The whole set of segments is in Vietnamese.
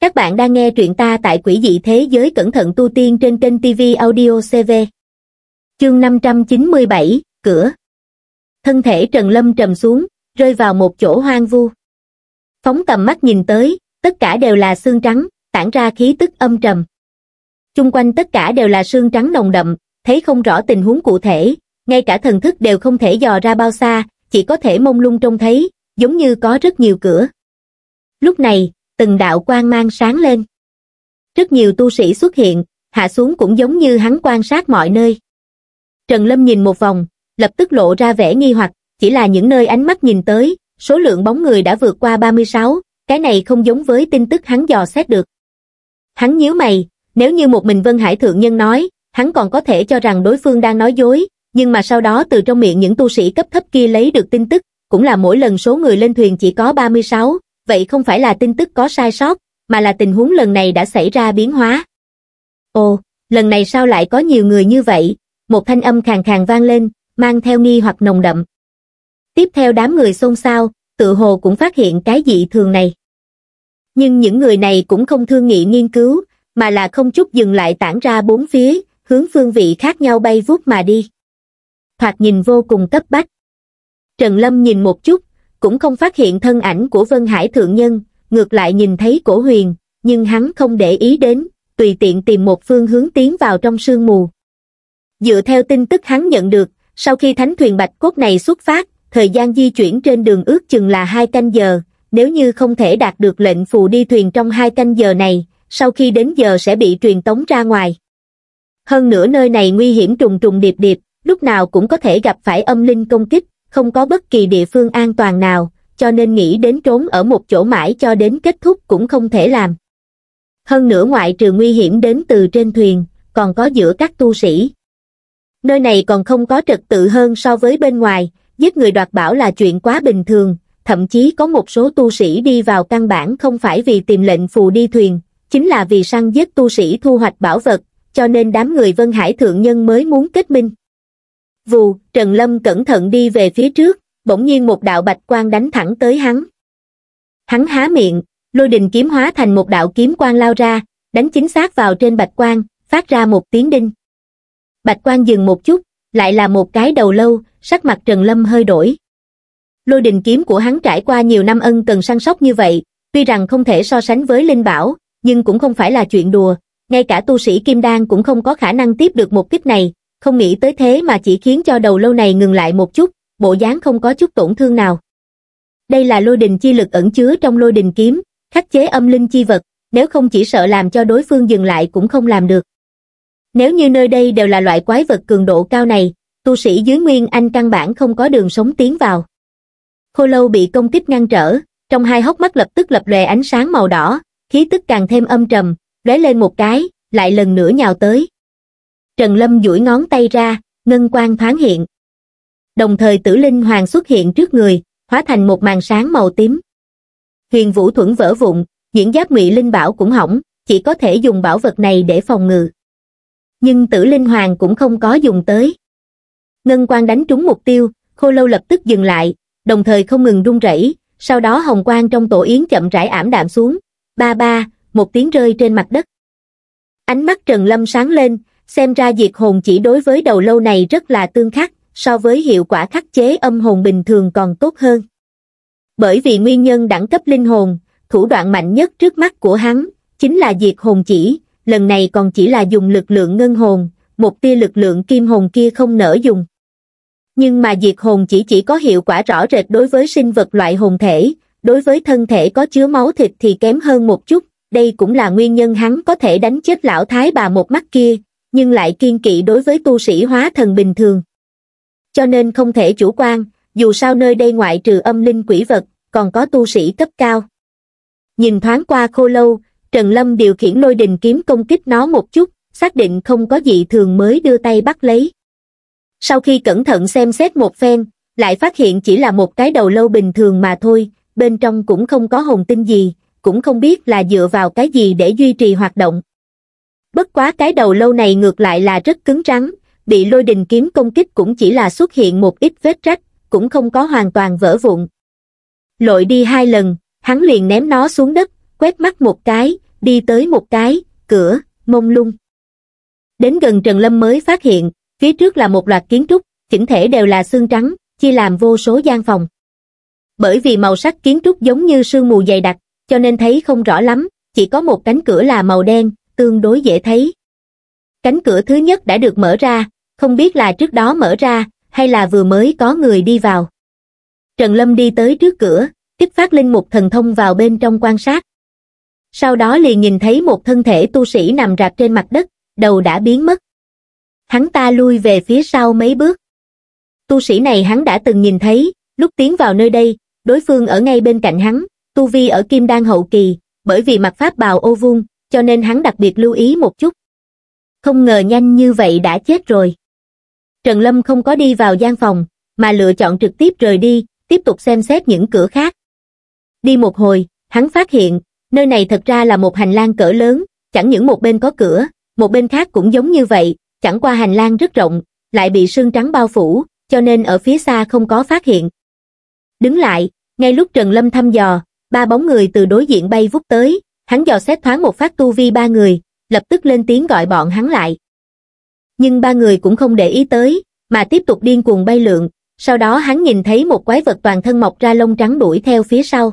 Các bạn đang nghe truyện ta tại quỷ dị thế giới cẩn thận tu tiên trên kênh TV Audio CV. Chương 597, cửa. Thân thể Trần Lâm trầm xuống, rơi vào một chỗ hoang vu. Phóng tầm mắt nhìn tới, tất cả đều là xương trắng, tản ra khí tức âm trầm. Chung quanh tất cả đều là xương trắng nồng đậm, thấy không rõ tình huống cụ thể, ngay cả thần thức đều không thể dò ra bao xa, chỉ có thể mông lung trông thấy, giống như có rất nhiều cửa. Lúc này, từng đạo quang mang sáng lên. Rất nhiều tu sĩ xuất hiện, hạ xuống cũng giống như hắn quan sát mọi nơi. Trần Lâm nhìn một vòng, lập tức lộ ra vẻ nghi hoặc, chỉ là những nơi ánh mắt nhìn tới, số lượng bóng người đã vượt qua 36, cái này không giống với tin tức hắn dò xét được. Hắn nhíu mày, nếu như một mình Vân Hải Thượng Nhân nói, hắn còn có thể cho rằng đối phương đang nói dối, nhưng mà sau đó từ trong miệng những tu sĩ cấp thấp kia lấy được tin tức, cũng là mỗi lần số người lên thuyền chỉ có 36, vậy không phải là tin tức có sai sót, mà là tình huống lần này đã xảy ra biến hóa. Ồ, lần này sao lại có nhiều người như vậy? Một thanh âm khàn khàn vang lên, mang theo nghi hoặc nồng đậm. Tiếp theo đám người xôn xao, tự hồ cũng phát hiện cái dị thường này. Nhưng những người này cũng không thương nghị nghiên cứu, mà là không chút dừng lại tản ra bốn phía, hướng phương vị khác nhau bay vút mà đi. Thoạt nhìn vô cùng cấp bách. Trần Lâm nhìn một chút, cũng không phát hiện thân ảnh của Vân Hải Thượng Nhân, ngược lại nhìn thấy cổ huyền, nhưng hắn không để ý đến, tùy tiện tìm một phương hướng tiến vào trong sương mù. Dựa theo tin tức hắn nhận được, sau khi thánh thuyền bạch cốt này xuất phát, thời gian di chuyển trên đường ước chừng là hai canh giờ, nếu như không thể đạt được lệnh phù đi thuyền trong hai canh giờ này, sau khi đến giờ sẽ bị truyền tống ra ngoài. Hơn nữa nơi này nguy hiểm trùng trùng điệp điệp, lúc nào cũng có thể gặp phải âm linh công kích, không có bất kỳ địa phương an toàn nào cho nên nghĩ đến trốn ở một chỗ mãi cho đến kết thúc cũng không thể làm hơn nữa ngoại trừ nguy hiểm đến từ trên thuyền còn có giữa các tu sĩ nơi này còn không có trật tự hơn so với bên ngoài giết người đoạt bảo là chuyện quá bình thường thậm chí có một số tu sĩ đi vào căn bản không phải vì tìm lệnh phù đi thuyền chính là vì săn giết tu sĩ thu hoạch bảo vật cho nên đám người vân hải thượng nhân mới muốn kết minh vù, Trần Lâm cẩn thận đi về phía trước, bỗng nhiên một đạo bạch quang đánh thẳng tới hắn. Hắn há miệng, lôi đình kiếm hóa thành một đạo kiếm quang lao ra, đánh chính xác vào trên bạch quang, phát ra một tiếng đinh. Bạch quang dừng một chút, lại là một cái đầu lâu, sắc mặt Trần Lâm hơi đổi. Lôi đình kiếm của hắn trải qua nhiều năm ân cần săn sóc như vậy, tuy rằng không thể so sánh với Linh Bảo, nhưng cũng không phải là chuyện đùa, ngay cả tu sĩ Kim Đan cũng không có khả năng tiếp được một kích này, không nghĩ tới thế mà chỉ khiến cho đầu lâu này ngừng lại một chút, bộ dáng không có chút tổn thương nào. Đây là lôi đình chi lực ẩn chứa trong lôi đình kiếm, khắc chế âm linh chi vật, nếu không chỉ sợ làm cho đối phương dừng lại cũng không làm được. Nếu như nơi đây đều là loại quái vật cường độ cao này, tu sĩ dưới nguyên anh căn bản không có đường sống tiến vào. Khô lâu bị công kích ngăn trở, trong hai hốc mắt lập tức lập lòe ánh sáng màu đỏ, khí tức càng thêm âm trầm, lóe lên một cái, lại lần nữa nhào tới. Trần Lâm duỗi ngón tay ra, ngân quang thoáng hiện. Đồng thời tử linh hoàng xuất hiện trước người, hóa thành một màn sáng màu tím. Huyền vũ thuẫn vỡ vụn, diễn giáp ngụy linh bảo cũng hỏng, chỉ có thể dùng bảo vật này để phòng ngừa. Nhưng tử linh hoàng cũng không có dùng tới. Ngân quang đánh trúng mục tiêu, khô lâu lập tức dừng lại, đồng thời không ngừng rung rẩy, sau đó hồng quang trong tổ yến chậm rãi ảm đạm xuống, ba ba, một tiếng rơi trên mặt đất. Ánh mắt Trần Lâm sáng lên, xem ra diệt hồn chỉ đối với đầu lâu này rất là tương khắc, so với hiệu quả khắc chế âm hồn bình thường còn tốt hơn. Bởi vì nguyên nhân đẳng cấp linh hồn, thủ đoạn mạnh nhất trước mắt của hắn, chính là diệt hồn chỉ, lần này còn chỉ là dùng lực lượng ngân hồn, một tia lực lượng kim hồn kia không nở dùng. Nhưng mà diệt hồn chỉ chỉ có hiệu quả rõ rệt đối với sinh vật loại hồn thể, đối với thân thể có chứa máu thịt thì kém hơn một chút, đây cũng là nguyên nhân hắn có thể đánh chết lão thái bà một mắt kia, nhưng lại kiên kỵ đối với tu sĩ hóa thần bình thường. Cho nên không thể chủ quan, dù sao nơi đây ngoại trừ âm linh quỷ vật, còn có tu sĩ cấp cao. Nhìn thoáng qua khô lâu, Trần Lâm điều khiển lôi đình kiếm công kích nó một chút, xác định không có gì thường mới đưa tay bắt lấy. Sau khi cẩn thận xem xét một phen, lại phát hiện chỉ là một cái đầu lâu bình thường mà thôi, bên trong cũng không có hồn tinh gì, cũng không biết là dựa vào cái gì để duy trì hoạt động bất quá cái đầu lâu này ngược lại là rất cứng rắn bị lôi đình kiếm công kích cũng chỉ là xuất hiện một ít vết rách cũng không có hoàn toàn vỡ vụn lội đi hai lần hắn liền ném nó xuống đất quét mắt một cái đi tới một cái cửa mông lung đến gần trần lâm mới phát hiện phía trước là một loạt kiến trúc chỉnh thể đều là xương trắng chia làm vô số gian phòng bởi vì màu sắc kiến trúc giống như sương mù dày đặc cho nên thấy không rõ lắm chỉ có một cánh cửa là màu đen tương đối dễ thấy. Cánh cửa thứ nhất đã được mở ra, không biết là trước đó mở ra, hay là vừa mới có người đi vào. Trần Lâm đi tới trước cửa, tiếp phát linh mục thần thông vào bên trong quan sát. Sau đó liền nhìn thấy một thân thể tu sĩ nằm rạp trên mặt đất, đầu đã biến mất. Hắn ta lui về phía sau mấy bước. Tu sĩ này hắn đã từng nhìn thấy, lúc tiến vào nơi đây, đối phương ở ngay bên cạnh hắn, tu vi ở kim đan hậu kỳ, bởi vì mặt pháp bào ô vuông, cho nên hắn đặc biệt lưu ý một chút không ngờ nhanh như vậy đã chết rồi trần lâm không có đi vào gian phòng mà lựa chọn trực tiếp rời đi tiếp tục xem xét những cửa khác đi một hồi hắn phát hiện nơi này thật ra là một hành lang cỡ lớn chẳng những một bên có cửa một bên khác cũng giống như vậy chẳng qua hành lang rất rộng lại bị sương trắng bao phủ cho nên ở phía xa không có phát hiện đứng lại ngay lúc trần lâm thăm dò ba bóng người từ đối diện bay vút tới hắn dò xét thoáng một phát tu vi ba người, lập tức lên tiếng gọi bọn hắn lại. Nhưng ba người cũng không để ý tới, mà tiếp tục điên cuồng bay lượn, sau đó hắn nhìn thấy một quái vật toàn thân mọc ra lông trắng đuổi theo phía sau.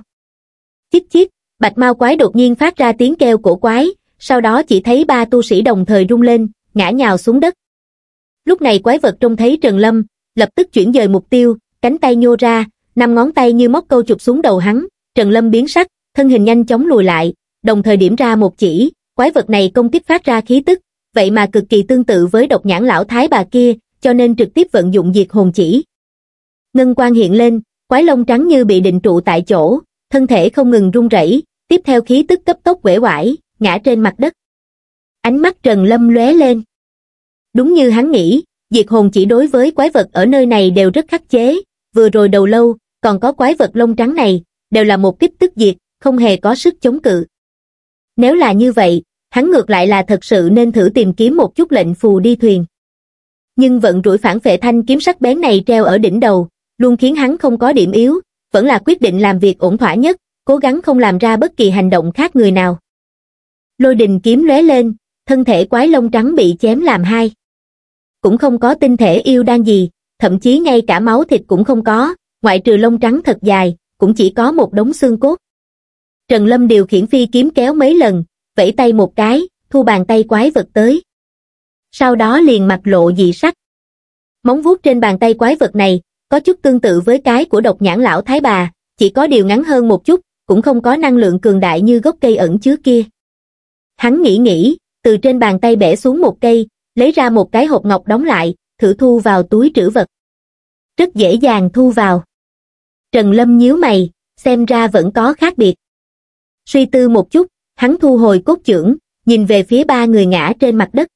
Chít chít, bạch mau quái đột nhiên phát ra tiếng kêu cổ quái, sau đó chỉ thấy ba tu sĩ đồng thời rung lên, ngã nhào xuống đất. Lúc này quái vật trông thấy Trần Lâm, lập tức chuyển dời mục tiêu, cánh tay nhô ra, năm ngón tay như móc câu chụp xuống đầu hắn, Trần Lâm biến sắc, thân hình nhanh chóng lùi lại, đồng thời điểm ra một chỉ, quái vật này công kích phát ra khí tức, vậy mà cực kỳ tương tự với độc nhãn lão thái bà kia, cho nên trực tiếp vận dụng diệt hồn chỉ. Ngân quan hiện lên, quái lông trắng như bị định trụ tại chỗ, thân thể không ngừng rung rẩy, tiếp theo khí tức cấp tốc quể quải, ngã trên mặt đất. Ánh mắt Trần Lâm lóe lên. Đúng như hắn nghĩ, diệt hồn chỉ đối với quái vật ở nơi này đều rất khắc chế, vừa rồi đầu lâu, còn có quái vật lông trắng này, đều là một kích tức diệt, không hề có sức chống cự. Nếu là như vậy, hắn ngược lại là thật sự nên thử tìm kiếm một chút lệnh phù đi thuyền. Nhưng vận rủi phản vệ thanh kiếm sắc bén này treo ở đỉnh đầu, luôn khiến hắn không có điểm yếu, vẫn là quyết định làm việc ổn thỏa nhất, cố gắng không làm ra bất kỳ hành động khác người nào. Lôi đình kiếm lóe lên, thân thể quái lông trắng bị chém làm hai. Cũng không có tinh thể yêu đan gì, thậm chí ngay cả máu thịt cũng không có, ngoại trừ lông trắng thật dài, cũng chỉ có một đống xương cốt. Trần Lâm điều khiển phi kiếm kéo mấy lần, vẫy tay một cái, thu bàn tay quái vật tới. Sau đó liền mặt lộ dị sắc. Móng vuốt trên bàn tay quái vật này, có chút tương tự với cái của độc nhãn lão thái bà, chỉ có điều ngắn hơn một chút, cũng không có năng lượng cường đại như gốc cây ẩn chứa kia. Hắn nghĩ nghĩ, từ trên bàn tay bẻ xuống một cây, lấy ra một cái hộp ngọc đóng lại, thử thu vào túi trữ vật. Rất dễ dàng thu vào. Trần Lâm nhíu mày, xem ra vẫn có khác biệt. Suy tư một chút, hắn thu hồi cốt chưởng, nhìn về phía ba người ngã trên mặt đất.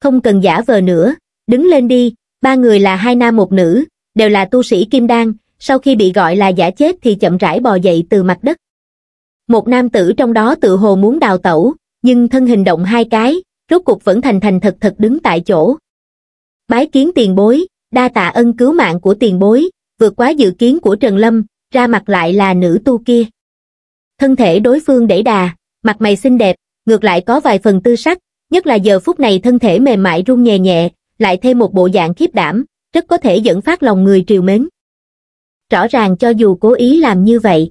Không cần giả vờ nữa, đứng lên đi, ba người là hai nam một nữ, đều là tu sĩ kim đan, sau khi bị gọi là giả chết thì chậm rãi bò dậy từ mặt đất. Một nam tử trong đó tự hồ muốn đào tẩu, nhưng thân hình động hai cái, rốt cục vẫn thành thành thật thật đứng tại chỗ. Bái kiến tiền bối, đa tạ ân cứu mạng của tiền bối, vượt quá dự kiến của Trần Lâm, ra mặt lại là nữ tu kia thân thể đối phương đẩy đà, mặt mày xinh đẹp, ngược lại có vài phần tư sắc, nhất là giờ phút này thân thể mềm mại run nhẹ nhẹ, lại thêm một bộ dạng khiếp đảm, rất có thể dẫn phát lòng người triều mến. Rõ ràng cho dù cố ý làm như vậy,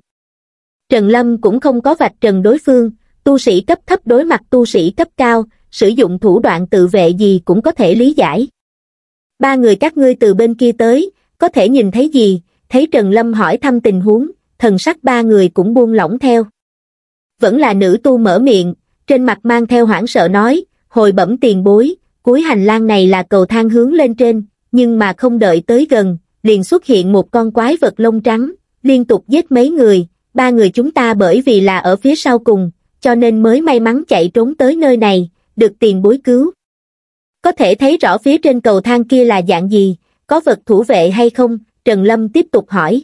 Trần Lâm cũng không có vạch trần đối phương, tu sĩ cấp thấp đối mặt tu sĩ cấp cao, sử dụng thủ đoạn tự vệ gì cũng có thể lý giải. Ba người các ngươi từ bên kia tới, có thể nhìn thấy gì, thấy Trần Lâm hỏi thăm tình huống, thần sắc ba người cũng buông lỏng theo. Vẫn là nữ tu mở miệng, trên mặt mang theo hoảng sợ nói, hồi bẩm tiền bối, cuối hành lang này là cầu thang hướng lên trên, nhưng mà không đợi tới gần, liền xuất hiện một con quái vật lông trắng, liên tục giết mấy người, ba người chúng ta bởi vì là ở phía sau cùng, cho nên mới may mắn chạy trốn tới nơi này, được tiền bối cứu. Có thể thấy rõ phía trên cầu thang kia là dạng gì, có vật thủ vệ hay không? Trần Lâm tiếp tục hỏi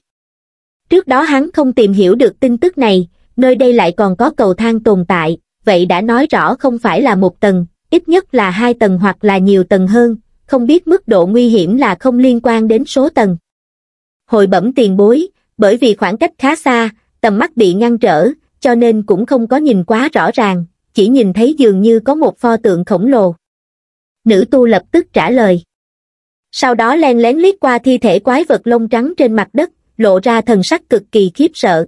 trước đó hắn không tìm hiểu được tin tức này nơi đây lại còn có cầu thang tồn tại vậy đã nói rõ không phải là một tầng ít nhất là hai tầng hoặc là nhiều tầng hơn không biết mức độ nguy hiểm là không liên quan đến số tầng hồi bẩm tiền bối bởi vì khoảng cách khá xa tầm mắt bị ngăn trở cho nên cũng không có nhìn quá rõ ràng chỉ nhìn thấy dường như có một pho tượng khổng lồ nữ tu lập tức trả lời sau đó len lén liếc qua thi thể quái vật lông trắng trên mặt đất lộ ra thần sắc cực kỳ khiếp sợ.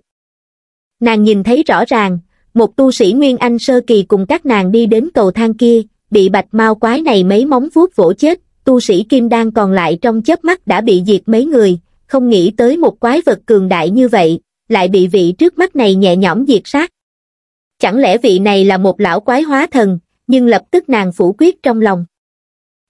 Nàng nhìn thấy rõ ràng, một tu sĩ Nguyên Anh sơ kỳ cùng các nàng đi đến cầu thang kia, bị bạch mau quái này mấy móng vuốt vỗ chết, tu sĩ Kim Đan còn lại trong chớp mắt đã bị diệt mấy người, không nghĩ tới một quái vật cường đại như vậy, lại bị vị trước mắt này nhẹ nhõm diệt sát. Chẳng lẽ vị này là một lão quái hóa thần, nhưng lập tức nàng phủ quyết trong lòng.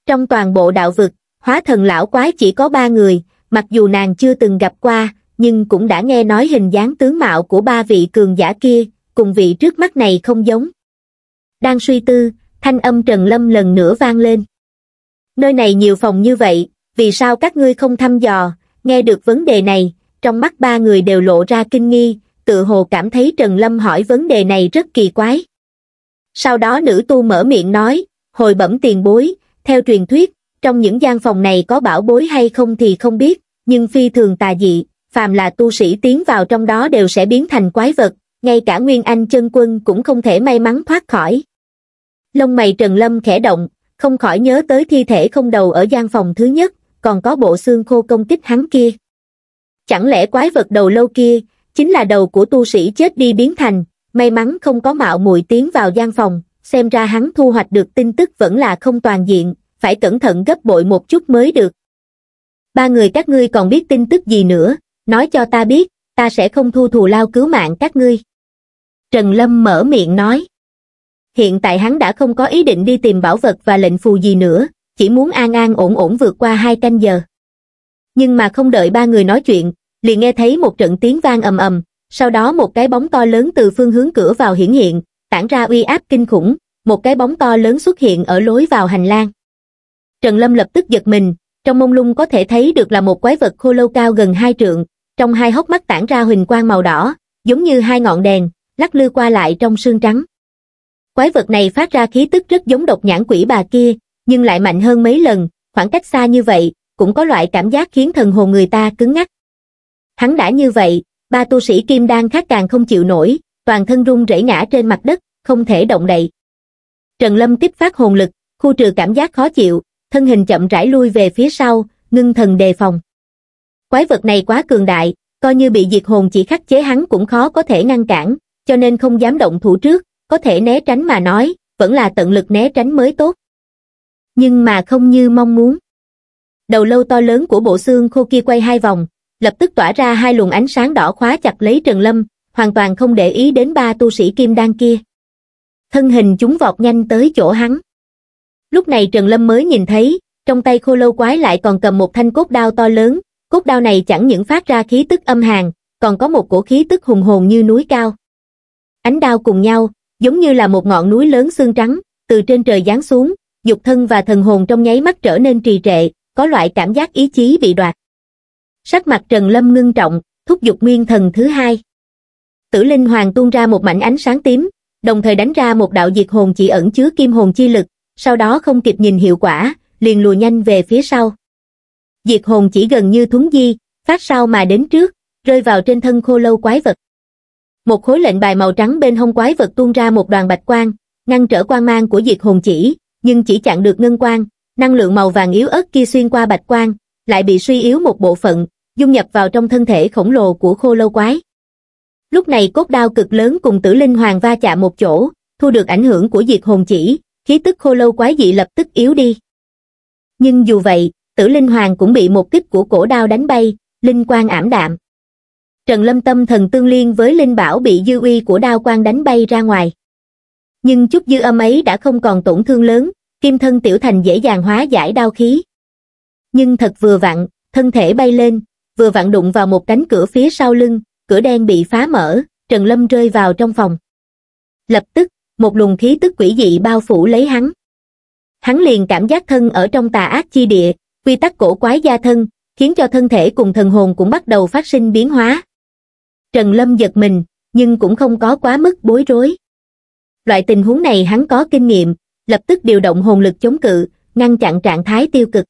Trong toàn bộ đạo vực, hóa thần lão quái chỉ có ba người, mặc dù nàng chưa từng gặp qua nhưng cũng đã nghe nói hình dáng tướng mạo của ba vị cường giả kia cùng vị trước mắt này không giống đang suy tư thanh âm trần lâm lần nữa vang lên nơi này nhiều phòng như vậy vì sao các ngươi không thăm dò nghe được vấn đề này trong mắt ba người đều lộ ra kinh nghi tự hồ cảm thấy trần lâm hỏi vấn đề này rất kỳ quái sau đó nữ tu mở miệng nói hồi bẩm tiền bối theo truyền thuyết trong những gian phòng này có bảo bối hay không thì không biết, nhưng phi thường tà dị, phàm là tu sĩ tiến vào trong đó đều sẽ biến thành quái vật, ngay cả Nguyên Anh chân quân cũng không thể may mắn thoát khỏi. Lông mày Trần Lâm khẽ động, không khỏi nhớ tới thi thể không đầu ở gian phòng thứ nhất, còn có bộ xương khô công kích hắn kia. Chẳng lẽ quái vật đầu lâu kia, chính là đầu của tu sĩ chết đi biến thành, may mắn không có mạo muội tiến vào gian phòng, xem ra hắn thu hoạch được tin tức vẫn là không toàn diện, phải cẩn thận gấp bội một chút mới được. Ba người các ngươi còn biết tin tức gì nữa, nói cho ta biết, ta sẽ không thu thù lao cứu mạng các ngươi. Trần Lâm mở miệng nói. Hiện tại hắn đã không có ý định đi tìm bảo vật và lệnh phù gì nữa, chỉ muốn an an ổn ổn vượt qua hai canh giờ. Nhưng mà không đợi ba người nói chuyện, liền nghe thấy một trận tiếng vang ầm ầm, sau đó một cái bóng to lớn từ phương hướng cửa vào hiển hiện, tản ra uy áp kinh khủng, một cái bóng to lớn xuất hiện ở lối vào hành lang. Trần Lâm lập tức giật mình, trong mông lung có thể thấy được là một quái vật khô lâu cao gần hai trượng, trong hai hốc mắt tản ra huỳnh quang màu đỏ, giống như hai ngọn đèn, lắc lư qua lại trong sương trắng. Quái vật này phát ra khí tức rất giống độc nhãn quỷ bà kia, nhưng lại mạnh hơn mấy lần, khoảng cách xa như vậy, cũng có loại cảm giác khiến thần hồn người ta cứng ngắc. Hắn đã như vậy, ba tu sĩ kim đan khác càng không chịu nổi, toàn thân run rẩy ngã trên mặt đất, không thể động đậy. Trần Lâm tiếp phát hồn lực, khu trừ cảm giác khó chịu, thân hình chậm rãi lui về phía sau, ngưng thần đề phòng. Quái vật này quá cường đại, coi như bị diệt hồn chỉ khắc chế hắn cũng khó có thể ngăn cản, cho nên không dám động thủ trước, có thể né tránh mà nói, vẫn là tận lực né tránh mới tốt. Nhưng mà không như mong muốn. Đầu lâu to lớn của bộ xương khô kia quay hai vòng, lập tức tỏa ra hai luồng ánh sáng đỏ khóa chặt lấy Trần Lâm, hoàn toàn không để ý đến ba tu sĩ kim đan kia. Thân hình chúng vọt nhanh tới chỗ hắn. Lúc này Trần Lâm mới nhìn thấy, trong tay khô lâu quái lại còn cầm một thanh cốt đao to lớn, cốt đao này chẳng những phát ra khí tức âm hàn, còn có một cổ khí tức hùng hồn như núi cao. Ánh đao cùng nhau, giống như là một ngọn núi lớn xương trắng, từ trên trời giáng xuống, dục thân và thần hồn trong nháy mắt trở nên trì trệ, có loại cảm giác ý chí bị đoạt. Sắc mặt Trần Lâm ngưng trọng, thúc dục nguyên thần thứ hai. Tử Linh Hoàng tuôn ra một mảnh ánh sáng tím, đồng thời đánh ra một đạo diệt hồn chỉ ẩn chứa kim hồn chi lực, sau đó không kịp nhìn hiệu quả, liền lùi nhanh về phía sau. Diệt hồn chỉ gần như thuấn di, phát sau mà đến trước, rơi vào trên thân khô lâu quái vật. Một khối lệnh bài màu trắng bên hông quái vật tuôn ra một đoàn bạch quang, ngăn trở quang mang của diệt hồn chỉ, nhưng chỉ chặn được ngân quang, năng lượng màu vàng yếu ớt kia xuyên qua bạch quang, lại bị suy yếu một bộ phận, dung nhập vào trong thân thể khổng lồ của khô lâu quái. Lúc này cốt đao cực lớn cùng tử linh hoàng va chạm một chỗ, thu được ảnh hưởng của diệt hồn chỉ, khí tức khô lâu quái dị lập tức yếu đi. Nhưng dù vậy, tử linh hoàng cũng bị một kích của cổ đao đánh bay, linh quang ảm đạm. Trần Lâm tâm thần tương liên với linh bảo bị dư uy của đao quang đánh bay ra ngoài. Nhưng chút dư âm ấy đã không còn tổn thương lớn, kim thân tiểu thành dễ dàng hóa giải đao khí. Nhưng thật vừa vặn, thân thể bay lên, vừa vặn đụng vào một cánh cửa phía sau lưng, cửa đen bị phá mở, Trần Lâm rơi vào trong phòng. Lập tức, một luồng khí tức quỷ dị bao phủ lấy hắn hắn liền cảm giác thân ở trong tà ác chi địa quy tắc cổ quái gia thân khiến cho thân thể cùng thần hồn cũng bắt đầu phát sinh biến hóa trần lâm giật mình nhưng cũng không có quá mức bối rối loại tình huống này hắn có kinh nghiệm lập tức điều động hồn lực chống cự ngăn chặn trạng thái tiêu cực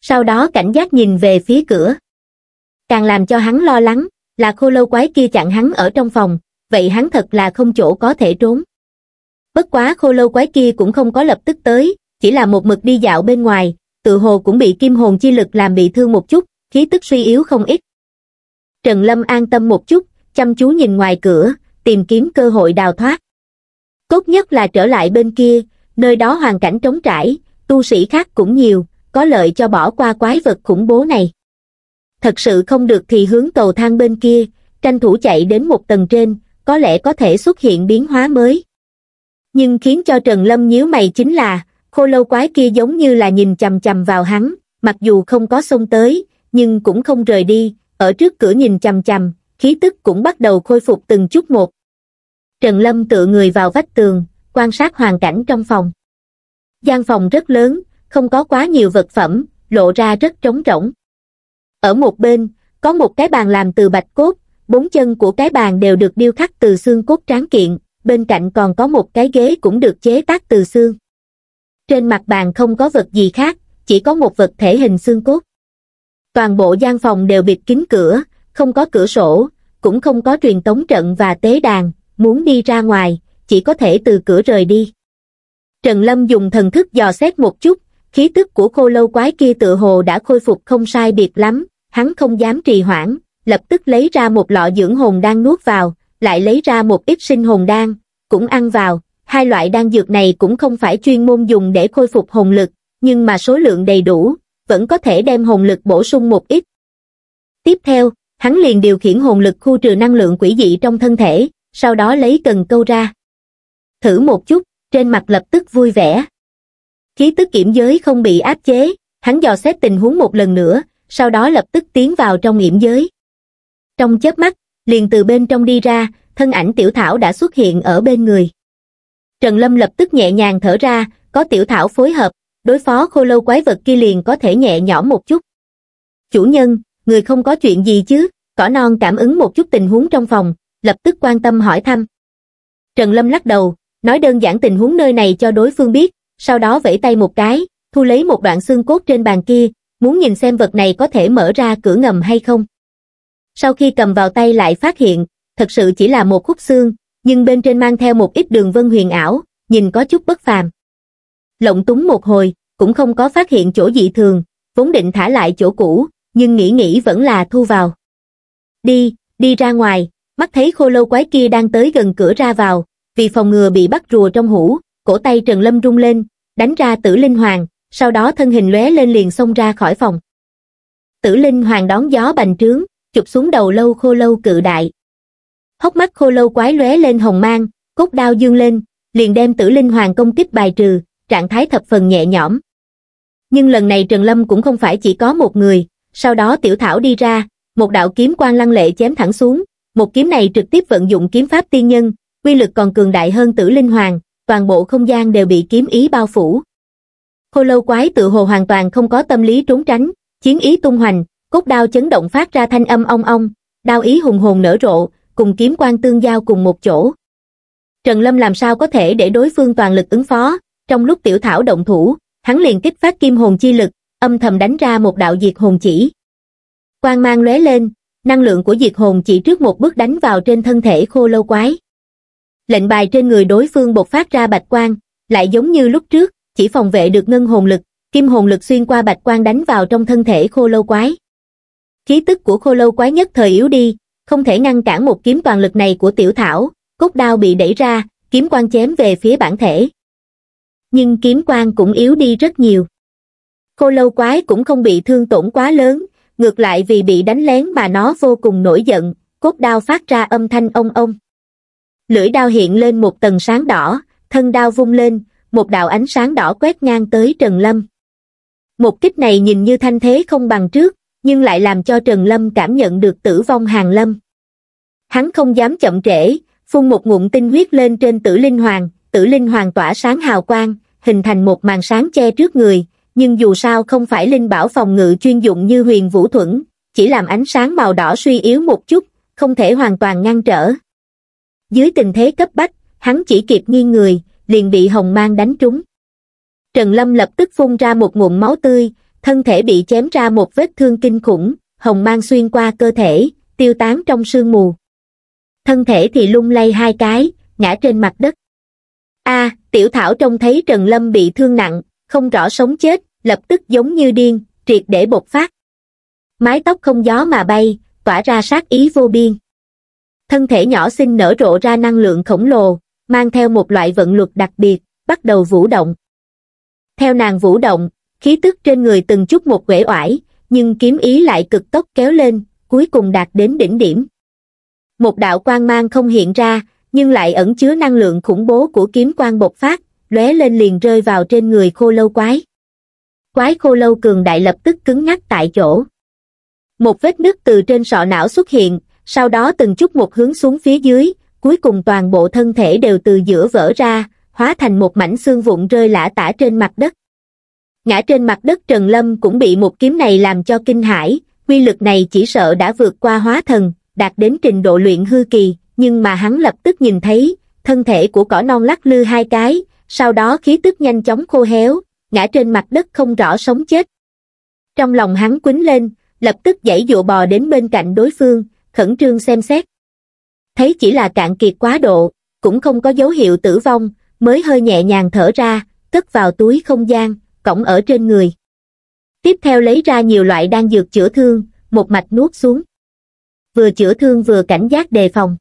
sau đó cảnh giác nhìn về phía cửa càng làm cho hắn lo lắng là khô lâu quái kia chặn hắn ở trong phòng vậy hắn thật là không chỗ có thể trốn bất quá khô lâu quái kia cũng không có lập tức tới chỉ là một mực đi dạo bên ngoài tự hồ cũng bị kim hồn chi lực làm bị thương một chút khí tức suy yếu không ít trần lâm an tâm một chút chăm chú nhìn ngoài cửa tìm kiếm cơ hội đào thoát tốt nhất là trở lại bên kia nơi đó hoàn cảnh trống trải tu sĩ khác cũng nhiều có lợi cho bỏ qua quái vật khủng bố này thật sự không được thì hướng cầu thang bên kia tranh thủ chạy đến một tầng trên có lẽ có thể xuất hiện biến hóa mới nhưng khiến cho trần lâm nhíu mày chính là khô lâu quái kia giống như là nhìn chằm chằm vào hắn mặc dù không có xông tới nhưng cũng không rời đi ở trước cửa nhìn chằm chằm khí tức cũng bắt đầu khôi phục từng chút một trần lâm tựa người vào vách tường quan sát hoàn cảnh trong phòng gian phòng rất lớn không có quá nhiều vật phẩm lộ ra rất trống rỗng ở một bên có một cái bàn làm từ bạch cốt bốn chân của cái bàn đều được điêu khắc từ xương cốt tráng kiện bên cạnh còn có một cái ghế cũng được chế tác từ xương. Trên mặt bàn không có vật gì khác, chỉ có một vật thể hình xương cốt. Toàn bộ gian phòng đều bịt kín cửa, không có cửa sổ, cũng không có truyền tống trận và tế đàn, muốn đi ra ngoài, chỉ có thể từ cửa rời đi. Trần Lâm dùng thần thức dò xét một chút, khí tức của khô lâu quái kia tự hồ đã khôi phục không sai biệt lắm, hắn không dám trì hoãn, lập tức lấy ra một lọ dưỡng hồn đang nuốt vào, lại lấy ra một ít sinh hồn đan, cũng ăn vào, hai loại đan dược này cũng không phải chuyên môn dùng để khôi phục hồn lực, nhưng mà số lượng đầy đủ, vẫn có thể đem hồn lực bổ sung một ít. Tiếp theo, hắn liền điều khiển hồn lực khu trừ năng lượng quỷ dị trong thân thể, sau đó lấy cần câu ra. Thử một chút, trên mặt lập tức vui vẻ. Khí tức kiểm giới không bị áp chế, hắn dò xét tình huống một lần nữa, sau đó lập tức tiến vào trong yểm giới. Trong chớp mắt, liền từ bên trong đi ra thân ảnh tiểu thảo đã xuất hiện ở bên người trần lâm lập tức nhẹ nhàng thở ra có tiểu thảo phối hợp đối phó khô lâu quái vật kia liền có thể nhẹ nhõm một chút chủ nhân người không có chuyện gì chứ cỏ non cảm ứng một chút tình huống trong phòng lập tức quan tâm hỏi thăm trần lâm lắc đầu nói đơn giản tình huống nơi này cho đối phương biết sau đó vẫy tay một cái thu lấy một đoạn xương cốt trên bàn kia muốn nhìn xem vật này có thể mở ra cửa ngầm hay không sau khi cầm vào tay lại phát hiện, thật sự chỉ là một khúc xương, nhưng bên trên mang theo một ít đường vân huyền ảo, nhìn có chút bất phàm. Lộng túng một hồi, cũng không có phát hiện chỗ dị thường, vốn định thả lại chỗ cũ, nhưng nghĩ nghĩ vẫn là thu vào. Đi, đi ra ngoài, mắt thấy khô lâu quái kia đang tới gần cửa ra vào, vì phòng ngừa bị bắt rùa trong hũ, cổ tay Trần Lâm rung lên, đánh ra tử linh hoàng, sau đó thân hình lóe lên liền xông ra khỏi phòng. Tử linh hoàng đón gió bành trướng, chụp xuống đầu lâu khô lâu cự đại hốc mắt khô lâu quái lóe lên hồng mang cốt đao dương lên liền đem tử linh hoàng công kích bài trừ trạng thái thập phần nhẹ nhõm nhưng lần này trần lâm cũng không phải chỉ có một người sau đó tiểu thảo đi ra một đạo kiếm quang lăng lệ chém thẳng xuống một kiếm này trực tiếp vận dụng kiếm pháp tiên nhân quy lực còn cường đại hơn tử linh hoàng toàn bộ không gian đều bị kiếm ý bao phủ khô lâu quái tự hồ hoàn toàn không có tâm lý trốn tránh chiến ý tung hoành cốt đao chấn động phát ra thanh âm ong ong đao ý hùng hồn nở rộ cùng kiếm quan tương giao cùng một chỗ trần lâm làm sao có thể để đối phương toàn lực ứng phó trong lúc tiểu thảo động thủ hắn liền kích phát kim hồn chi lực âm thầm đánh ra một đạo diệt hồn chỉ quang mang lóe lên năng lượng của diệt hồn chỉ trước một bước đánh vào trên thân thể khô lâu quái lệnh bài trên người đối phương bộc phát ra bạch quang lại giống như lúc trước chỉ phòng vệ được ngân hồn lực kim hồn lực xuyên qua bạch quang đánh vào trong thân thể khô lâu quái khí tức của khô lâu quái nhất thời yếu đi không thể ngăn cản một kiếm toàn lực này của tiểu thảo cốt đao bị đẩy ra kiếm quang chém về phía bản thể nhưng kiếm quang cũng yếu đi rất nhiều khô lâu quái cũng không bị thương tổn quá lớn ngược lại vì bị đánh lén mà nó vô cùng nổi giận cốt đao phát ra âm thanh ông ông lưỡi đao hiện lên một tầng sáng đỏ thân đao vung lên một đạo ánh sáng đỏ quét ngang tới trần lâm một kích này nhìn như thanh thế không bằng trước nhưng lại làm cho Trần Lâm cảm nhận được tử vong Hàng Lâm. Hắn không dám chậm trễ, phun một ngụm tinh huyết lên trên tử linh hoàng, tử linh hoàng tỏa sáng hào quang, hình thành một màn sáng che trước người, nhưng dù sao không phải linh bảo phòng ngự chuyên dụng như huyền vũ thuẫn, chỉ làm ánh sáng màu đỏ suy yếu một chút, không thể hoàn toàn ngăn trở. Dưới tình thế cấp bách, hắn chỉ kịp nghiêng người, liền bị hồng mang đánh trúng. Trần Lâm lập tức phun ra một ngụm máu tươi, thân thể bị chém ra một vết thương kinh khủng, hồng mang xuyên qua cơ thể, tiêu tán trong sương mù. Thân thể thì lung lay hai cái, ngã trên mặt đất. A, tiểu thảo trông thấy Trần Lâm bị thương nặng, không rõ sống chết, lập tức giống như điên, triệt để bột phát. Mái tóc không gió mà bay, tỏa ra sát ý vô biên. Thân thể nhỏ xinh nở rộ ra năng lượng khổng lồ, mang theo một loại vận luật đặc biệt, bắt đầu vũ động. Theo nàng vũ động, khí tức trên người từng chút một quể oải nhưng kiếm ý lại cực tốc kéo lên cuối cùng đạt đến đỉnh điểm một đạo quang mang không hiện ra nhưng lại ẩn chứa năng lượng khủng bố của kiếm quang bộc phát lóe lên liền rơi vào trên người khô lâu quái quái khô lâu cường đại lập tức cứng ngắc tại chỗ một vết nứt từ trên sọ não xuất hiện sau đó từng chút một hướng xuống phía dưới cuối cùng toàn bộ thân thể đều từ giữa vỡ ra hóa thành một mảnh xương vụn rơi lả tả trên mặt đất ngã trên mặt đất trần lâm cũng bị một kiếm này làm cho kinh hãi quy lực này chỉ sợ đã vượt qua hóa thần đạt đến trình độ luyện hư kỳ nhưng mà hắn lập tức nhìn thấy thân thể của cỏ non lắc lư hai cái sau đó khí tức nhanh chóng khô héo ngã trên mặt đất không rõ sống chết trong lòng hắn quýnh lên lập tức dãy dụ bò đến bên cạnh đối phương khẩn trương xem xét thấy chỉ là cạn kiệt quá độ cũng không có dấu hiệu tử vong mới hơi nhẹ nhàng thở ra cất vào túi không gian cổng ở trên người. Tiếp theo lấy ra nhiều loại đan dược chữa thương, một mạch nuốt xuống. Vừa chữa thương vừa cảnh giác đề phòng.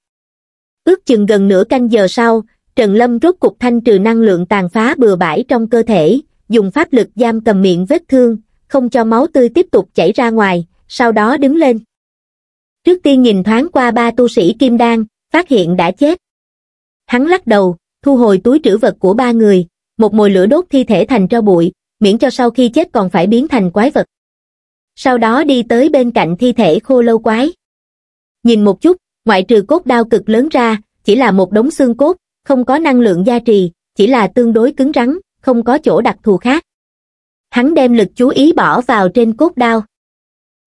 Ước chừng gần nửa canh giờ sau, Trần Lâm rốt cục thanh trừ năng lượng tàn phá bừa bãi trong cơ thể, dùng pháp lực giam cầm miệng vết thương, không cho máu tươi tiếp tục chảy ra ngoài, sau đó đứng lên. Trước tiên nhìn thoáng qua ba tu sĩ kim đan, phát hiện đã chết. Hắn lắc đầu, thu hồi túi trữ vật của ba người, một mồi lửa đốt thi thể thành tro bụi, miễn cho sau khi chết còn phải biến thành quái vật. Sau đó đi tới bên cạnh thi thể khô lâu quái. Nhìn một chút, ngoại trừ cốt đao cực lớn ra, chỉ là một đống xương cốt, không có năng lượng gia trì, chỉ là tương đối cứng rắn, không có chỗ đặc thù khác. Hắn đem lực chú ý bỏ vào trên cốt đao.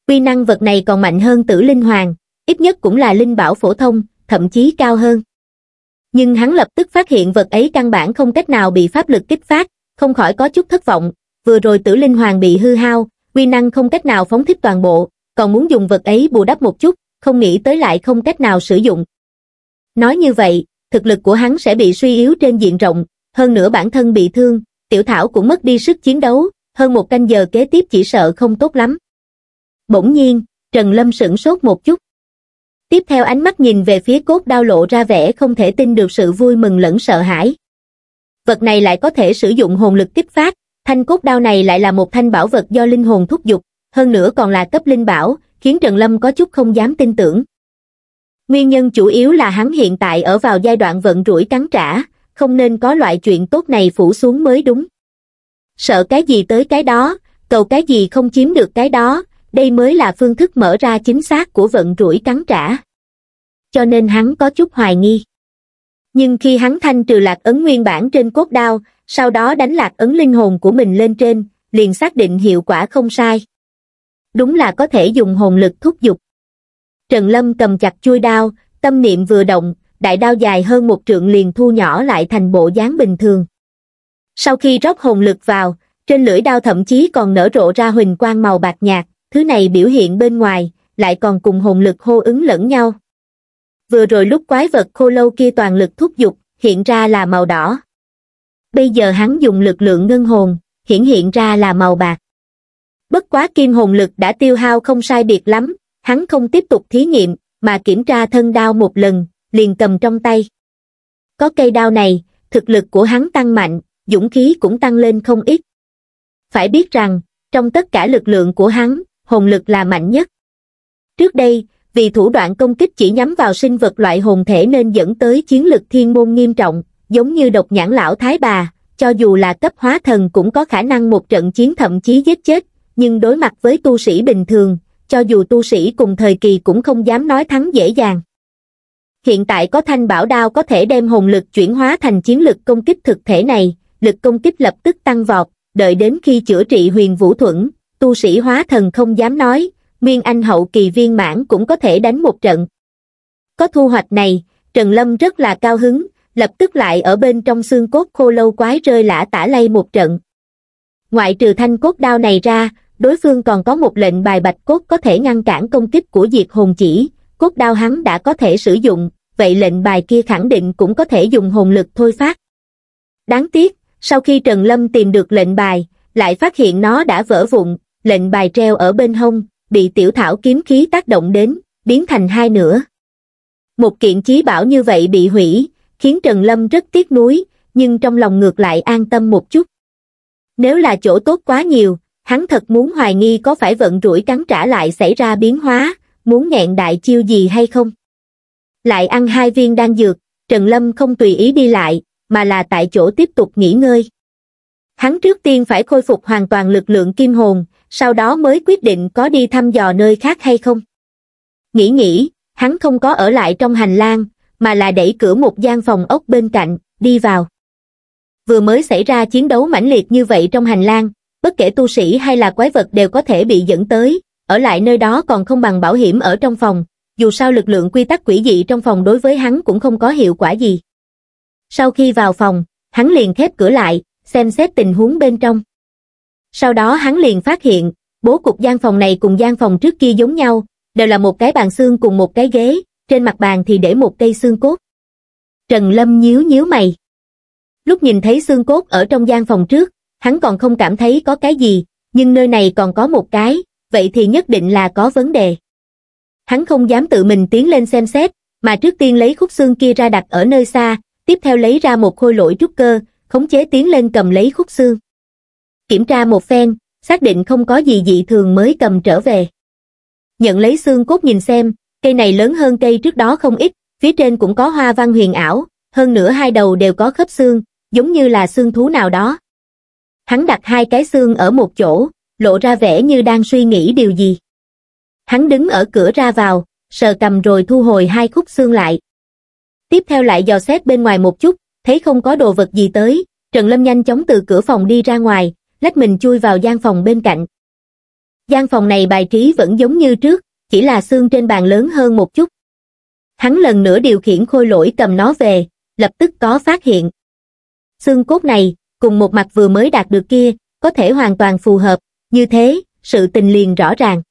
Quy năng vật này còn mạnh hơn tử linh hoàng, ít nhất cũng là linh bảo phổ thông, thậm chí cao hơn. Nhưng hắn lập tức phát hiện vật ấy căn bản không cách nào bị pháp lực kích phát, không khỏi có chút thất vọng, vừa rồi tử linh hoàng bị hư hao quy năng không cách nào phóng thích toàn bộ còn muốn dùng vật ấy bù đắp một chút không nghĩ tới lại không cách nào sử dụng nói như vậy thực lực của hắn sẽ bị suy yếu trên diện rộng hơn nữa bản thân bị thương tiểu thảo cũng mất đi sức chiến đấu hơn một canh giờ kế tiếp chỉ sợ không tốt lắm bỗng nhiên trần lâm sửng sốt một chút tiếp theo ánh mắt nhìn về phía cốt đao lộ ra vẻ không thể tin được sự vui mừng lẫn sợ hãi vật này lại có thể sử dụng hồn lực kích phát Thanh cốt đao này lại là một thanh bảo vật do linh hồn thúc giục, hơn nữa còn là cấp linh bảo, khiến Trần Lâm có chút không dám tin tưởng. Nguyên nhân chủ yếu là hắn hiện tại ở vào giai đoạn vận rủi cắn trả, không nên có loại chuyện tốt này phủ xuống mới đúng. Sợ cái gì tới cái đó, cầu cái gì không chiếm được cái đó, đây mới là phương thức mở ra chính xác của vận rủi cắn trả. Cho nên hắn có chút hoài nghi. Nhưng khi hắn thanh trừ lạc ấn nguyên bản trên cốt đao, sau đó đánh lạc ấn linh hồn của mình lên trên, liền xác định hiệu quả không sai. Đúng là có thể dùng hồn lực thúc giục. Trần Lâm cầm chặt chui đao, tâm niệm vừa động, đại đao dài hơn một trượng liền thu nhỏ lại thành bộ dáng bình thường. Sau khi rót hồn lực vào, trên lưỡi đao thậm chí còn nở rộ ra huỳnh quang màu bạc nhạt, thứ này biểu hiện bên ngoài, lại còn cùng hồn lực hô ứng lẫn nhau. Vừa rồi lúc quái vật khô lâu kia toàn lực thúc giục, hiện ra là màu đỏ bây giờ hắn dùng lực lượng ngân hồn, hiển hiện ra là màu bạc. Bất quá kim hồn lực đã tiêu hao không sai biệt lắm, hắn không tiếp tục thí nghiệm, mà kiểm tra thân đao một lần, liền cầm trong tay. Có cây đao này, thực lực của hắn tăng mạnh, dũng khí cũng tăng lên không ít. Phải biết rằng, trong tất cả lực lượng của hắn, hồn lực là mạnh nhất. Trước đây, vì thủ đoạn công kích chỉ nhắm vào sinh vật loại hồn thể nên dẫn tới chiến lực thiên môn nghiêm trọng, giống như độc nhãn lão thái bà, cho dù là cấp hóa thần cũng có khả năng một trận chiến thậm chí giết chết, nhưng đối mặt với tu sĩ bình thường, cho dù tu sĩ cùng thời kỳ cũng không dám nói thắng dễ dàng. Hiện tại có thanh bảo đao có thể đem hồn lực chuyển hóa thành chiến lực công kích thực thể này, lực công kích lập tức tăng vọt, đợi đến khi chữa trị huyền vũ thuẫn, tu sĩ hóa thần không dám nói, nguyên anh hậu kỳ viên mãn cũng có thể đánh một trận. Có thu hoạch này, Trần Lâm rất là cao hứng, lập tức lại ở bên trong xương cốt khô lâu quái rơi lả tả lay một trận ngoại trừ thanh cốt đao này ra đối phương còn có một lệnh bài bạch cốt có thể ngăn cản công kích của diệt hồn chỉ cốt đao hắn đã có thể sử dụng vậy lệnh bài kia khẳng định cũng có thể dùng hồn lực thôi phát đáng tiếc sau khi trần lâm tìm được lệnh bài lại phát hiện nó đã vỡ vụn lệnh bài treo ở bên hông bị tiểu thảo kiếm khí tác động đến biến thành hai nửa một kiện chí bảo như vậy bị hủy khiến Trần Lâm rất tiếc nuối, nhưng trong lòng ngược lại an tâm một chút. Nếu là chỗ tốt quá nhiều, hắn thật muốn hoài nghi có phải vận rủi cắn trả lại xảy ra biến hóa, muốn nghẹn đại chiêu gì hay không. Lại ăn hai viên đan dược, Trần Lâm không tùy ý đi lại, mà là tại chỗ tiếp tục nghỉ ngơi. Hắn trước tiên phải khôi phục hoàn toàn lực lượng kim hồn, sau đó mới quyết định có đi thăm dò nơi khác hay không. Nghĩ nghĩ, hắn không có ở lại trong hành lang, mà là đẩy cửa một gian phòng ốc bên cạnh, đi vào. Vừa mới xảy ra chiến đấu mãnh liệt như vậy trong hành lang, bất kể tu sĩ hay là quái vật đều có thể bị dẫn tới, ở lại nơi đó còn không bằng bảo hiểm ở trong phòng, dù sao lực lượng quy tắc quỷ dị trong phòng đối với hắn cũng không có hiệu quả gì. Sau khi vào phòng, hắn liền khép cửa lại, xem xét tình huống bên trong. Sau đó hắn liền phát hiện, bố cục gian phòng này cùng gian phòng trước kia giống nhau, đều là một cái bàn xương cùng một cái ghế, trên mặt bàn thì để một cây xương cốt. Trần Lâm nhíu nhíu mày. Lúc nhìn thấy xương cốt ở trong gian phòng trước, hắn còn không cảm thấy có cái gì, nhưng nơi này còn có một cái, vậy thì nhất định là có vấn đề. Hắn không dám tự mình tiến lên xem xét, mà trước tiên lấy khúc xương kia ra đặt ở nơi xa, tiếp theo lấy ra một khôi lỗi trúc cơ, khống chế tiến lên cầm lấy khúc xương. Kiểm tra một phen, xác định không có gì dị thường mới cầm trở về. Nhận lấy xương cốt nhìn xem, cây này lớn hơn cây trước đó không ít, phía trên cũng có hoa văn huyền ảo, hơn nữa hai đầu đều có khớp xương, giống như là xương thú nào đó. Hắn đặt hai cái xương ở một chỗ, lộ ra vẻ như đang suy nghĩ điều gì. Hắn đứng ở cửa ra vào, sờ cầm rồi thu hồi hai khúc xương lại. Tiếp theo lại dò xét bên ngoài một chút, thấy không có đồ vật gì tới, Trần Lâm nhanh chóng từ cửa phòng đi ra ngoài, lách mình chui vào gian phòng bên cạnh. Gian phòng này bài trí vẫn giống như trước, chỉ là xương trên bàn lớn hơn một chút. Hắn lần nữa điều khiển khôi lỗi cầm nó về, lập tức có phát hiện. Xương cốt này, cùng một mặt vừa mới đạt được kia, có thể hoàn toàn phù hợp, như thế, sự tình liền rõ ràng.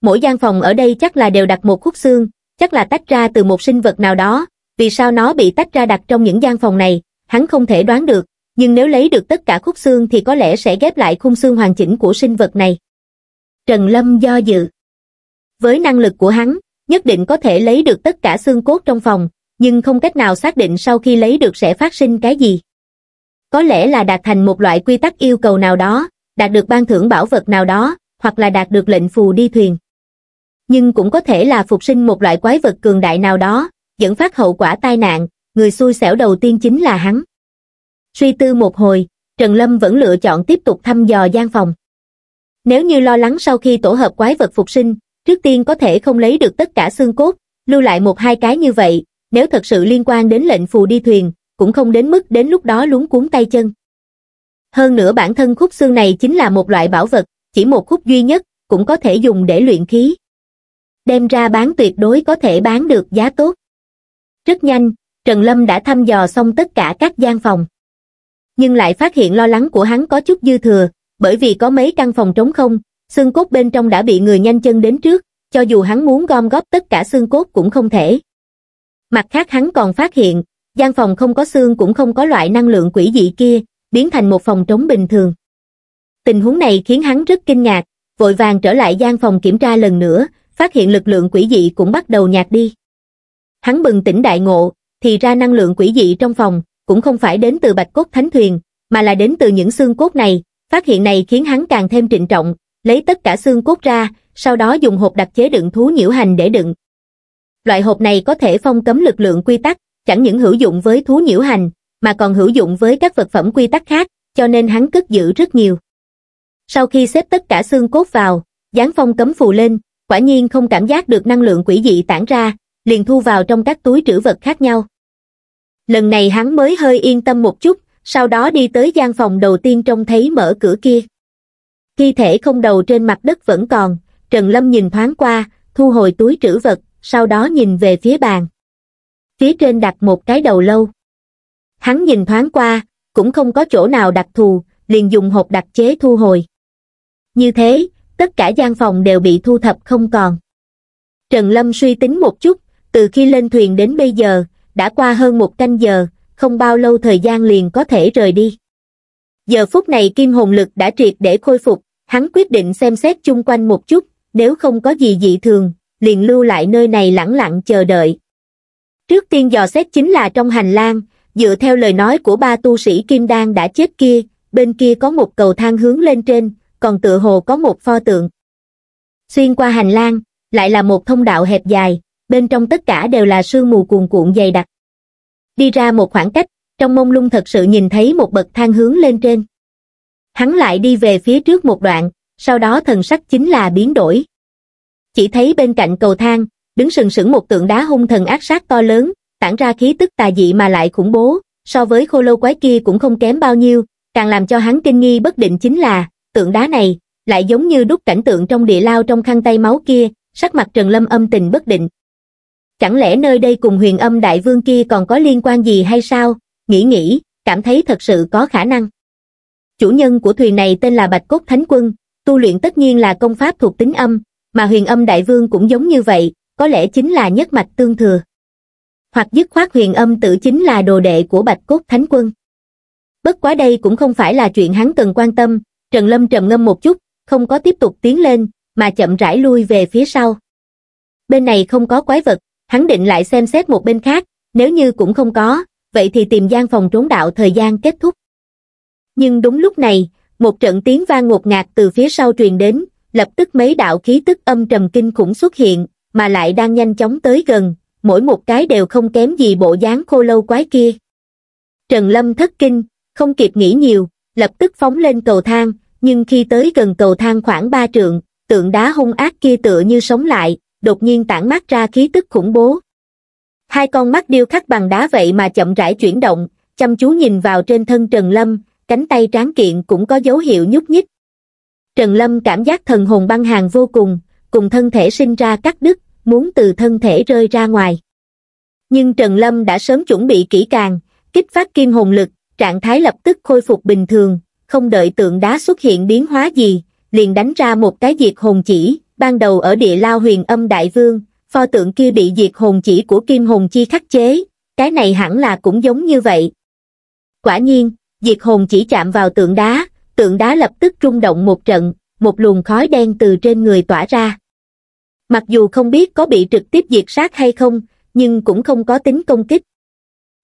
Mỗi gian phòng ở đây chắc là đều đặt một khúc xương, chắc là tách ra từ một sinh vật nào đó, vì sao nó bị tách ra đặt trong những gian phòng này, hắn không thể đoán được, nhưng nếu lấy được tất cả khúc xương thì có lẽ sẽ ghép lại khung xương hoàn chỉnh của sinh vật này. Trần Lâm do dự. Với năng lực của hắn, nhất định có thể lấy được tất cả xương cốt trong phòng, nhưng không cách nào xác định sau khi lấy được sẽ phát sinh cái gì. Có lẽ là đạt thành một loại quy tắc yêu cầu nào đó, đạt được ban thưởng bảo vật nào đó, hoặc là đạt được lệnh phù đi thuyền. Nhưng cũng có thể là phục sinh một loại quái vật cường đại nào đó, dẫn phát hậu quả tai nạn, người xui xẻo đầu tiên chính là hắn. Suy tư một hồi, Trần Lâm vẫn lựa chọn tiếp tục thăm dò gian phòng. Nếu như lo lắng sau khi tổ hợp quái vật phục sinh, trước tiên có thể không lấy được tất cả xương cốt, lưu lại một hai cái như vậy, nếu thật sự liên quan đến lệnh phù đi thuyền, cũng không đến mức đến lúc đó luống cuốn tay chân. Hơn nữa bản thân khúc xương này chính là một loại bảo vật, chỉ một khúc duy nhất, cũng có thể dùng để luyện khí. Đem ra bán tuyệt đối có thể bán được giá tốt. Rất nhanh, Trần Lâm đã thăm dò xong tất cả các gian phòng. Nhưng lại phát hiện lo lắng của hắn có chút dư thừa, bởi vì có mấy căn phòng trống không, xương cốt bên trong đã bị người nhanh chân đến trước, cho dù hắn muốn gom góp tất cả xương cốt cũng không thể. Mặt khác hắn còn phát hiện, gian phòng không có xương cũng không có loại năng lượng quỷ dị kia, biến thành một phòng trống bình thường. Tình huống này khiến hắn rất kinh ngạc, vội vàng trở lại gian phòng kiểm tra lần nữa, phát hiện lực lượng quỷ dị cũng bắt đầu nhạt đi. Hắn bừng tỉnh đại ngộ, thì ra năng lượng quỷ dị trong phòng, cũng không phải đến từ bạch cốt thánh thuyền, mà là đến từ những xương cốt này, phát hiện này khiến hắn càng thêm trịnh trọng, lấy tất cả xương cốt ra, sau đó dùng hộp đặc chế đựng thú nhiễu hành để đựng. Loại hộp này có thể phong cấm lực lượng quy tắc, chẳng những hữu dụng với thú nhiễu hành, mà còn hữu dụng với các vật phẩm quy tắc khác, cho nên hắn cất giữ rất nhiều. Sau khi xếp tất cả xương cốt vào, dán phong cấm phù lên, quả nhiên không cảm giác được năng lượng quỷ dị tản ra, liền thu vào trong các túi trữ vật khác nhau. Lần này hắn mới hơi yên tâm một chút, sau đó đi tới gian phòng đầu tiên trông thấy mở cửa kia. Thi thể không đầu trên mặt đất vẫn còn, Trần Lâm nhìn thoáng qua, thu hồi túi trữ vật, sau đó nhìn về phía bàn. Phía trên đặt một cái đầu lâu. Hắn nhìn thoáng qua, cũng không có chỗ nào đặc thù, liền dùng hộp đặc chế thu hồi. Như thế, tất cả gian phòng đều bị thu thập không còn. Trần Lâm suy tính một chút, từ khi lên thuyền đến bây giờ, đã qua hơn một canh giờ, không bao lâu thời gian liền có thể rời đi giờ phút này kim hồn lực đã triệt để khôi phục, hắn quyết định xem xét chung quanh một chút, nếu không có gì dị thường, liền lưu lại nơi này lẳng lặng chờ đợi. Trước tiên dò xét chính là trong hành lang, dựa theo lời nói của ba tu sĩ kim đan đã chết kia, bên kia có một cầu thang hướng lên trên, còn tựa hồ có một pho tượng. Xuyên qua hành lang, lại là một thông đạo hẹp dài, bên trong tất cả đều là sương mù cuồn cuộn dày đặc. Đi ra một khoảng cách, trong mông lung thật sự nhìn thấy một bậc thang hướng lên trên. Hắn lại đi về phía trước một đoạn, sau đó thần sắc chính là biến đổi. Chỉ thấy bên cạnh cầu thang, đứng sừng sững một tượng đá hung thần ác sát to lớn, tản ra khí tức tà dị mà lại khủng bố, so với khô lâu quái kia cũng không kém bao nhiêu, càng làm cho hắn kinh nghi bất định chính là, tượng đá này, lại giống như đúc cảnh tượng trong địa lao trong khăn tay máu kia, sắc mặt Trần Lâm âm tình bất định. Chẳng lẽ nơi đây cùng huyền âm đại vương kia còn có liên quan gì hay sao, nghĩ nghĩ, cảm thấy thật sự có khả năng. Chủ nhân của thuyền này tên là Bạch Cốt Thánh Quân, tu luyện tất nhiên là công pháp thuộc tính âm, mà huyền âm đại vương cũng giống như vậy, có lẽ chính là nhất mạch tương thừa. Hoặc dứt khoát huyền âm tự chính là đồ đệ của Bạch Cốt Thánh Quân. Bất quá đây cũng không phải là chuyện hắn cần quan tâm, Trần Lâm trầm ngâm một chút, không có tiếp tục tiến lên, mà chậm rãi lui về phía sau. Bên này không có quái vật, hắn định lại xem xét một bên khác, nếu như cũng không có, vậy thì tìm gian phòng trốn đạo thời gian kết thúc. Nhưng đúng lúc này, một trận tiếng vang ngột ngạt từ phía sau truyền đến, lập tức mấy đạo khí tức âm trầm kinh khủng xuất hiện, mà lại đang nhanh chóng tới gần, mỗi một cái đều không kém gì bộ dáng khô lâu quái kia. Trần Lâm thất kinh, không kịp nghĩ nhiều, lập tức phóng lên cầu thang, nhưng khi tới gần cầu thang khoảng ba trượng, tượng đá hung ác kia tựa như sống lại, đột nhiên tản mát ra khí tức khủng bố, hai con mắt điêu khắc bằng đá vậy mà chậm rãi chuyển động chăm chú nhìn vào trên thân trần lâm cánh tay tráng kiện cũng có dấu hiệu nhúc nhích trần lâm cảm giác thần hồn băng hàng vô cùng cùng thân thể sinh ra cắt đứt muốn từ thân thể rơi ra ngoài nhưng trần lâm đã sớm chuẩn bị kỹ càng kích phát kim hồn lực trạng thái lập tức khôi phục bình thường không đợi tượng đá xuất hiện biến hóa gì liền đánh ra một cái diệt hồn chỉ ban đầu ở địa lao huyền âm đại vương pho tượng kia bị diệt hồn chỉ của kim hồn chi khắc chế, cái này hẳn là cũng giống như vậy. Quả nhiên, diệt hồn chỉ chạm vào tượng đá, tượng đá lập tức rung động một trận, một luồng khói đen từ trên người tỏa ra. Mặc dù không biết có bị trực tiếp diệt sát hay không, nhưng cũng không có tính công kích.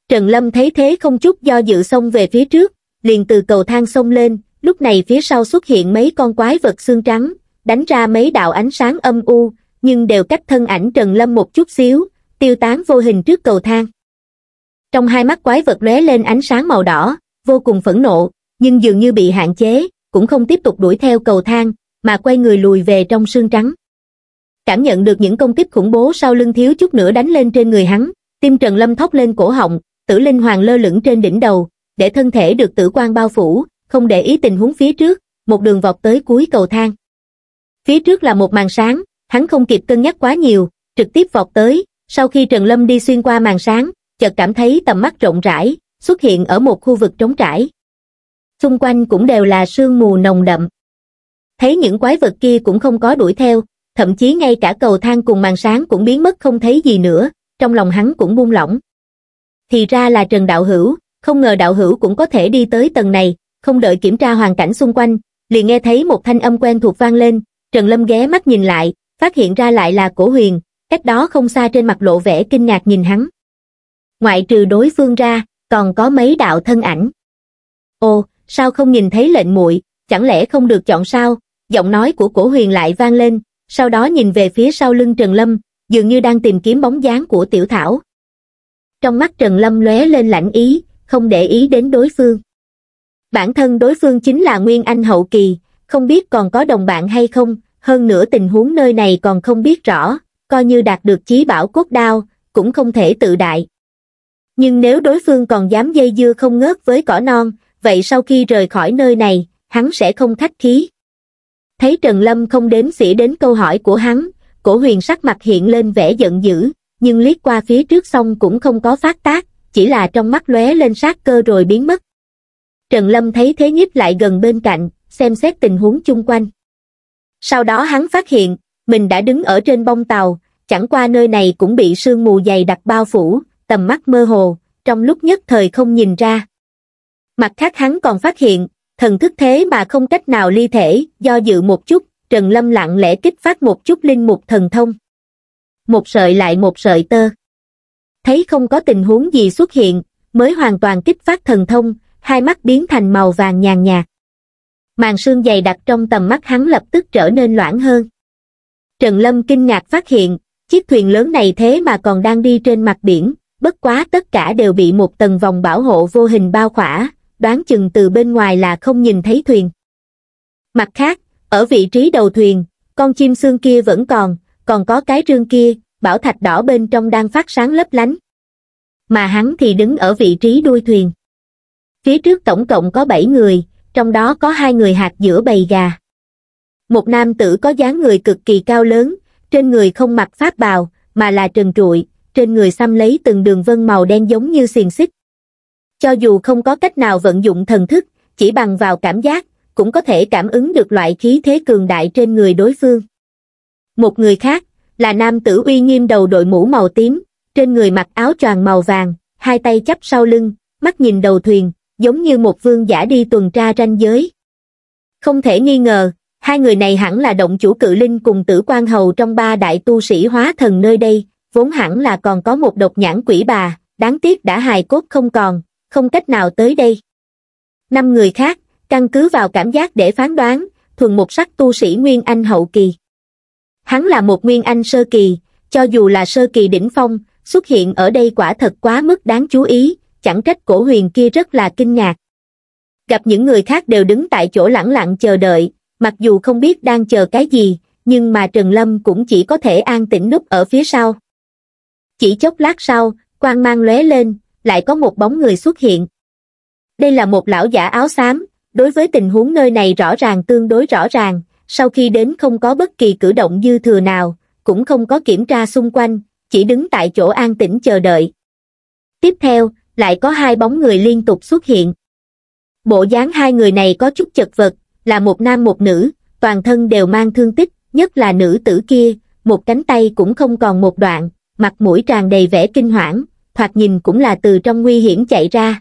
Trần Lâm thấy thế không chút do dự xông về phía trước, liền từ cầu thang xông lên, lúc này phía sau xuất hiện mấy con quái vật xương trắng, đánh ra mấy đạo ánh sáng âm u, nhưng đều cách thân ảnh trần lâm một chút xíu tiêu tán vô hình trước cầu thang trong hai mắt quái vật lóe lên ánh sáng màu đỏ vô cùng phẫn nộ nhưng dường như bị hạn chế cũng không tiếp tục đuổi theo cầu thang mà quay người lùi về trong sương trắng cảm nhận được những công kích khủng bố sau lưng thiếu chút nữa đánh lên trên người hắn tim trần lâm thốc lên cổ họng tử linh hoàng lơ lửng trên đỉnh đầu để thân thể được tử quan bao phủ không để ý tình huống phía trước một đường vọt tới cuối cầu thang phía trước là một màn sáng hắn không kịp cân nhắc quá nhiều, trực tiếp vọt tới, sau khi Trần Lâm đi xuyên qua màn sáng, chợt cảm thấy tầm mắt rộng rãi, xuất hiện ở một khu vực trống trải. Xung quanh cũng đều là sương mù nồng đậm. Thấy những quái vật kia cũng không có đuổi theo, thậm chí ngay cả cầu thang cùng màn sáng cũng biến mất không thấy gì nữa, trong lòng hắn cũng buông lỏng. Thì ra là Trần Đạo Hữu, không ngờ Đạo Hữu cũng có thể đi tới tầng này, không đợi kiểm tra hoàn cảnh xung quanh, liền nghe thấy một thanh âm quen thuộc vang lên, Trần Lâm ghé mắt nhìn lại, phát hiện ra lại là cổ huyền, cách đó không xa trên mặt lộ vẻ kinh ngạc nhìn hắn. Ngoại trừ đối phương ra, còn có mấy đạo thân ảnh. Ồ, sao không nhìn thấy lệnh muội chẳng lẽ không được chọn sao? Giọng nói của cổ huyền lại vang lên, sau đó nhìn về phía sau lưng Trần Lâm, dường như đang tìm kiếm bóng dáng của tiểu thảo. Trong mắt Trần Lâm lóe lên lãnh ý, không để ý đến đối phương. Bản thân đối phương chính là Nguyên Anh Hậu Kỳ, không biết còn có đồng bạn hay không, hơn nữa tình huống nơi này còn không biết rõ, coi như đạt được chí bảo cốt đao, cũng không thể tự đại. Nhưng nếu đối phương còn dám dây dưa không ngớt với cỏ non, vậy sau khi rời khỏi nơi này, hắn sẽ không khách khí. Thấy Trần Lâm không đếm xỉa đến câu hỏi của hắn, cổ huyền sắc mặt hiện lên vẻ giận dữ, nhưng liếc qua phía trước xong cũng không có phát tác, chỉ là trong mắt lóe lên sát cơ rồi biến mất. Trần Lâm thấy thế nhíp lại gần bên cạnh, xem xét tình huống chung quanh. Sau đó hắn phát hiện, mình đã đứng ở trên bông tàu, chẳng qua nơi này cũng bị sương mù dày đặc bao phủ, tầm mắt mơ hồ, trong lúc nhất thời không nhìn ra. Mặt khác hắn còn phát hiện, thần thức thế mà không cách nào ly thể, do dự một chút, Trần Lâm lặng lẽ kích phát một chút linh mục thần thông. Một sợi lại một sợi tơ. Thấy không có tình huống gì xuất hiện, mới hoàn toàn kích phát thần thông, hai mắt biến thành màu vàng nhàn nhạt màn sương dày đặc trong tầm mắt hắn lập tức trở nên loãng hơn. Trần Lâm kinh ngạc phát hiện, chiếc thuyền lớn này thế mà còn đang đi trên mặt biển, bất quá tất cả đều bị một tầng vòng bảo hộ vô hình bao khỏa, đoán chừng từ bên ngoài là không nhìn thấy thuyền. Mặt khác, ở vị trí đầu thuyền, con chim xương kia vẫn còn, còn có cái rương kia, bảo thạch đỏ bên trong đang phát sáng lấp lánh. Mà hắn thì đứng ở vị trí đuôi thuyền. Phía trước tổng cộng có 7 người, trong đó có hai người hạt giữa bầy gà một nam tử có dáng người cực kỳ cao lớn trên người không mặc pháp bào mà là trần trụi trên người xăm lấy từng đường vân màu đen giống như xiềng xích cho dù không có cách nào vận dụng thần thức chỉ bằng vào cảm giác cũng có thể cảm ứng được loại khí thế cường đại trên người đối phương một người khác là nam tử uy nghiêm đầu đội mũ màu tím trên người mặc áo choàng màu vàng hai tay chắp sau lưng mắt nhìn đầu thuyền giống như một vương giả đi tuần tra ranh giới. Không thể nghi ngờ, hai người này hẳn là động chủ cự linh cùng tử quan hầu trong ba đại tu sĩ hóa thần nơi đây, vốn hẳn là còn có một độc nhãn quỷ bà, đáng tiếc đã hài cốt không còn, không cách nào tới đây. Năm người khác, căn cứ vào cảm giác để phán đoán, thuần một sắc tu sĩ Nguyên Anh hậu kỳ. Hắn là một Nguyên Anh sơ kỳ, cho dù là sơ kỳ đỉnh phong, xuất hiện ở đây quả thật quá mức đáng chú ý, chẳng trách cổ huyền kia rất là kinh ngạc. Gặp những người khác đều đứng tại chỗ lẳng lặng chờ đợi, mặc dù không biết đang chờ cái gì, nhưng mà Trần Lâm cũng chỉ có thể an tĩnh núp ở phía sau. Chỉ chốc lát sau, quang mang lóe lên, lại có một bóng người xuất hiện. Đây là một lão giả áo xám, đối với tình huống nơi này rõ ràng tương đối rõ ràng, sau khi đến không có bất kỳ cử động dư thừa nào, cũng không có kiểm tra xung quanh, chỉ đứng tại chỗ an tĩnh chờ đợi. Tiếp theo, lại có hai bóng người liên tục xuất hiện. Bộ dáng hai người này có chút chật vật, là một nam một nữ, toàn thân đều mang thương tích, nhất là nữ tử kia, một cánh tay cũng không còn một đoạn, mặt mũi tràn đầy vẻ kinh hoảng, thoạt nhìn cũng là từ trong nguy hiểm chạy ra.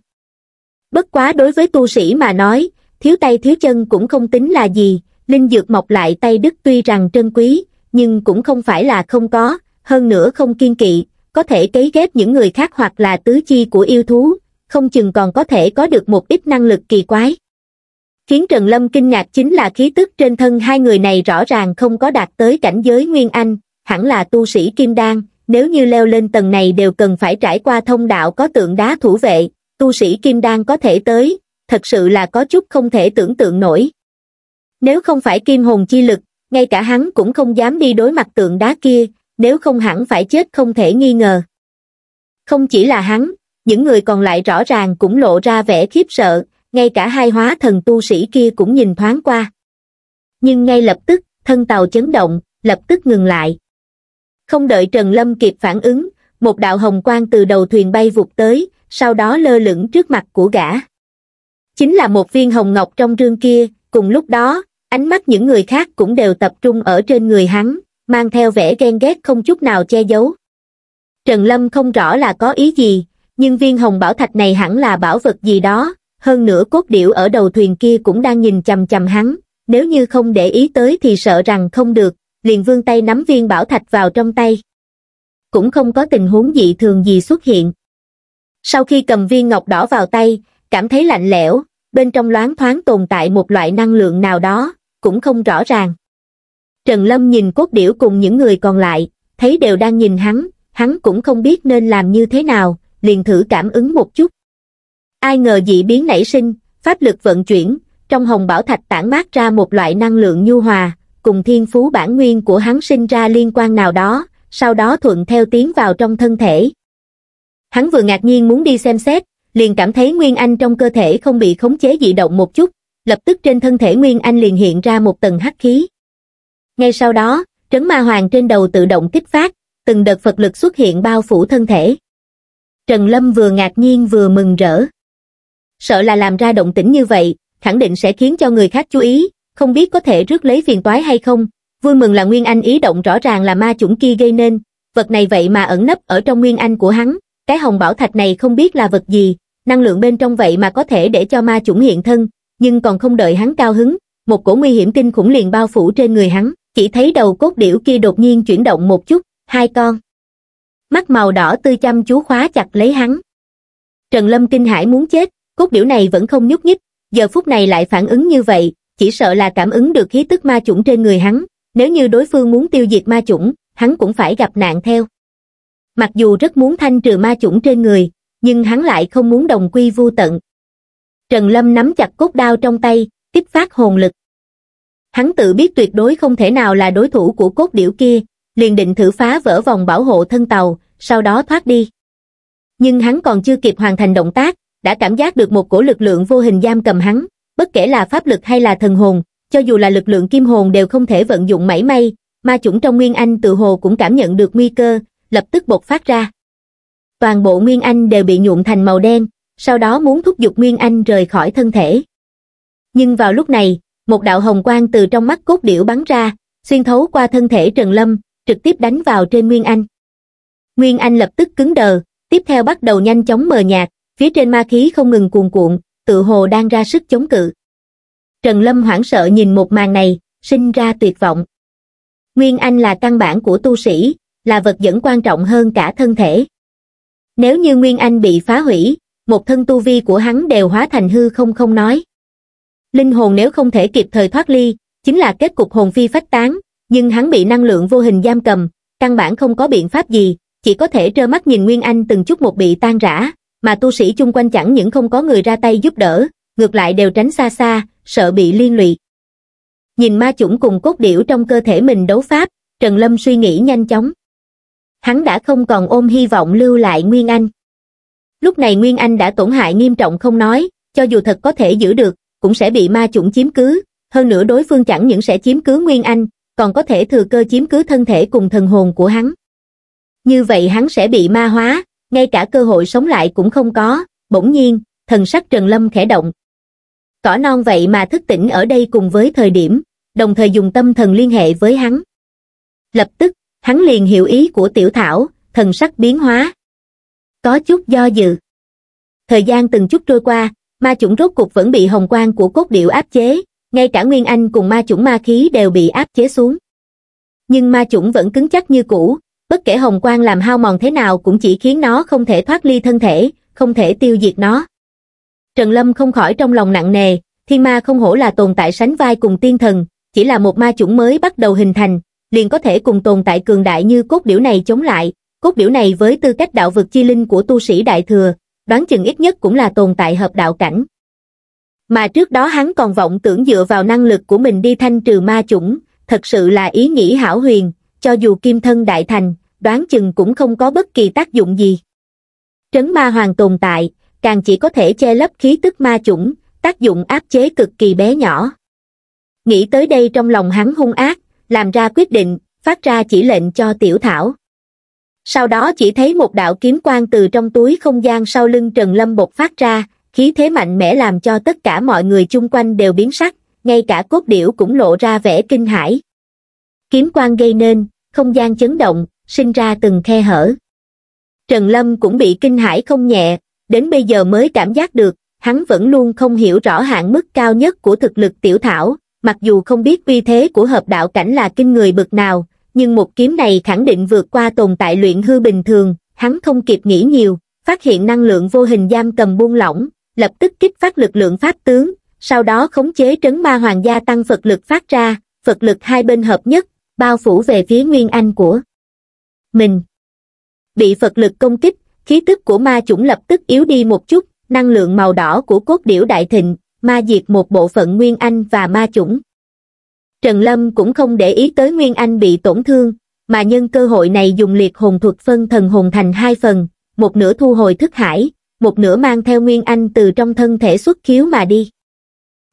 Bất quá đối với tu sĩ mà nói, thiếu tay thiếu chân cũng không tính là gì, linh dược mọc lại tay đứt tuy rằng trân quý, nhưng cũng không phải là không có, hơn nữa không kiên kỵ, có thể cấy ghép những người khác hoặc là tứ chi của yêu thú, không chừng còn có thể có được một ít năng lực kỳ quái. Khiến Trần Lâm kinh ngạc chính là khí tức trên thân hai người này rõ ràng không có đạt tới cảnh giới Nguyên Anh, hẳn là tu sĩ Kim Đan, nếu như leo lên tầng này đều cần phải trải qua thông đạo có tượng đá thủ vệ, tu sĩ Kim Đan có thể tới, thật sự là có chút không thể tưởng tượng nổi. Nếu không phải Kim Hồn chi lực, ngay cả hắn cũng không dám đi đối mặt tượng đá kia, nếu không hẳn phải chết không thể nghi ngờ. Không chỉ là hắn, những người còn lại rõ ràng cũng lộ ra vẻ khiếp sợ, ngay cả hai hóa thần tu sĩ kia cũng nhìn thoáng qua. Nhưng ngay lập tức, thân tàu chấn động, lập tức ngừng lại. Không đợi Trần Lâm kịp phản ứng, một đạo hồng quang từ đầu thuyền bay vụt tới, sau đó lơ lửng trước mặt của gã. Chính là một viên hồng ngọc trong rương kia, cùng lúc đó, ánh mắt những người khác cũng đều tập trung ở trên người hắn, mang theo vẻ ghen ghét không chút nào che giấu trần lâm không rõ là có ý gì nhưng viên hồng bảo thạch này hẳn là bảo vật gì đó hơn nữa cốt điệu ở đầu thuyền kia cũng đang nhìn chằm chằm hắn nếu như không để ý tới thì sợ rằng không được liền vươn tay nắm viên bảo thạch vào trong tay cũng không có tình huống dị thường gì xuất hiện sau khi cầm viên ngọc đỏ vào tay cảm thấy lạnh lẽo bên trong loáng thoáng tồn tại một loại năng lượng nào đó cũng không rõ ràng Trần Lâm nhìn cốt điểu cùng những người còn lại, thấy đều đang nhìn hắn, hắn cũng không biết nên làm như thế nào, liền thử cảm ứng một chút. Ai ngờ dị biến nảy sinh, pháp lực vận chuyển, trong hồng bảo thạch tản mát ra một loại năng lượng nhu hòa, cùng thiên phú bản nguyên của hắn sinh ra liên quan nào đó, sau đó thuận theo tiến vào trong thân thể. Hắn vừa ngạc nhiên muốn đi xem xét, liền cảm thấy Nguyên Anh trong cơ thể không bị khống chế dị động một chút, lập tức trên thân thể Nguyên Anh liền hiện ra một tầng hắc khí. Ngay sau đó, trấn ma hoàng trên đầu tự động kích phát, từng đợt Phật lực xuất hiện bao phủ thân thể. Trần Lâm vừa ngạc nhiên vừa mừng rỡ. Sợ là làm ra động tĩnh như vậy, khẳng định sẽ khiến cho người khác chú ý, không biết có thể rước lấy phiền toái hay không. Vui mừng là Nguyên Anh ý động rõ ràng là ma chủng kia gây nên, vật này vậy mà ẩn nấp ở trong Nguyên Anh của hắn, cái hồng bảo thạch này không biết là vật gì, năng lượng bên trong vậy mà có thể để cho ma chủng hiện thân, nhưng còn không đợi hắn cao hứng, một cổ nguy hiểm kinh khủng liền bao phủ trên người hắn chỉ thấy đầu cốt điểu kia đột nhiên chuyển động một chút hai con mắt màu đỏ tươi chăm chú khóa chặt lấy hắn trần lâm kinh hãi muốn chết cốt điểu này vẫn không nhúc nhích giờ phút này lại phản ứng như vậy chỉ sợ là cảm ứng được khí tức ma chủng trên người hắn nếu như đối phương muốn tiêu diệt ma chủng hắn cũng phải gặp nạn theo mặc dù rất muốn thanh trừ ma chủng trên người nhưng hắn lại không muốn đồng quy vô tận trần lâm nắm chặt cốt đao trong tay tiếp phát hồn lực hắn tự biết tuyệt đối không thể nào là đối thủ của cốt điểu kia, liền định thử phá vỡ vòng bảo hộ thân tàu, sau đó thoát đi. Nhưng hắn còn chưa kịp hoàn thành động tác, đã cảm giác được một cổ lực lượng vô hình giam cầm hắn, bất kể là pháp lực hay là thần hồn, cho dù là lực lượng kim hồn đều không thể vận dụng mảy may, ma chủng trong Nguyên Anh tự hồ cũng cảm nhận được nguy cơ, lập tức bộc phát ra. Toàn bộ Nguyên Anh đều bị nhuộm thành màu đen, sau đó muốn thúc giục Nguyên Anh rời khỏi thân thể. Nhưng vào lúc này, một đạo hồng quang từ trong mắt cốt điểu bắn ra xuyên thấu qua thân thể trần lâm trực tiếp đánh vào trên nguyên anh nguyên anh lập tức cứng đờ tiếp theo bắt đầu nhanh chóng mờ nhạt phía trên ma khí không ngừng cuồn cuộn tự hồ đang ra sức chống cự trần lâm hoảng sợ nhìn một màn này sinh ra tuyệt vọng nguyên anh là căn bản của tu sĩ là vật dẫn quan trọng hơn cả thân thể nếu như nguyên anh bị phá hủy một thân tu vi của hắn đều hóa thành hư không không nói Linh hồn nếu không thể kịp thời thoát ly, chính là kết cục hồn phi phách tán, nhưng hắn bị năng lượng vô hình giam cầm, căn bản không có biện pháp gì, chỉ có thể trơ mắt nhìn Nguyên Anh từng chút một bị tan rã, mà tu sĩ chung quanh chẳng những không có người ra tay giúp đỡ, ngược lại đều tránh xa xa, sợ bị liên lụy. Nhìn ma chủng cùng cốt điểu trong cơ thể mình đấu pháp, Trần Lâm suy nghĩ nhanh chóng. Hắn đã không còn ôm hy vọng lưu lại Nguyên Anh. Lúc này Nguyên Anh đã tổn hại nghiêm trọng không nói, cho dù thật có thể giữ được, cũng sẽ bị ma chủng chiếm cứ, hơn nữa đối phương chẳng những sẽ chiếm cứ Nguyên Anh, còn có thể thừa cơ chiếm cứ thân thể cùng thần hồn của hắn. Như vậy hắn sẽ bị ma hóa, ngay cả cơ hội sống lại cũng không có, bỗng nhiên, thần sắc Trần Lâm khẽ động. Cỏ non vậy mà thức tỉnh ở đây cùng với thời điểm, đồng thời dùng tâm thần liên hệ với hắn. Lập tức, hắn liền hiểu ý của tiểu thảo, thần sắc biến hóa. Có chút do dự. Thời gian từng chút trôi qua, ma chủng rốt cục vẫn bị hồng quang của cốt điệu áp chế ngay cả nguyên anh cùng ma chủng ma khí đều bị áp chế xuống nhưng ma chủng vẫn cứng chắc như cũ bất kể hồng quang làm hao mòn thế nào cũng chỉ khiến nó không thể thoát ly thân thể không thể tiêu diệt nó trần lâm không khỏi trong lòng nặng nề thiên ma không hổ là tồn tại sánh vai cùng tiên thần chỉ là một ma chủng mới bắt đầu hình thành liền có thể cùng tồn tại cường đại như cốt điểu này chống lại cốt điểu này với tư cách đạo vực chi linh của tu sĩ đại thừa đoán chừng ít nhất cũng là tồn tại hợp đạo cảnh. Mà trước đó hắn còn vọng tưởng dựa vào năng lực của mình đi thanh trừ ma chủng, thật sự là ý nghĩ hảo huyền, cho dù kim thân đại thành, đoán chừng cũng không có bất kỳ tác dụng gì. Trấn ma hoàng tồn tại, càng chỉ có thể che lấp khí tức ma chủng, tác dụng áp chế cực kỳ bé nhỏ. Nghĩ tới đây trong lòng hắn hung ác, làm ra quyết định, phát ra chỉ lệnh cho tiểu thảo sau đó chỉ thấy một đạo kiếm quang từ trong túi không gian sau lưng trần lâm bộc phát ra khí thế mạnh mẽ làm cho tất cả mọi người chung quanh đều biến sắc ngay cả cốt điểu cũng lộ ra vẻ kinh hãi kiếm quang gây nên không gian chấn động sinh ra từng khe hở trần lâm cũng bị kinh hãi không nhẹ đến bây giờ mới cảm giác được hắn vẫn luôn không hiểu rõ hạn mức cao nhất của thực lực tiểu thảo mặc dù không biết uy thế của hợp đạo cảnh là kinh người bực nào nhưng một kiếm này khẳng định vượt qua tồn tại luyện hư bình thường, hắn không kịp nghĩ nhiều, phát hiện năng lượng vô hình giam cầm buông lỏng, lập tức kích phát lực lượng pháp tướng, sau đó khống chế trấn ma hoàng gia tăng Phật lực phát ra, Phật lực hai bên hợp nhất, bao phủ về phía Nguyên Anh của mình. Bị Phật lực công kích, khí tức của ma chủng lập tức yếu đi một chút, năng lượng màu đỏ của cốt điểu đại thịnh, ma diệt một bộ phận Nguyên Anh và ma chủng. Trần Lâm cũng không để ý tới Nguyên Anh bị tổn thương, mà nhân cơ hội này dùng liệt hồn thuật phân thần hồn thành hai phần, một nửa thu hồi thức hải, một nửa mang theo Nguyên Anh từ trong thân thể xuất khiếu mà đi.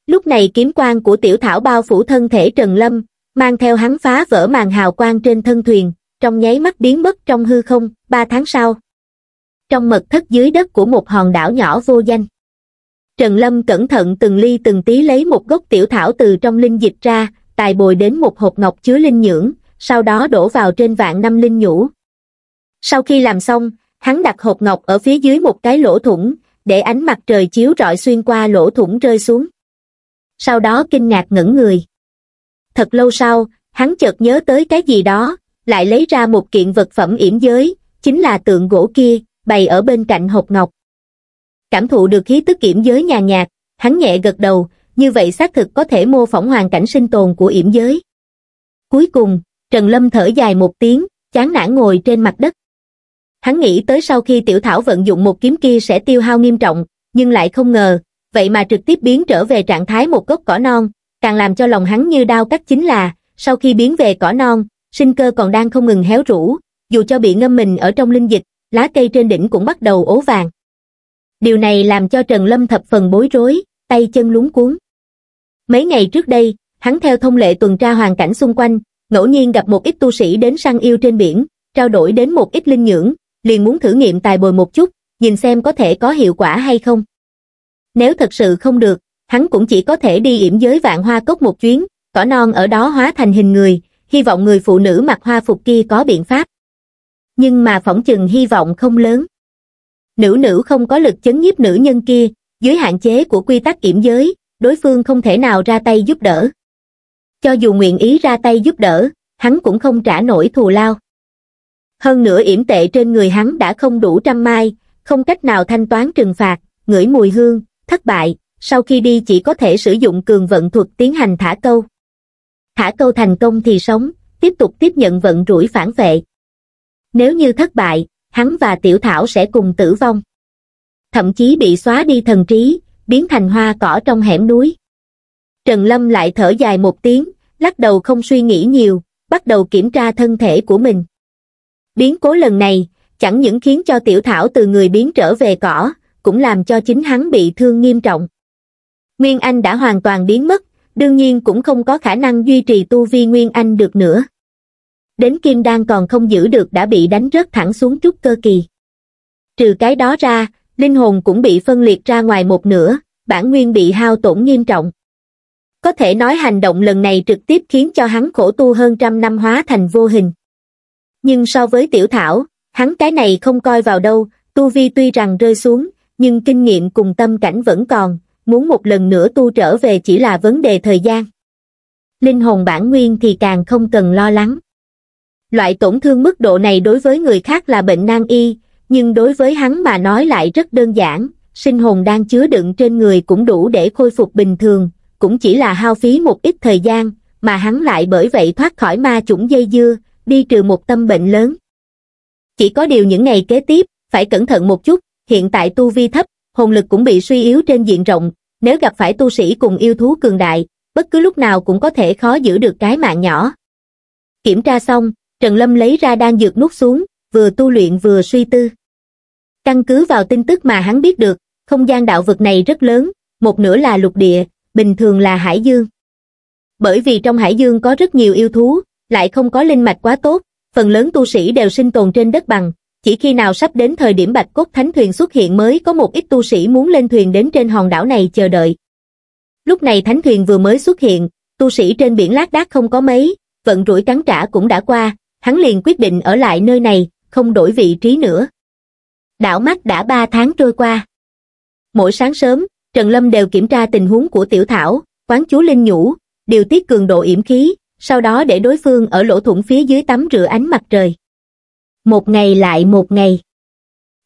Lúc này kiếm quang của tiểu thảo bao phủ thân thể Trần Lâm, mang theo hắn phá vỡ màn hào quang trên thân thuyền, trong nháy mắt biến mất trong hư không, ba tháng sau. Trong mật thất dưới đất của một hòn đảo nhỏ vô danh. Trần Lâm cẩn thận từng ly từng tí lấy một gốc tiểu thảo từ trong linh dịch ra, tài bồi đến một hộp ngọc chứa linh nhưỡng, sau đó đổ vào trên vạn năm linh nhũ. Sau khi làm xong, hắn đặt hộp ngọc ở phía dưới một cái lỗ thủng, để ánh mặt trời chiếu rọi xuyên qua lỗ thủng rơi xuống. Sau đó kinh ngạc ngẩn người. Thật lâu sau, hắn chợt nhớ tới cái gì đó, lại lấy ra một kiện vật phẩm yểm giới, chính là tượng gỗ kia, bày ở bên cạnh hộp ngọc. Cảm thụ được khí tức yểm giới nhàn nhạt, hắn nhẹ gật đầu, như vậy xác thực có thể mô phỏng hoàn cảnh sinh tồn của yểm giới. Cuối cùng, Trần Lâm thở dài một tiếng, chán nản ngồi trên mặt đất. Hắn nghĩ tới sau khi tiểu thảo vận dụng một kiếm kia sẽ tiêu hao nghiêm trọng, nhưng lại không ngờ, vậy mà trực tiếp biến trở về trạng thái một gốc cỏ non, càng làm cho lòng hắn như đau cắt chính là, sau khi biến về cỏ non, sinh cơ còn đang không ngừng héo rũ, dù cho bị ngâm mình ở trong linh dịch, lá cây trên đỉnh cũng bắt đầu ố vàng. Điều này làm cho Trần Lâm thập phần bối rối, tay chân lúng cuốn. Mấy ngày trước đây, hắn theo thông lệ tuần tra hoàn cảnh xung quanh, ngẫu nhiên gặp một ít tu sĩ đến săn yêu trên biển, trao đổi đến một ít linh nhưỡng, liền muốn thử nghiệm tài bồi một chút, nhìn xem có thể có hiệu quả hay không. Nếu thật sự không được, hắn cũng chỉ có thể đi yểm giới vạn hoa cốc một chuyến, cỏ non ở đó hóa thành hình người, hy vọng người phụ nữ mặc hoa phục kia có biện pháp. Nhưng mà phỏng chừng hy vọng không lớn. Nữ nữ không có lực chấn nhiếp nữ nhân kia, dưới hạn chế của quy tắc yểm giới, đối phương không thể nào ra tay giúp đỡ. Cho dù nguyện ý ra tay giúp đỡ, hắn cũng không trả nổi thù lao. Hơn nữa yểm tệ trên người hắn đã không đủ trăm mai, không cách nào thanh toán trừng phạt, ngửi mùi hương, thất bại, sau khi đi chỉ có thể sử dụng cường vận thuật tiến hành thả câu. Thả câu thành công thì sống, tiếp tục tiếp nhận vận rủi phản vệ. Nếu như thất bại, hắn và Tiểu Thảo sẽ cùng tử vong. Thậm chí bị xóa đi thần trí, biến thành hoa cỏ trong hẻm núi. Trần Lâm lại thở dài một tiếng, lắc đầu không suy nghĩ nhiều, bắt đầu kiểm tra thân thể của mình. Biến cố lần này, chẳng những khiến cho tiểu thảo từ người biến trở về cỏ, cũng làm cho chính hắn bị thương nghiêm trọng. Nguyên Anh đã hoàn toàn biến mất, đương nhiên cũng không có khả năng duy trì tu vi Nguyên Anh được nữa. Đến Kim Đan còn không giữ được đã bị đánh rớt thẳng xuống chút cơ kỳ. Trừ cái đó ra, linh hồn cũng bị phân liệt ra ngoài một nửa, bản nguyên bị hao tổn nghiêm trọng. Có thể nói hành động lần này trực tiếp khiến cho hắn khổ tu hơn trăm năm hóa thành vô hình. Nhưng so với tiểu thảo, hắn cái này không coi vào đâu, tu vi tuy rằng rơi xuống, nhưng kinh nghiệm cùng tâm cảnh vẫn còn, muốn một lần nữa tu trở về chỉ là vấn đề thời gian. Linh hồn bản nguyên thì càng không cần lo lắng. Loại tổn thương mức độ này đối với người khác là bệnh nan y, nhưng đối với hắn mà nói lại rất đơn giản, sinh hồn đang chứa đựng trên người cũng đủ để khôi phục bình thường, cũng chỉ là hao phí một ít thời gian, mà hắn lại bởi vậy thoát khỏi ma chủng dây dưa, đi trừ một tâm bệnh lớn. Chỉ có điều những ngày kế tiếp, phải cẩn thận một chút, hiện tại tu vi thấp, hồn lực cũng bị suy yếu trên diện rộng, nếu gặp phải tu sĩ cùng yêu thú cường đại, bất cứ lúc nào cũng có thể khó giữ được cái mạng nhỏ. Kiểm tra xong, Trần Lâm lấy ra đan dược nuốt xuống, vừa tu luyện vừa suy tư. Căn cứ vào tin tức mà hắn biết được, không gian đạo vực này rất lớn, một nửa là lục địa, bình thường là hải dương. Bởi vì trong hải dương có rất nhiều yêu thú, lại không có linh mạch quá tốt, phần lớn tu sĩ đều sinh tồn trên đất bằng, chỉ khi nào sắp đến thời điểm bạch cốt thánh thuyền xuất hiện mới có một ít tu sĩ muốn lên thuyền đến trên hòn đảo này chờ đợi. Lúc này thánh thuyền vừa mới xuất hiện, tu sĩ trên biển lác đác không có mấy, vận rủi cắn trả cũng đã qua, hắn liền quyết định ở lại nơi này, không đổi vị trí nữa. Đảo mắt đã ba tháng trôi qua. Mỗi sáng sớm, Trần Lâm đều kiểm tra tình huống của Tiểu Thảo, quán chú Linh Nhũ, điều tiết cường độ yểm khí, sau đó để đối phương ở lỗ thủng phía dưới tắm rửa ánh mặt trời. Một ngày lại một ngày.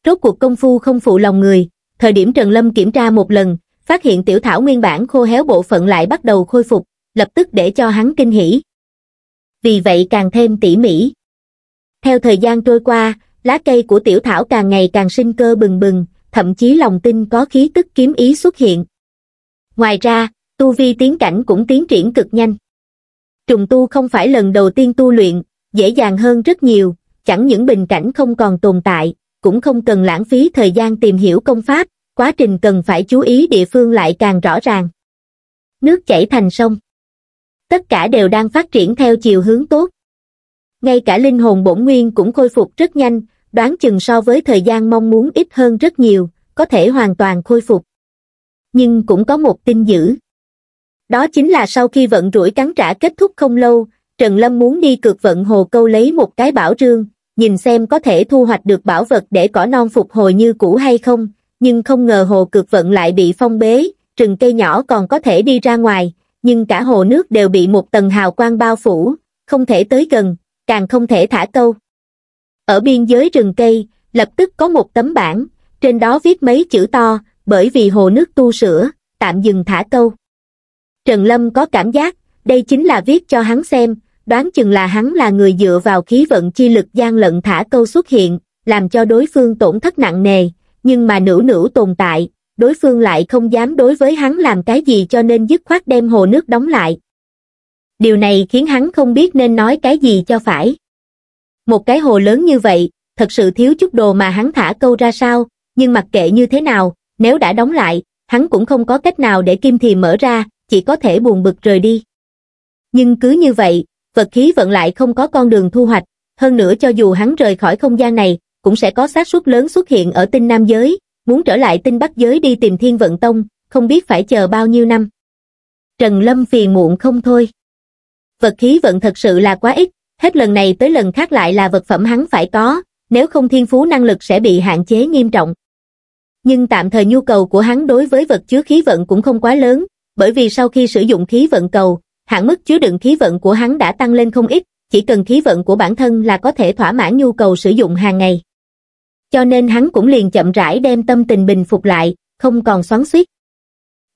Rốt cuộc công phu không phụ lòng người, thời điểm Trần Lâm kiểm tra một lần, phát hiện Tiểu Thảo nguyên bản khô héo bộ phận lại bắt đầu khôi phục, lập tức để cho hắn kinh hỉ. Vì vậy càng thêm tỉ mỉ. Theo thời gian trôi qua, lá cây của tiểu thảo càng ngày càng sinh cơ bừng bừng, thậm chí lòng tin có khí tức kiếm ý xuất hiện. Ngoài ra, tu vi tiến cảnh cũng tiến triển cực nhanh. Trùng tu không phải lần đầu tiên tu luyện, dễ dàng hơn rất nhiều, chẳng những bình cảnh không còn tồn tại, cũng không cần lãng phí thời gian tìm hiểu công pháp, quá trình cần phải chú ý địa phương lại càng rõ ràng. Nước chảy thành sông. Tất cả đều đang phát triển theo chiều hướng tốt ngay cả linh hồn bổn nguyên cũng khôi phục rất nhanh, đoán chừng so với thời gian mong muốn ít hơn rất nhiều, có thể hoàn toàn khôi phục. Nhưng cũng có một tin dữ. Đó chính là sau khi vận rủi cắn trả kết thúc không lâu, Trần Lâm muốn đi cược vận hồ câu lấy một cái bảo trương, nhìn xem có thể thu hoạch được bảo vật để cỏ non phục hồi như cũ hay không, nhưng không ngờ hồ cược vận lại bị phong bế, rừng cây nhỏ còn có thể đi ra ngoài, nhưng cả hồ nước đều bị một tầng hào quang bao phủ, không thể tới gần, càng không thể thả câu. Ở biên giới rừng cây, lập tức có một tấm bảng, trên đó viết mấy chữ to, bởi vì hồ nước tu sửa, tạm dừng thả câu. Trần Lâm có cảm giác, đây chính là viết cho hắn xem, đoán chừng là hắn là người dựa vào khí vận chi lực gian lận thả câu xuất hiện, làm cho đối phương tổn thất nặng nề, nhưng mà nữ nữ tồn tại, đối phương lại không dám đối với hắn làm cái gì cho nên dứt khoát đem hồ nước đóng lại, điều này khiến hắn không biết nên nói cái gì cho phải. Một cái hồ lớn như vậy, thật sự thiếu chút đồ mà hắn thả câu ra sao, nhưng mặc kệ như thế nào, nếu đã đóng lại, hắn cũng không có cách nào để kim thì mở ra, chỉ có thể buồn bực rời đi. Nhưng cứ như vậy, vật khí vận lại không có con đường thu hoạch, hơn nữa cho dù hắn rời khỏi không gian này, cũng sẽ có xác suất lớn xuất hiện ở tinh Nam giới, muốn trở lại tinh Bắc giới đi tìm thiên vận tông, không biết phải chờ bao nhiêu năm. Trần Lâm phiền muộn không thôi vật khí vận thật sự là quá ít, hết lần này tới lần khác lại là vật phẩm hắn phải có, nếu không thiên phú năng lực sẽ bị hạn chế nghiêm trọng. Nhưng tạm thời nhu cầu của hắn đối với vật chứa khí vận cũng không quá lớn, bởi vì sau khi sử dụng khí vận cầu, hạn mức chứa đựng khí vận của hắn đã tăng lên không ít, chỉ cần khí vận của bản thân là có thể thỏa mãn nhu cầu sử dụng hàng ngày. Cho nên hắn cũng liền chậm rãi đem tâm tình bình phục lại, không còn xoắn xuýt.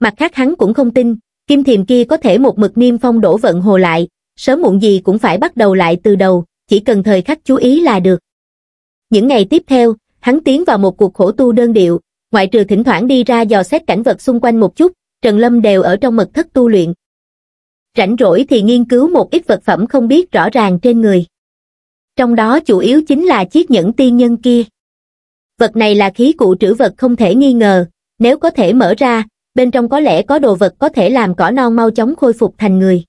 Mặt khác hắn cũng không tin, kim thiềm kia có thể một mực niêm phong đổ vận hồ lại, sớm muộn gì cũng phải bắt đầu lại từ đầu, chỉ cần thời khắc chú ý là được. Những ngày tiếp theo, hắn tiến vào một cuộc khổ tu đơn điệu, ngoại trừ thỉnh thoảng đi ra dò xét cảnh vật xung quanh một chút, Trần Lâm đều ở trong mật thất tu luyện. Rảnh rỗi thì nghiên cứu một ít vật phẩm không biết rõ ràng trên người. Trong đó chủ yếu chính là chiếc nhẫn tiên nhân kia. Vật này là khí cụ trữ vật không thể nghi ngờ, nếu có thể mở ra, bên trong có lẽ có đồ vật có thể làm cỏ non mau chóng khôi phục thành người.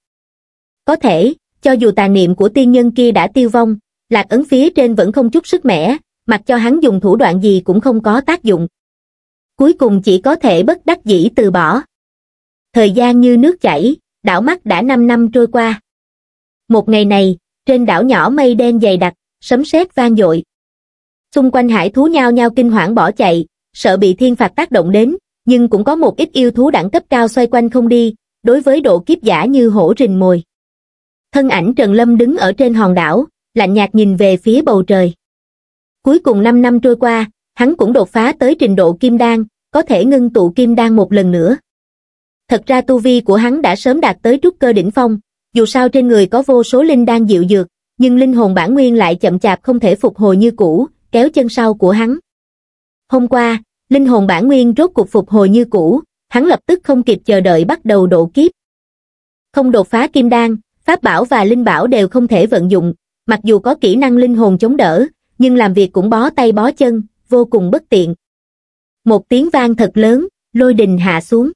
Có thể, cho dù tà niệm của tiên nhân kia đã tiêu vong, lạc ấn phía trên vẫn không chút sức mẻ, mặc cho hắn dùng thủ đoạn gì cũng không có tác dụng. Cuối cùng chỉ có thể bất đắc dĩ từ bỏ. Thời gian như nước chảy, đảo mắt đã 5 năm trôi qua. Một ngày này, trên đảo nhỏ mây đen dày đặc, sấm sét vang dội. Xung quanh hải thú nhao nhao kinh hoảng bỏ chạy, sợ bị thiên phạt tác động đến, nhưng cũng có một ít yêu thú đẳng cấp cao xoay quanh không đi, đối với độ kiếp giả như hổ rình mồi thân ảnh trần lâm đứng ở trên hòn đảo lạnh nhạt nhìn về phía bầu trời cuối cùng năm năm trôi qua hắn cũng đột phá tới trình độ kim đan có thể ngưng tụ kim đan một lần nữa thật ra tu vi của hắn đã sớm đạt tới trúc cơ đỉnh phong dù sao trên người có vô số linh đan dịu dược nhưng linh hồn bản nguyên lại chậm chạp không thể phục hồi như cũ kéo chân sau của hắn hôm qua linh hồn bản nguyên rốt cuộc phục hồi như cũ hắn lập tức không kịp chờ đợi bắt đầu độ kiếp không đột phá kim đan pháp bảo và linh bảo đều không thể vận dụng, mặc dù có kỹ năng linh hồn chống đỡ, nhưng làm việc cũng bó tay bó chân, vô cùng bất tiện. Một tiếng vang thật lớn, lôi đình hạ xuống.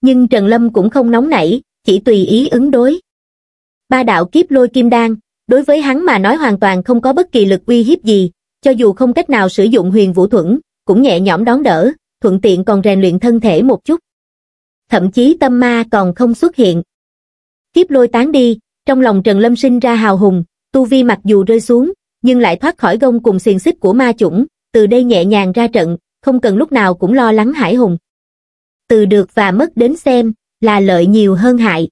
Nhưng Trần Lâm cũng không nóng nảy, chỉ tùy ý ứng đối. Ba đạo kiếp lôi kim đan, đối với hắn mà nói hoàn toàn không có bất kỳ lực uy hiếp gì, cho dù không cách nào sử dụng huyền vũ thuẫn, cũng nhẹ nhõm đón đỡ, thuận tiện còn rèn luyện thân thể một chút. Thậm chí tâm ma còn không xuất hiện, Kiếp lôi tán đi, trong lòng Trần Lâm sinh ra hào hùng, tu vi mặc dù rơi xuống, nhưng lại thoát khỏi gông cùng xiềng xích của ma chủng, từ đây nhẹ nhàng ra trận, không cần lúc nào cũng lo lắng hải hùng. Từ được và mất đến xem, là lợi nhiều hơn hại.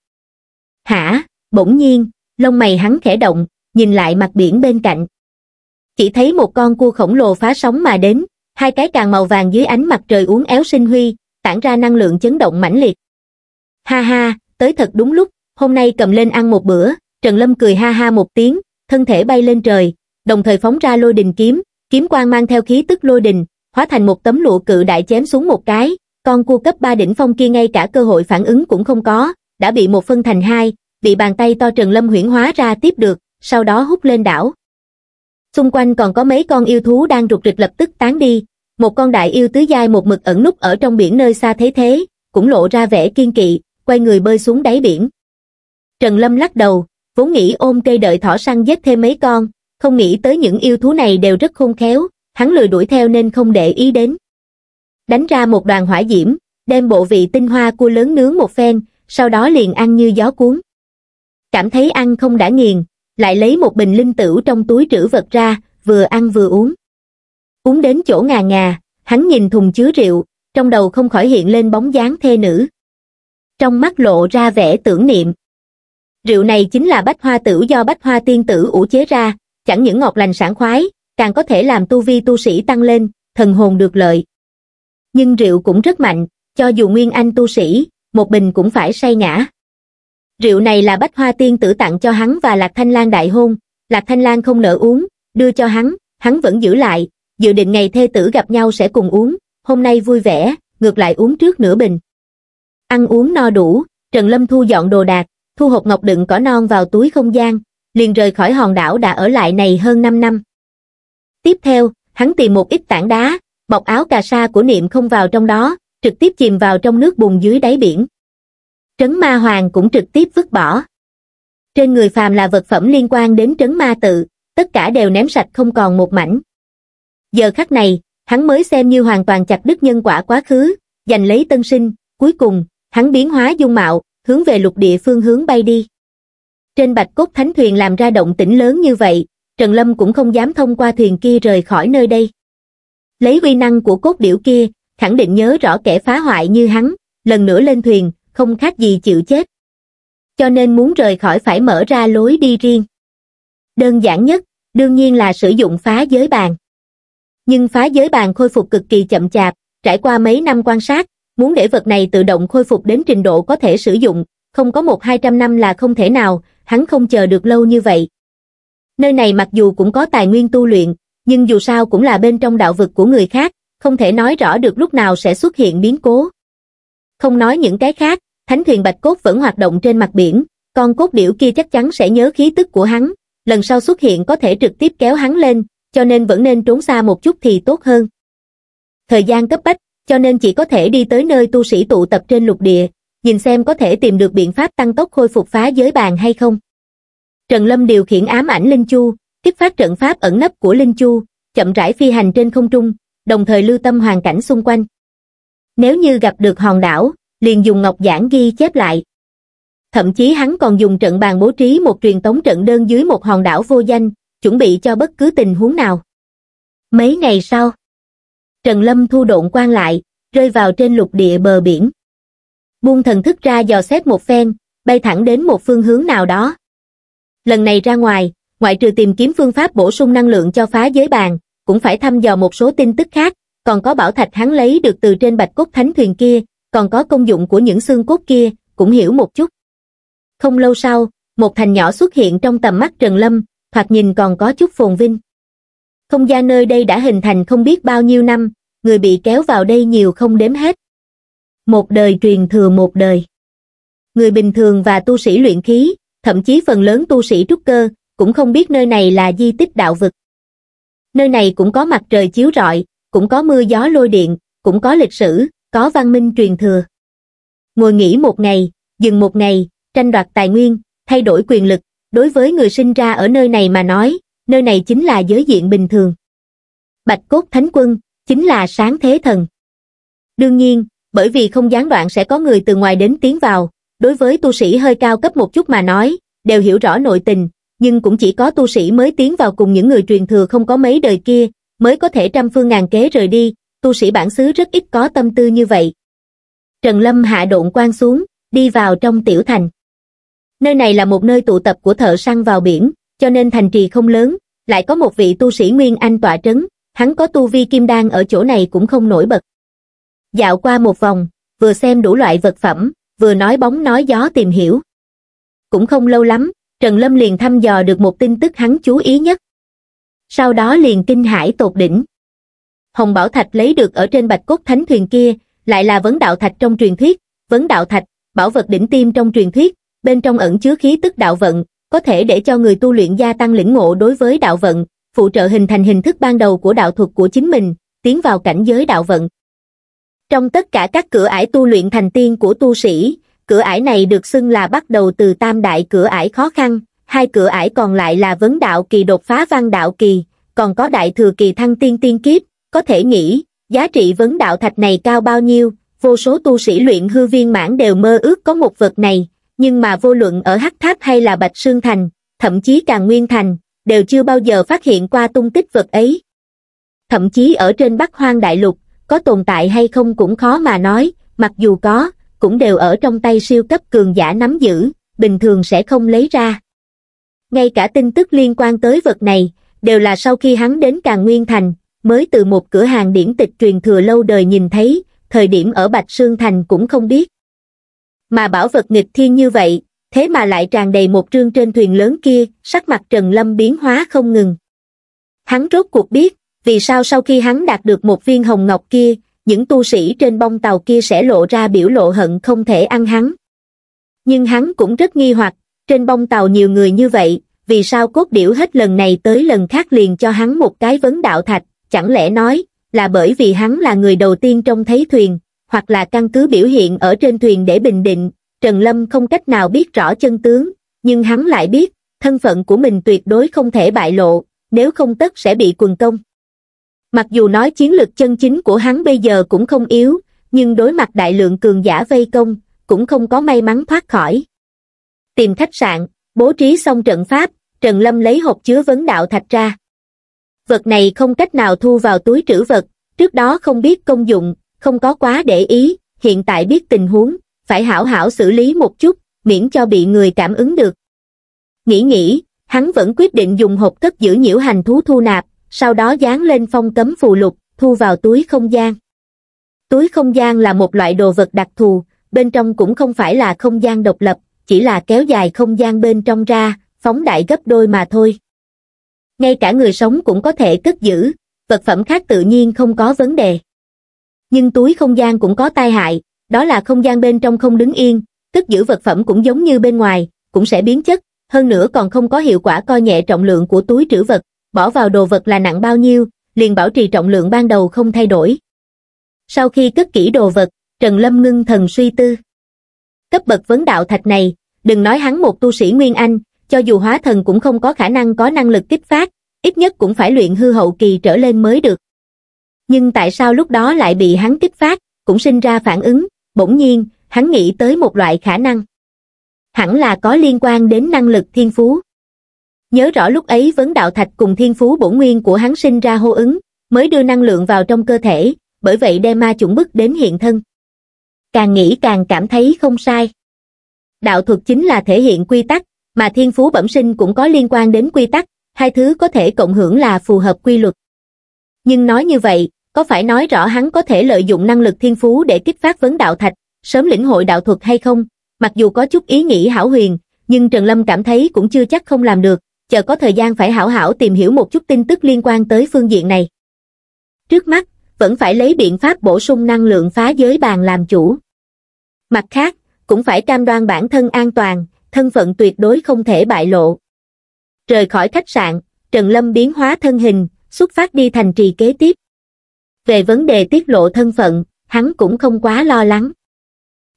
Hả, bỗng nhiên, lông mày hắn khẽ động, nhìn lại mặt biển bên cạnh. Chỉ thấy một con cua khổng lồ phá sóng mà đến, hai cái càng màu vàng dưới ánh mặt trời uốn éo sinh huy, tản ra năng lượng chấn động mãnh liệt. Ha ha, tới thật đúng lúc, hôm nay cầm lên ăn một bữa trần lâm cười ha ha một tiếng thân thể bay lên trời đồng thời phóng ra lôi đình kiếm kiếm quang mang theo khí tức lôi đình hóa thành một tấm lụa cự đại chém xuống một cái con cua cấp ba đỉnh phong kia ngay cả cơ hội phản ứng cũng không có đã bị một phân thành hai bị bàn tay to trần lâm huyễn hóa ra tiếp được sau đó hút lên đảo xung quanh còn có mấy con yêu thú đang rụt rịch lập tức tán đi một con đại yêu tứ giai một mực ẩn núp ở trong biển nơi xa thế thế cũng lộ ra vẻ kiên kỵ quay người bơi xuống đáy biển Trần Lâm lắc đầu, vốn nghĩ ôm cây đợi thỏ săn giết thêm mấy con, không nghĩ tới những yêu thú này đều rất khôn khéo, hắn lười đuổi theo nên không để ý đến. Đánh ra một đoàn hỏa diễm, đem bộ vị tinh hoa cua lớn nướng một phen, sau đó liền ăn như gió cuốn. Cảm thấy ăn không đã nghiền, lại lấy một bình linh tửu trong túi trữ vật ra, vừa ăn vừa uống. Uống đến chỗ ngà ngà, hắn nhìn thùng chứa rượu, trong đầu không khỏi hiện lên bóng dáng thê nữ. Trong mắt lộ ra vẻ tưởng niệm rượu này chính là bách hoa tử do bách hoa tiên tử ủ chế ra chẳng những ngọt lành sảng khoái càng có thể làm tu vi tu sĩ tăng lên thần hồn được lợi nhưng rượu cũng rất mạnh cho dù nguyên anh tu sĩ một bình cũng phải say ngã rượu này là bách hoa tiên tử tặng cho hắn và lạc thanh lan đại hôn lạc thanh lan không nỡ uống đưa cho hắn hắn vẫn giữ lại dự định ngày thê tử gặp nhau sẽ cùng uống hôm nay vui vẻ ngược lại uống trước nửa bình ăn uống no đủ trần lâm thu dọn đồ đạc thu hột ngọc đựng cỏ non vào túi không gian, liền rời khỏi hòn đảo đã ở lại này hơn 5 năm. Tiếp theo, hắn tìm một ít tảng đá, bọc áo cà sa của niệm không vào trong đó, trực tiếp chìm vào trong nước bùn dưới đáy biển. Trấn ma hoàng cũng trực tiếp vứt bỏ. Trên người phàm là vật phẩm liên quan đến trấn ma tự, tất cả đều ném sạch không còn một mảnh. Giờ khắc này, hắn mới xem như hoàn toàn chặt đứt nhân quả quá khứ, giành lấy tân sinh, cuối cùng, hắn biến hóa dung mạo, hướng về lục địa phương hướng bay đi. Trên bạch cốt thánh thuyền làm ra động tĩnh lớn như vậy, Trần Lâm cũng không dám thông qua thuyền kia rời khỏi nơi đây. Lấy uy năng của cốt điểu kia, khẳng định nhớ rõ kẻ phá hoại như hắn, lần nữa lên thuyền, không khác gì chịu chết. Cho nên muốn rời khỏi phải mở ra lối đi riêng. Đơn giản nhất, đương nhiên là sử dụng phá giới bàn. Nhưng phá giới bàn khôi phục cực kỳ chậm chạp, trải qua mấy năm quan sát, muốn để vật này tự động khôi phục đến trình độ có thể sử dụng, không có một hai trăm năm là không thể nào, hắn không chờ được lâu như vậy. Nơi này mặc dù cũng có tài nguyên tu luyện, nhưng dù sao cũng là bên trong đạo vực của người khác, không thể nói rõ được lúc nào sẽ xuất hiện biến cố. Không nói những cái khác, thánh thuyền Bạch Cốt vẫn hoạt động trên mặt biển, con cốt điểu kia chắc chắn sẽ nhớ khí tức của hắn, lần sau xuất hiện có thể trực tiếp kéo hắn lên, cho nên vẫn nên trốn xa một chút thì tốt hơn. Thời gian cấp bách, cho nên chỉ có thể đi tới nơi tu sĩ tụ tập trên lục địa, nhìn xem có thể tìm được biện pháp tăng tốc khôi phục phá giới bàn hay không. Trần Lâm điều khiển ám ảnh Linh Chu, kích phát trận pháp ẩn nấp của Linh Chu, chậm rãi phi hành trên không trung, đồng thời lưu tâm hoàn cảnh xung quanh. Nếu như gặp được hòn đảo, liền dùng ngọc giản ghi chép lại. Thậm chí hắn còn dùng trận bàn bố trí một truyền tống trận đơn dưới một hòn đảo vô danh, chuẩn bị cho bất cứ tình huống nào. Mấy ngày sau, Trần Lâm thu độn quan lại, rơi vào trên lục địa bờ biển. Buông thần thức ra dò xét một phen, bay thẳng đến một phương hướng nào đó. Lần này ra ngoài, ngoại trừ tìm kiếm phương pháp bổ sung năng lượng cho phá giới bàn, cũng phải thăm dò một số tin tức khác, còn có bảo thạch hắn lấy được từ trên bạch cốt thánh thuyền kia, còn có công dụng của những xương cốt kia, cũng hiểu một chút. Không lâu sau, một thành nhỏ xuất hiện trong tầm mắt Trần Lâm, thoạt nhìn còn có chút phồn vinh không gian nơi đây đã hình thành không biết bao nhiêu năm, người bị kéo vào đây nhiều không đếm hết. Một đời truyền thừa một đời. Người bình thường và tu sĩ luyện khí, thậm chí phần lớn tu sĩ trúc cơ, cũng không biết nơi này là di tích đạo vực. Nơi này cũng có mặt trời chiếu rọi, cũng có mưa gió lôi điện, cũng có lịch sử, có văn minh truyền thừa. Ngồi nghỉ một ngày, dừng một ngày, tranh đoạt tài nguyên, thay đổi quyền lực, đối với người sinh ra ở nơi này mà nói, nơi này chính là giới diện bình thường. Bạch cốt thánh quân, chính là sáng thế thần. Đương nhiên, bởi vì không gián đoạn sẽ có người từ ngoài đến tiến vào, đối với tu sĩ hơi cao cấp một chút mà nói, đều hiểu rõ nội tình, nhưng cũng chỉ có tu sĩ mới tiến vào cùng những người truyền thừa không có mấy đời kia, mới có thể trăm phương ngàn kế rời đi, tu sĩ bản xứ rất ít có tâm tư như vậy. Trần Lâm hạ độn quan xuống, đi vào trong tiểu thành. Nơi này là một nơi tụ tập của thợ săn vào biển, cho nên thành trì không lớn, lại có một vị tu sĩ Nguyên Anh tọa trấn, hắn có tu vi kim đan ở chỗ này cũng không nổi bật. Dạo qua một vòng, vừa xem đủ loại vật phẩm, vừa nói bóng nói gió tìm hiểu. Cũng không lâu lắm, Trần Lâm liền thăm dò được một tin tức hắn chú ý nhất. Sau đó liền kinh hải tột đỉnh. Hồng Bảo Thạch lấy được ở trên bạch cốt thánh thuyền kia, lại là vấn đạo thạch trong truyền thuyết, vấn đạo thạch, bảo vật đỉnh tim trong truyền thuyết, bên trong ẩn chứa khí tức đạo vận, có thể để cho người tu luyện gia tăng lĩnh ngộ đối với đạo vận, phụ trợ hình thành hình thức ban đầu của đạo thuật của chính mình, tiến vào cảnh giới đạo vận. Trong tất cả các cửa ải tu luyện thành tiên của tu sĩ, cửa ải này được xưng là bắt đầu từ tam đại cửa ải khó khăn, hai cửa ải còn lại là vấn đạo kỳ đột phá văn đạo kỳ, còn có đại thừa kỳ thăng tiên tiên kiếp, có thể nghĩ, giá trị vấn đạo thạch này cao bao nhiêu, vô số tu sĩ luyện hư viên mãn đều mơ ước có một vật này, nhưng mà vô luận ở hắc tháp hay là bạch sương thành thậm chí càng nguyên thành đều chưa bao giờ phát hiện qua tung tích vật ấy thậm chí ở trên bắc hoang đại lục có tồn tại hay không cũng khó mà nói mặc dù có cũng đều ở trong tay siêu cấp cường giả nắm giữ bình thường sẽ không lấy ra ngay cả tin tức liên quan tới vật này đều là sau khi hắn đến càng nguyên thành mới từ một cửa hàng điển tịch truyền thừa lâu đời nhìn thấy thời điểm ở bạch sương thành cũng không biết mà bảo vật nghịch thiên như vậy, thế mà lại tràn đầy một trương trên thuyền lớn kia, sắc mặt Trần Lâm biến hóa không ngừng. Hắn rốt cuộc biết, vì sao sau khi hắn đạt được một viên hồng ngọc kia, những tu sĩ trên bông tàu kia sẽ lộ ra biểu lộ hận không thể ăn hắn. Nhưng hắn cũng rất nghi hoặc, trên bông tàu nhiều người như vậy, vì sao cốt điểu hết lần này tới lần khác liền cho hắn một cái vấn đạo thạch, chẳng lẽ nói, là bởi vì hắn là người đầu tiên trông thấy thuyền, hoặc là căn cứ biểu hiện ở trên thuyền để bình định, Trần Lâm không cách nào biết rõ chân tướng, nhưng hắn lại biết, thân phận của mình tuyệt đối không thể bại lộ, nếu không tất sẽ bị quần công. Mặc dù nói chiến lược chân chính của hắn bây giờ cũng không yếu, nhưng đối mặt đại lượng cường giả vây công, cũng không có may mắn thoát khỏi. Tìm khách sạn, bố trí xong trận pháp, Trần Lâm lấy hộp chứa vấn đạo thạch ra. Vật này không cách nào thu vào túi trữ vật, trước đó không biết công dụng, không có quá để ý, hiện tại biết tình huống, phải hảo hảo xử lý một chút, miễn cho bị người cảm ứng được. Nghĩ nghĩ, hắn vẫn quyết định dùng hộp cất giữ nhiễu hành thú thu nạp, sau đó dán lên phong cấm phù lục, thu vào túi không gian. Túi không gian là một loại đồ vật đặc thù, bên trong cũng không phải là không gian độc lập, chỉ là kéo dài không gian bên trong ra, phóng đại gấp đôi mà thôi. Ngay cả người sống cũng có thể cất giữ, vật phẩm khác tự nhiên không có vấn đề nhưng túi không gian cũng có tai hại, đó là không gian bên trong không đứng yên, cất giữ vật phẩm cũng giống như bên ngoài, cũng sẽ biến chất, hơn nữa còn không có hiệu quả coi nhẹ trọng lượng của túi trữ vật, bỏ vào đồ vật là nặng bao nhiêu, liền bảo trì trọng lượng ban đầu không thay đổi. Sau khi cất kỹ đồ vật, Trần Lâm ngưng thần suy tư. Cấp bậc vấn đạo thạch này, đừng nói hắn một tu sĩ Nguyên Anh, cho dù hóa thần cũng không có khả năng có năng lực kích phát, ít nhất cũng phải luyện hư hậu kỳ trở lên mới được nhưng tại sao lúc đó lại bị hắn kích phát, cũng sinh ra phản ứng, bỗng nhiên, hắn nghĩ tới một loại khả năng. Hẳn là có liên quan đến năng lực thiên phú. Nhớ rõ lúc ấy vấn đạo thạch cùng thiên phú bổ nguyên của hắn sinh ra hô ứng, mới đưa năng lượng vào trong cơ thể, bởi vậy đem ma chuẩn bức đến hiện thân. Càng nghĩ càng cảm thấy không sai. Đạo thuật chính là thể hiện quy tắc, mà thiên phú bẩm sinh cũng có liên quan đến quy tắc, hai thứ có thể cộng hưởng là phù hợp quy luật. Nhưng nói như vậy, có phải nói rõ hắn có thể lợi dụng năng lực thiên phú để kích phát vấn đạo thạch, sớm lĩnh hội đạo thuật hay không? Mặc dù có chút ý nghĩ hảo huyền, nhưng Trần Lâm cảm thấy cũng chưa chắc không làm được, chờ có thời gian phải hảo hảo tìm hiểu một chút tin tức liên quan tới phương diện này. Trước mắt, vẫn phải lấy biện pháp bổ sung năng lượng phá giới bàn làm chủ. Mặt khác, cũng phải cam đoan bản thân an toàn, thân phận tuyệt đối không thể bại lộ. Rời khỏi khách sạn, Trần Lâm biến hóa thân hình, xuất phát đi thành trì kế tiếp. Về vấn đề tiết lộ thân phận, hắn cũng không quá lo lắng.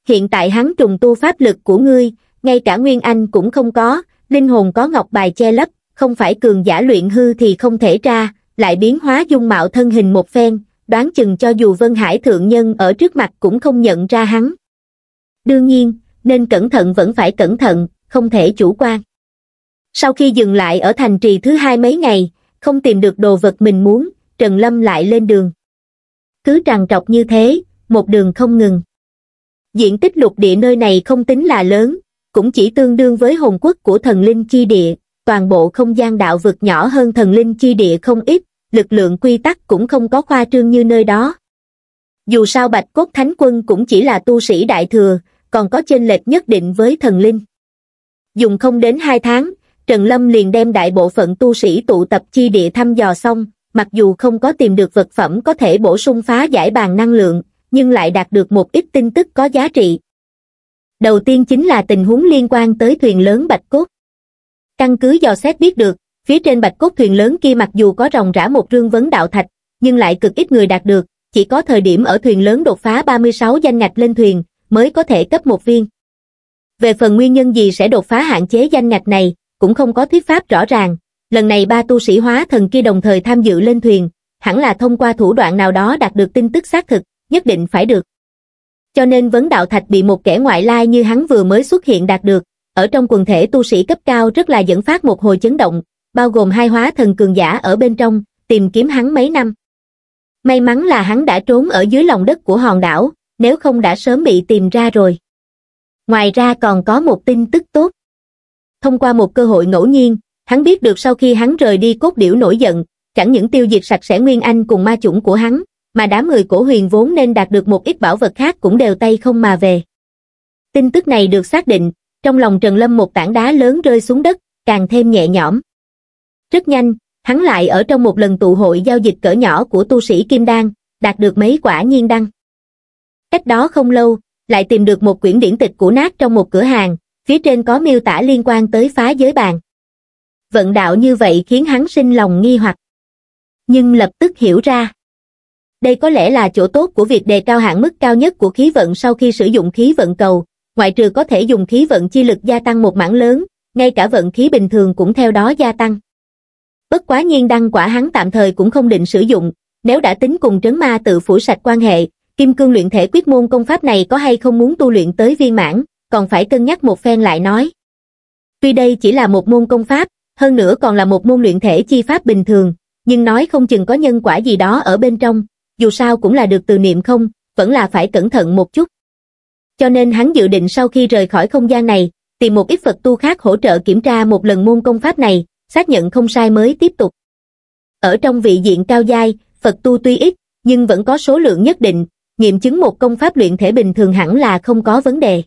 Hiện tại hắn trùng tu pháp lực của ngươi, ngay cả Nguyên Anh cũng không có, linh hồn có ngọc bài che lấp, không phải cường giả luyện hư thì không thể ra, lại biến hóa dung mạo thân hình một phen, đoán chừng cho dù Vân Hải Thượng Nhân ở trước mặt cũng không nhận ra hắn. Đương nhiên, nên cẩn thận vẫn phải cẩn thận, không thể chủ quan. Sau khi dừng lại ở thành trì thứ hai mấy ngày, không tìm được đồ vật mình muốn, Trần Lâm lại lên đường. Cứ trằn trọc như thế, một đường không ngừng. Diện tích lục địa nơi này không tính là lớn, cũng chỉ tương đương với hồn quốc của thần linh chi địa, toàn bộ không gian đạo vực nhỏ hơn thần linh chi địa không ít, lực lượng quy tắc cũng không có khoa trương như nơi đó. Dù sao Bạch Cốt Thánh Quân cũng chỉ là tu sĩ đại thừa, còn có chênh lệch nhất định với thần linh. Dùng không đến hai tháng, Trần Lâm liền đem đại bộ phận tu sĩ tụ tập chi địa thăm dò xong, mặc dù không có tìm được vật phẩm có thể bổ sung phá giải bàn năng lượng, nhưng lại đạt được một ít tin tức có giá trị. Đầu tiên chính là tình huống liên quan tới thuyền lớn Bạch Cốt. Căn cứ dò xét biết được, phía trên Bạch Cốt thuyền lớn kia mặc dù có ròng rã một rương vấn đạo thạch, nhưng lại cực ít người đạt được, chỉ có thời điểm ở thuyền lớn đột phá 36 danh ngạch lên thuyền, mới có thể cấp một viên. Về phần nguyên nhân gì sẽ đột phá hạn chế danh ngạch này, cũng không có thuyết pháp rõ ràng. Lần này ba tu sĩ hóa thần kia đồng thời tham dự lên thuyền, hẳn là thông qua thủ đoạn nào đó đạt được tin tức xác thực, nhất định phải được. Cho nên vấn đạo thạch bị một kẻ ngoại lai như hắn vừa mới xuất hiện đạt được, ở trong quần thể tu sĩ cấp cao rất là dẫn phát một hồi chấn động, bao gồm hai hóa thần cường giả ở bên trong, tìm kiếm hắn mấy năm. May mắn là hắn đã trốn ở dưới lòng đất của hòn đảo, nếu không đã sớm bị tìm ra rồi. Ngoài ra còn có một tin tức tốt thông qua một cơ hội ngẫu nhiên, hắn biết được sau khi hắn rời đi cốt điểu nổi giận, chẳng những tiêu diệt sạch sẽ Nguyên Anh cùng ma chủng của hắn, mà đám người cổ huyền vốn nên đạt được một ít bảo vật khác cũng đều tay không mà về. Tin tức này được xác định, trong lòng Trần Lâm một tảng đá lớn rơi xuống đất, càng thêm nhẹ nhõm. Rất nhanh, hắn lại ở trong một lần tụ hội giao dịch cỡ nhỏ của tu sĩ Kim Đan, đạt được mấy quả nhiên đăng. Cách đó không lâu, lại tìm được một quyển điển tịch của nát trong một cửa hàng, phía trên có miêu tả liên quan tới phá giới bàn. Vận đạo như vậy khiến hắn sinh lòng nghi hoặc. Nhưng lập tức hiểu ra. Đây có lẽ là chỗ tốt của việc đề cao hạn mức cao nhất của khí vận sau khi sử dụng khí vận cầu, ngoại trừ có thể dùng khí vận chi lực gia tăng một mảng lớn, ngay cả vận khí bình thường cũng theo đó gia tăng. Bất quá nhiên đăng quả hắn tạm thời cũng không định sử dụng, nếu đã tính cùng trấn ma tự phủ sạch quan hệ, kim cương luyện thể quyết môn công pháp này có hay không muốn tu luyện tới viên mãn, còn phải cân nhắc một phen lại nói. Tuy đây chỉ là một môn công pháp, hơn nữa còn là một môn luyện thể chi pháp bình thường, nhưng nói không chừng có nhân quả gì đó ở bên trong, dù sao cũng là được từ niệm không, vẫn là phải cẩn thận một chút. Cho nên hắn dự định sau khi rời khỏi không gian này, tìm một ít Phật tu khác hỗ trợ kiểm tra một lần môn công pháp này, xác nhận không sai mới tiếp tục. Ở trong vị diện cao giai, Phật tu tuy ít, nhưng vẫn có số lượng nhất định, nghiệm chứng một công pháp luyện thể bình thường hẳn là không có vấn đề.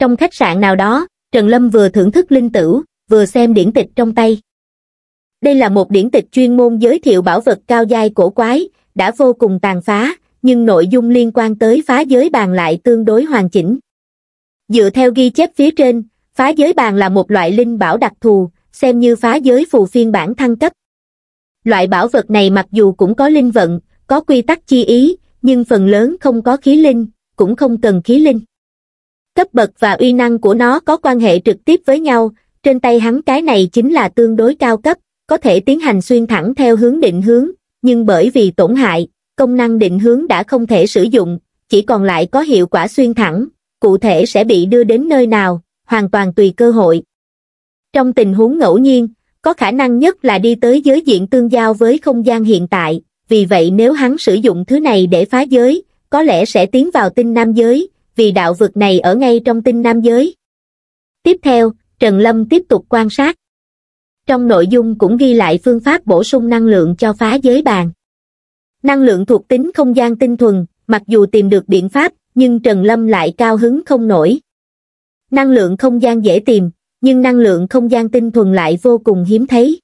Trong khách sạn nào đó, Trần Lâm vừa thưởng thức linh tử, vừa xem điển tịch trong tay. Đây là một điển tịch chuyên môn giới thiệu bảo vật cao giai cổ quái, đã vô cùng tàn phá, nhưng nội dung liên quan tới phá giới bàn lại tương đối hoàn chỉnh. Dựa theo ghi chép phía trên, phá giới bàn là một loại linh bảo đặc thù, xem như phá giới phù phiên bản thăng cấp. Loại bảo vật này mặc dù cũng có linh vận, có quy tắc chi ý, nhưng phần lớn không có khí linh, cũng không cần khí linh cấp bậc và uy năng của nó có quan hệ trực tiếp với nhau trên tay hắn cái này chính là tương đối cao cấp có thể tiến hành xuyên thẳng theo hướng định hướng nhưng bởi vì tổn hại công năng định hướng đã không thể sử dụng chỉ còn lại có hiệu quả xuyên thẳng cụ thể sẽ bị đưa đến nơi nào hoàn toàn tùy cơ hội trong tình huống ngẫu nhiên có khả năng nhất là đi tới giới diện tương giao với không gian hiện tại vì vậy nếu hắn sử dụng thứ này để phá giới có lẽ sẽ tiến vào tinh nam giới vì đạo vực này ở ngay trong tinh nam giới. Tiếp theo, Trần Lâm tiếp tục quan sát. Trong nội dung cũng ghi lại phương pháp bổ sung năng lượng cho phá giới bàn. Năng lượng thuộc tính không gian tinh thuần, mặc dù tìm được biện pháp, nhưng Trần Lâm lại cao hứng không nổi. Năng lượng không gian dễ tìm, nhưng năng lượng không gian tinh thuần lại vô cùng hiếm thấy.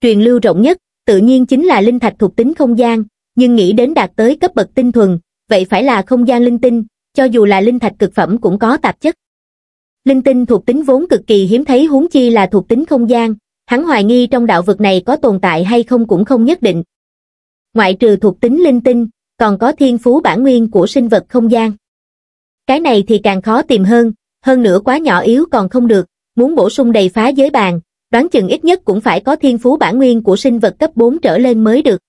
Truyền lưu rộng nhất, tự nhiên chính là linh thạch thuộc tính không gian, nhưng nghĩ đến đạt tới cấp bậc tinh thuần, vậy phải là không gian linh tinh, cho dù là linh thạch cực phẩm cũng có tạp chất. Linh tinh thuộc tính vốn cực kỳ hiếm thấy huống chi là thuộc tính không gian, hắn hoài nghi trong đạo vực này có tồn tại hay không cũng không nhất định. Ngoại trừ thuộc tính linh tinh, còn có thiên phú bản nguyên của sinh vật không gian. Cái này thì càng khó tìm hơn, hơn nữa quá nhỏ yếu còn không được, muốn bổ sung đầy phá giới bàn, đoán chừng ít nhất cũng phải có thiên phú bản nguyên của sinh vật cấp 4 trở lên mới được.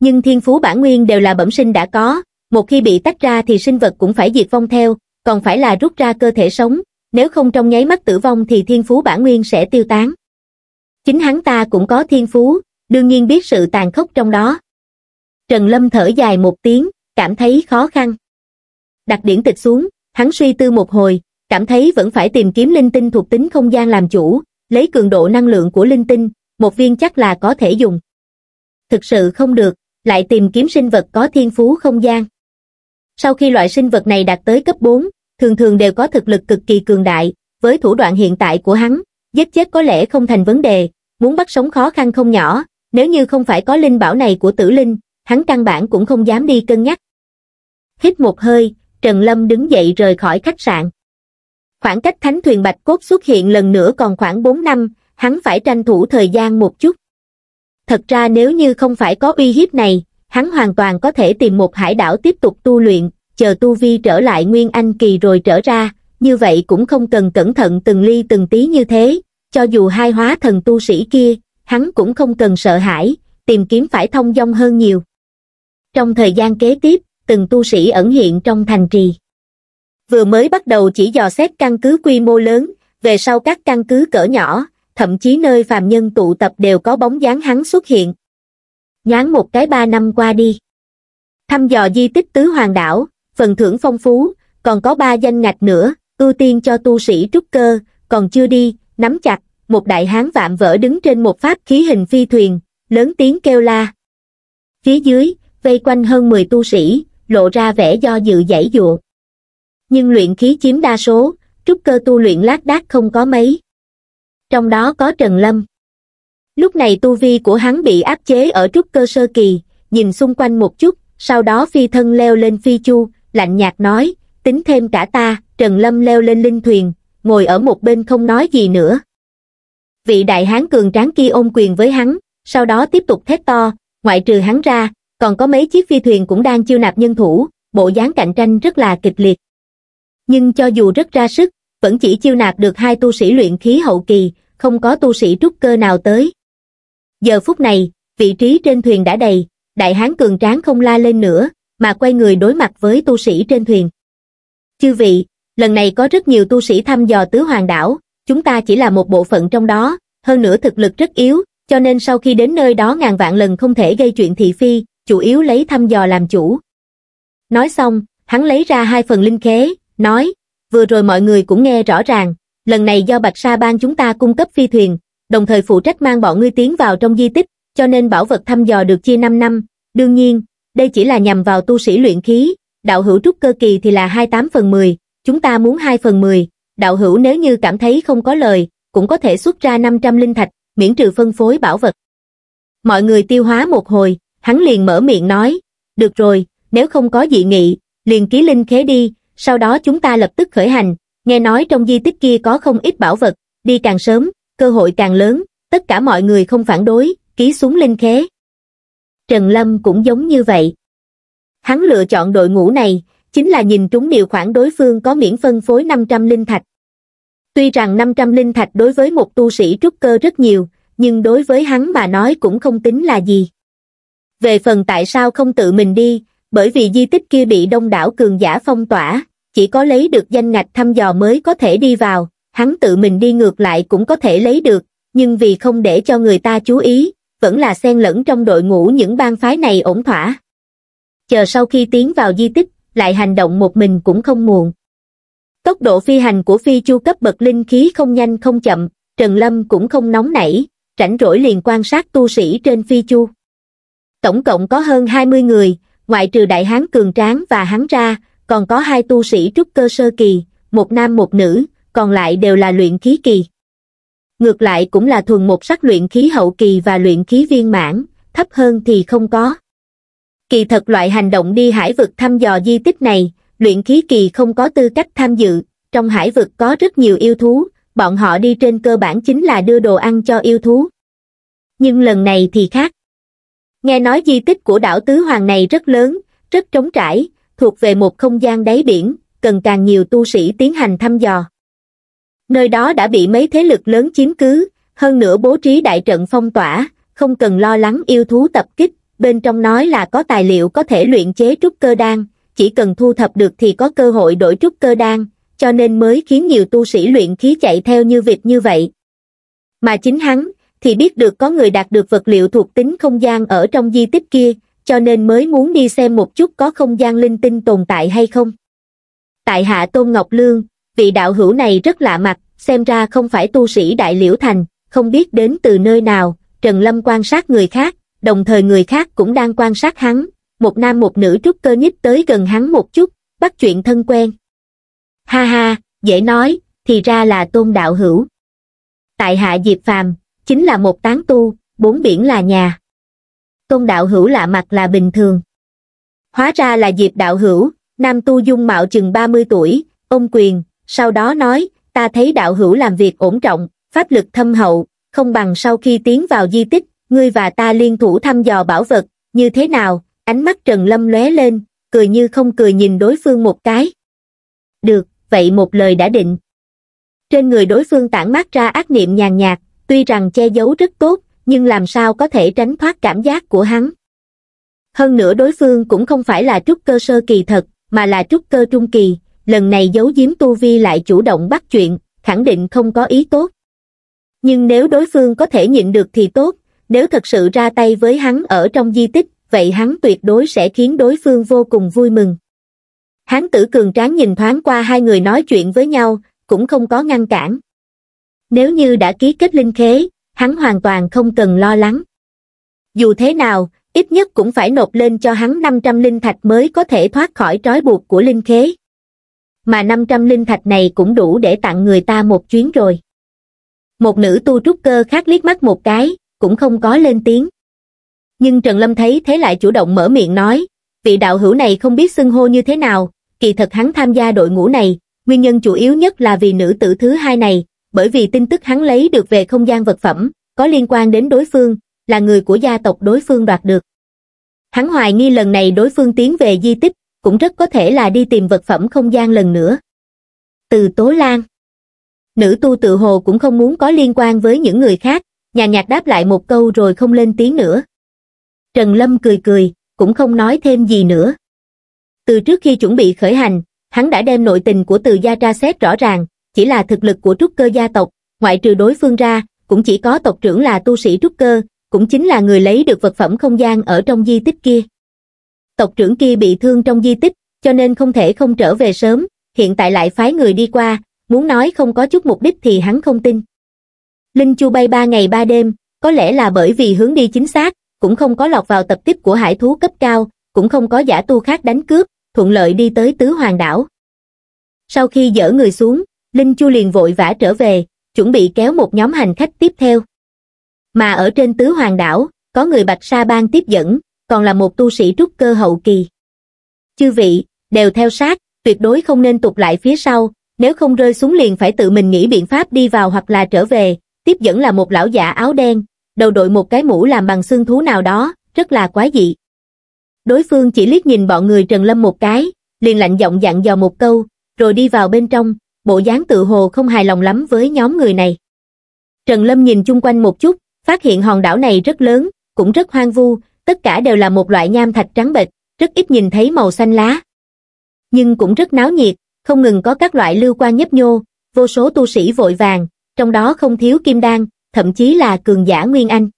Nhưng thiên phú bản nguyên đều là bẩm sinh đã có, một khi bị tách ra thì sinh vật cũng phải diệt vong theo, còn phải là rút ra cơ thể sống, nếu không trong nháy mắt tử vong thì thiên phú bản nguyên sẽ tiêu tán. Chính hắn ta cũng có thiên phú, đương nhiên biết sự tàn khốc trong đó. Trần Lâm thở dài một tiếng, cảm thấy khó khăn. Đặt điển tịch xuống, hắn suy tư một hồi, cảm thấy vẫn phải tìm kiếm linh tinh thuộc tính không gian làm chủ, lấy cường độ năng lượng của linh tinh, một viên chắc là có thể dùng. Thực sự không được, lại tìm kiếm sinh vật có thiên phú không gian sau khi loại sinh vật này đạt tới cấp 4, thường thường đều có thực lực cực kỳ cường đại, với thủ đoạn hiện tại của hắn, giết chết có lẽ không thành vấn đề, muốn bắt sống khó khăn không nhỏ, nếu như không phải có linh bảo này của tử linh, hắn căn bản cũng không dám đi cân nhắc. Hít một hơi, Trần Lâm đứng dậy rời khỏi khách sạn. Khoảng cách thánh thuyền Bạch Cốt xuất hiện lần nữa còn khoảng 4 năm, hắn phải tranh thủ thời gian một chút. Thật ra nếu như không phải có uy hiếp này, hắn hoàn toàn có thể tìm một hải đảo tiếp tục tu luyện, chờ tu vi trở lại nguyên anh kỳ rồi trở ra, như vậy cũng không cần cẩn thận từng ly từng tí như thế, cho dù hai hóa thần tu sĩ kia, hắn cũng không cần sợ hãi, tìm kiếm phải thông dong hơn nhiều. Trong thời gian kế tiếp, từng tu sĩ ẩn hiện trong thành trì. Vừa mới bắt đầu chỉ dò xét căn cứ quy mô lớn, về sau các căn cứ cỡ nhỏ, thậm chí nơi phàm nhân tụ tập đều có bóng dáng hắn xuất hiện, nhoáng một cái ba năm qua đi. Thăm dò di tích Tứ Hoàng Đảo, phần thưởng phong phú, còn có ba danh ngạch nữa, ưu tiên cho tu sĩ trúc cơ, còn chưa đi, nắm chặt, một đại hán vạm vỡ đứng trên một pháp khí hình phi thuyền, lớn tiếng kêu la. Phía dưới, vây quanh hơn 10 tu sĩ, lộ ra vẻ do dự dãy dụa. Nhưng luyện khí chiếm đa số, trúc cơ tu luyện lác đác không có mấy. Trong đó có Trần Lâm lúc này tu vi của hắn bị áp chế ở trúc cơ sơ kỳ nhìn xung quanh một chút sau đó phi thân leo lên phi chu lạnh nhạt nói tính thêm cả ta trần lâm leo lên linh thuyền ngồi ở một bên không nói gì nữa vị đại hán cường tráng kia ôm quyền với hắn sau đó tiếp tục thét to ngoại trừ hắn ra còn có mấy chiếc phi thuyền cũng đang chiêu nạp nhân thủ bộ dáng cạnh tranh rất là kịch liệt nhưng cho dù rất ra sức vẫn chỉ chiêu nạp được hai tu sĩ luyện khí hậu kỳ không có tu sĩ trúc cơ nào tới Giờ phút này, vị trí trên thuyền đã đầy, đại hán cường tráng không la lên nữa, mà quay người đối mặt với tu sĩ trên thuyền. Chư vị, lần này có rất nhiều tu sĩ thăm dò tứ hoàng đảo, chúng ta chỉ là một bộ phận trong đó, hơn nữa thực lực rất yếu, cho nên sau khi đến nơi đó ngàn vạn lần không thể gây chuyện thị phi, chủ yếu lấy thăm dò làm chủ. Nói xong, hắn lấy ra hai phần linh khế, nói, vừa rồi mọi người cũng nghe rõ ràng, lần này do Bạch Sa Bang chúng ta cung cấp phi thuyền, đồng thời phụ trách mang bọn ngươi tiến vào trong di tích, cho nên bảo vật thăm dò được chia 5 năm. Đương nhiên, đây chỉ là nhằm vào tu sĩ luyện khí, đạo hữu trúc cơ kỳ thì là 28 phần 10, chúng ta muốn 2 phần 10, đạo hữu nếu như cảm thấy không có lời, cũng có thể xuất ra 500 linh thạch, miễn trừ phân phối bảo vật. Mọi người tiêu hóa một hồi, hắn liền mở miệng nói, được rồi, nếu không có dị nghị, liền ký linh khế đi, sau đó chúng ta lập tức khởi hành, nghe nói trong di tích kia có không ít bảo vật, đi càng sớm, cơ hội càng lớn, tất cả mọi người không phản đối, ký xuống linh khế. Trần Lâm cũng giống như vậy. Hắn lựa chọn đội ngũ này, chính là nhìn trúng điều khoản đối phương có miễn phân phối 500 linh thạch. Tuy rằng 500 linh thạch đối với một tu sĩ trúc cơ rất nhiều, nhưng đối với hắn mà nói cũng không tính là gì. Về phần tại sao không tự mình đi, bởi vì di tích kia bị đông đảo cường giả phong tỏa, chỉ có lấy được danh ngạch thăm dò mới có thể đi vào, hắn tự mình đi ngược lại cũng có thể lấy được, nhưng vì không để cho người ta chú ý, vẫn là xen lẫn trong đội ngũ những bang phái này ổn thỏa. Chờ sau khi tiến vào di tích, lại hành động một mình cũng không muộn. Tốc độ phi hành của phi chu cấp bậc linh khí không nhanh không chậm, Trần Lâm cũng không nóng nảy, rảnh rỗi liền quan sát tu sĩ trên phi chu. Tổng cộng có hơn 20 người, ngoại trừ đại hán cường tráng và hắn ra, còn có hai tu sĩ trúc cơ sơ kỳ, một nam một nữ, còn lại đều là luyện khí kỳ. Ngược lại cũng là thuần một sắc luyện khí hậu kỳ và luyện khí viên mãn, thấp hơn thì không có. Kỳ thật loại hành động đi hải vực thăm dò di tích này, luyện khí kỳ không có tư cách tham dự, trong hải vực có rất nhiều yêu thú, bọn họ đi trên cơ bản chính là đưa đồ ăn cho yêu thú. Nhưng lần này thì khác. Nghe nói di tích của đảo Tứ Hoàng này rất lớn, rất trống trải, thuộc về một không gian đáy biển, cần càng nhiều tu sĩ tiến hành thăm dò nơi đó đã bị mấy thế lực lớn chiếm cứ hơn nữa bố trí đại trận phong tỏa không cần lo lắng yêu thú tập kích bên trong nói là có tài liệu có thể luyện chế trúc cơ đan chỉ cần thu thập được thì có cơ hội đổi trúc cơ đan cho nên mới khiến nhiều tu sĩ luyện khí chạy theo như việc như vậy mà chính hắn thì biết được có người đạt được vật liệu thuộc tính không gian ở trong di tích kia cho nên mới muốn đi xem một chút có không gian linh tinh tồn tại hay không tại hạ tôn ngọc lương vị đạo hữu này rất lạ mặt, xem ra không phải tu sĩ Đại Liễu Thành, không biết đến từ nơi nào, Trần Lâm quan sát người khác, đồng thời người khác cũng đang quan sát hắn, một nam một nữ trúc cơ nhích tới gần hắn một chút, bắt chuyện thân quen. Ha ha, dễ nói, thì ra là tôn đạo hữu. Tại hạ Diệp Phàm, chính là một tán tu, bốn biển là nhà. Tôn đạo hữu lạ mặt là bình thường. Hóa ra là Diệp đạo hữu, nam tu dung mạo chừng 30 tuổi, ông quyền, sau đó nói, ta thấy đạo hữu làm việc ổn trọng, pháp lực thâm hậu, không bằng sau khi tiến vào di tích, ngươi và ta liên thủ thăm dò bảo vật, như thế nào, ánh mắt Trần Lâm lóe lên, cười như không cười nhìn đối phương một cái. Được, vậy một lời đã định. Trên người đối phương tản mát ra ác niệm nhàn nhạt, tuy rằng che giấu rất tốt, nhưng làm sao có thể tránh thoát cảm giác của hắn. Hơn nữa đối phương cũng không phải là trúc cơ sơ kỳ thật, mà là trúc cơ trung kỳ, lần này giấu giếm tu vi lại chủ động bắt chuyện, khẳng định không có ý tốt. Nhưng nếu đối phương có thể nhịn được thì tốt, nếu thật sự ra tay với hắn ở trong di tích, vậy hắn tuyệt đối sẽ khiến đối phương vô cùng vui mừng. Hán tử cường tráng nhìn thoáng qua hai người nói chuyện với nhau, cũng không có ngăn cản. Nếu như đã ký kết linh khế, hắn hoàn toàn không cần lo lắng. Dù thế nào, ít nhất cũng phải nộp lên cho hắn 500 linh thạch mới có thể thoát khỏi trói buộc của linh khế mà năm trăm linh thạch này cũng đủ để tặng người ta một chuyến rồi. Một nữ tu trúc cơ khác liếc mắt một cái, cũng không có lên tiếng. Nhưng Trần Lâm thấy thế lại chủ động mở miệng nói, vị đạo hữu này không biết xưng hô như thế nào, kỳ thật hắn tham gia đội ngũ này, nguyên nhân chủ yếu nhất là vì nữ tử thứ hai này, bởi vì tin tức hắn lấy được về không gian vật phẩm, có liên quan đến đối phương, là người của gia tộc đối phương đoạt được. Hắn hoài nghi lần này đối phương tiến về di tích, cũng rất có thể là đi tìm vật phẩm không gian lần nữa. Từ Tố Lan Nữ tu tự hồ cũng không muốn có liên quan với những người khác, nhà nhạt đáp lại một câu rồi không lên tiếng nữa. Trần Lâm cười cười, cũng không nói thêm gì nữa. Từ trước khi chuẩn bị khởi hành, hắn đã đem nội tình của từ gia tra xét rõ ràng, chỉ là thực lực của trúc cơ gia tộc, ngoại trừ đối phương ra, cũng chỉ có tộc trưởng là tu sĩ trúc cơ, cũng chính là người lấy được vật phẩm không gian ở trong di tích kia tộc trưởng kia bị thương trong di tích, cho nên không thể không trở về sớm, hiện tại lại phái người đi qua, muốn nói không có chút mục đích thì hắn không tin. Linh Chu bay ba ngày ba đêm, có lẽ là bởi vì hướng đi chính xác, cũng không có lọt vào tập tiếp của hải thú cấp cao, cũng không có giả tu khác đánh cướp, thuận lợi đi tới Tứ Hoàng đảo. Sau khi dỡ người xuống, Linh Chu liền vội vã trở về, chuẩn bị kéo một nhóm hành khách tiếp theo. Mà ở trên Tứ Hoàng đảo, có người Bạch Sa Bang tiếp dẫn, còn là một tu sĩ trúc cơ hậu kỳ. Chư vị, đều theo sát, tuyệt đối không nên tụt lại phía sau, nếu không rơi xuống liền phải tự mình nghĩ biện pháp đi vào hoặc là trở về, tiếp dẫn là một lão giả áo đen, đầu đội một cái mũ làm bằng xương thú nào đó, rất là quái dị. Đối phương chỉ liếc nhìn bọn người Trần Lâm một cái, liền lạnh giọng dặn dò một câu, rồi đi vào bên trong, bộ dáng tự hồ không hài lòng lắm với nhóm người này. Trần Lâm nhìn chung quanh một chút, phát hiện hòn đảo này rất lớn, cũng rất hoang vu, tất cả đều là một loại nham thạch trắng bệch, rất ít nhìn thấy màu xanh lá. Nhưng cũng rất náo nhiệt, không ngừng có các loại lưu quan nhấp nhô, vô số tu sĩ vội vàng, trong đó không thiếu kim đan, thậm chí là cường giả Nguyên Anh.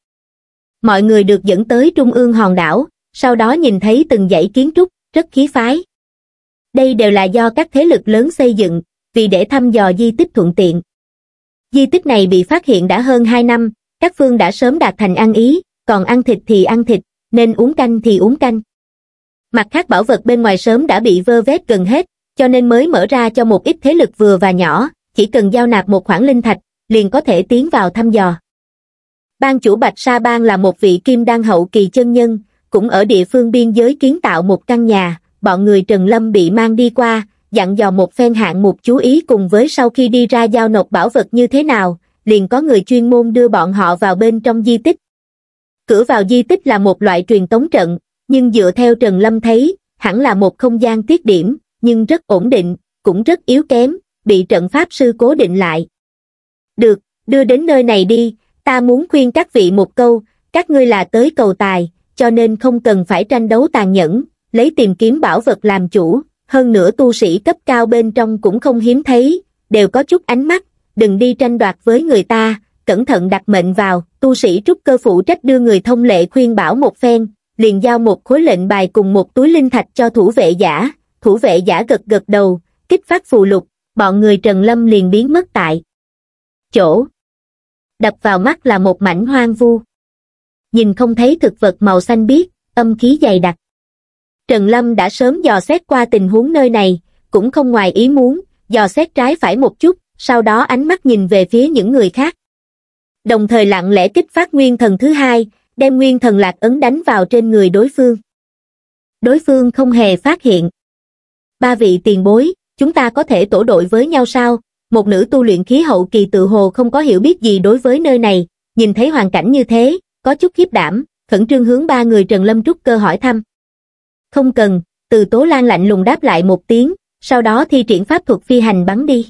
Mọi người được dẫn tới trung ương hòn đảo, sau đó nhìn thấy từng dãy kiến trúc, rất khí phái. Đây đều là do các thế lực lớn xây dựng, vì để thăm dò di tích thuận tiện. Di tích này bị phát hiện đã hơn 2 năm, các phương đã sớm đạt thành ăn ý, còn ăn thịt thì ăn thịt, nên uống canh thì uống canh. Mặt khác bảo vật bên ngoài sớm đã bị vơ vét gần hết, cho nên mới mở ra cho một ít thế lực vừa và nhỏ, chỉ cần giao nạp một khoản linh thạch, liền có thể tiến vào thăm dò. Ban chủ Bạch Sa Bang là một vị kim đan hậu kỳ chân nhân, cũng ở địa phương biên giới kiến tạo một căn nhà, bọn người Trần Lâm bị mang đi qua, dặn dò một phen hạng mục chú ý cùng với sau khi đi ra giao nộp bảo vật như thế nào, liền có người chuyên môn đưa bọn họ vào bên trong di tích, Cửa vào di tích là một loại truyền tống trận, nhưng dựa theo Trần Lâm thấy, hẳn là một không gian tiết điểm, nhưng rất ổn định, cũng rất yếu kém, bị trận pháp sư cố định lại. Được, đưa đến nơi này đi, ta muốn khuyên các vị một câu, các ngươi là tới cầu tài, cho nên không cần phải tranh đấu tàn nhẫn, lấy tìm kiếm bảo vật làm chủ, hơn nữa tu sĩ cấp cao bên trong cũng không hiếm thấy, đều có chút ánh mắt, đừng đi tranh đoạt với người ta, cẩn thận đặt mệnh vào, tu sĩ trúc cơ phụ trách đưa người thông lệ khuyên bảo một phen, liền giao một khối lệnh bài cùng một túi linh thạch cho thủ vệ giả, thủ vệ giả gật gật đầu, kích phát phù lục, bọn người Trần Lâm liền biến mất tại chỗ. Đập vào mắt là một mảnh hoang vu. Nhìn không thấy thực vật màu xanh biếc, âm khí dày đặc. Trần Lâm đã sớm dò xét qua tình huống nơi này, cũng không ngoài ý muốn, dò xét trái phải một chút, sau đó ánh mắt nhìn về phía những người khác đồng thời lặng lẽ kích phát nguyên thần thứ hai đem nguyên thần lạc ấn đánh vào trên người đối phương đối phương không hề phát hiện ba vị tiền bối chúng ta có thể tổ đội với nhau sao một nữ tu luyện khí hậu kỳ tự hồ không có hiểu biết gì đối với nơi này nhìn thấy hoàn cảnh như thế có chút khiếp đảm khẩn trương hướng ba người trần lâm trúc cơ hỏi thăm không cần từ tố lan lạnh lùng đáp lại một tiếng sau đó thi triển pháp thuật phi hành bắn đi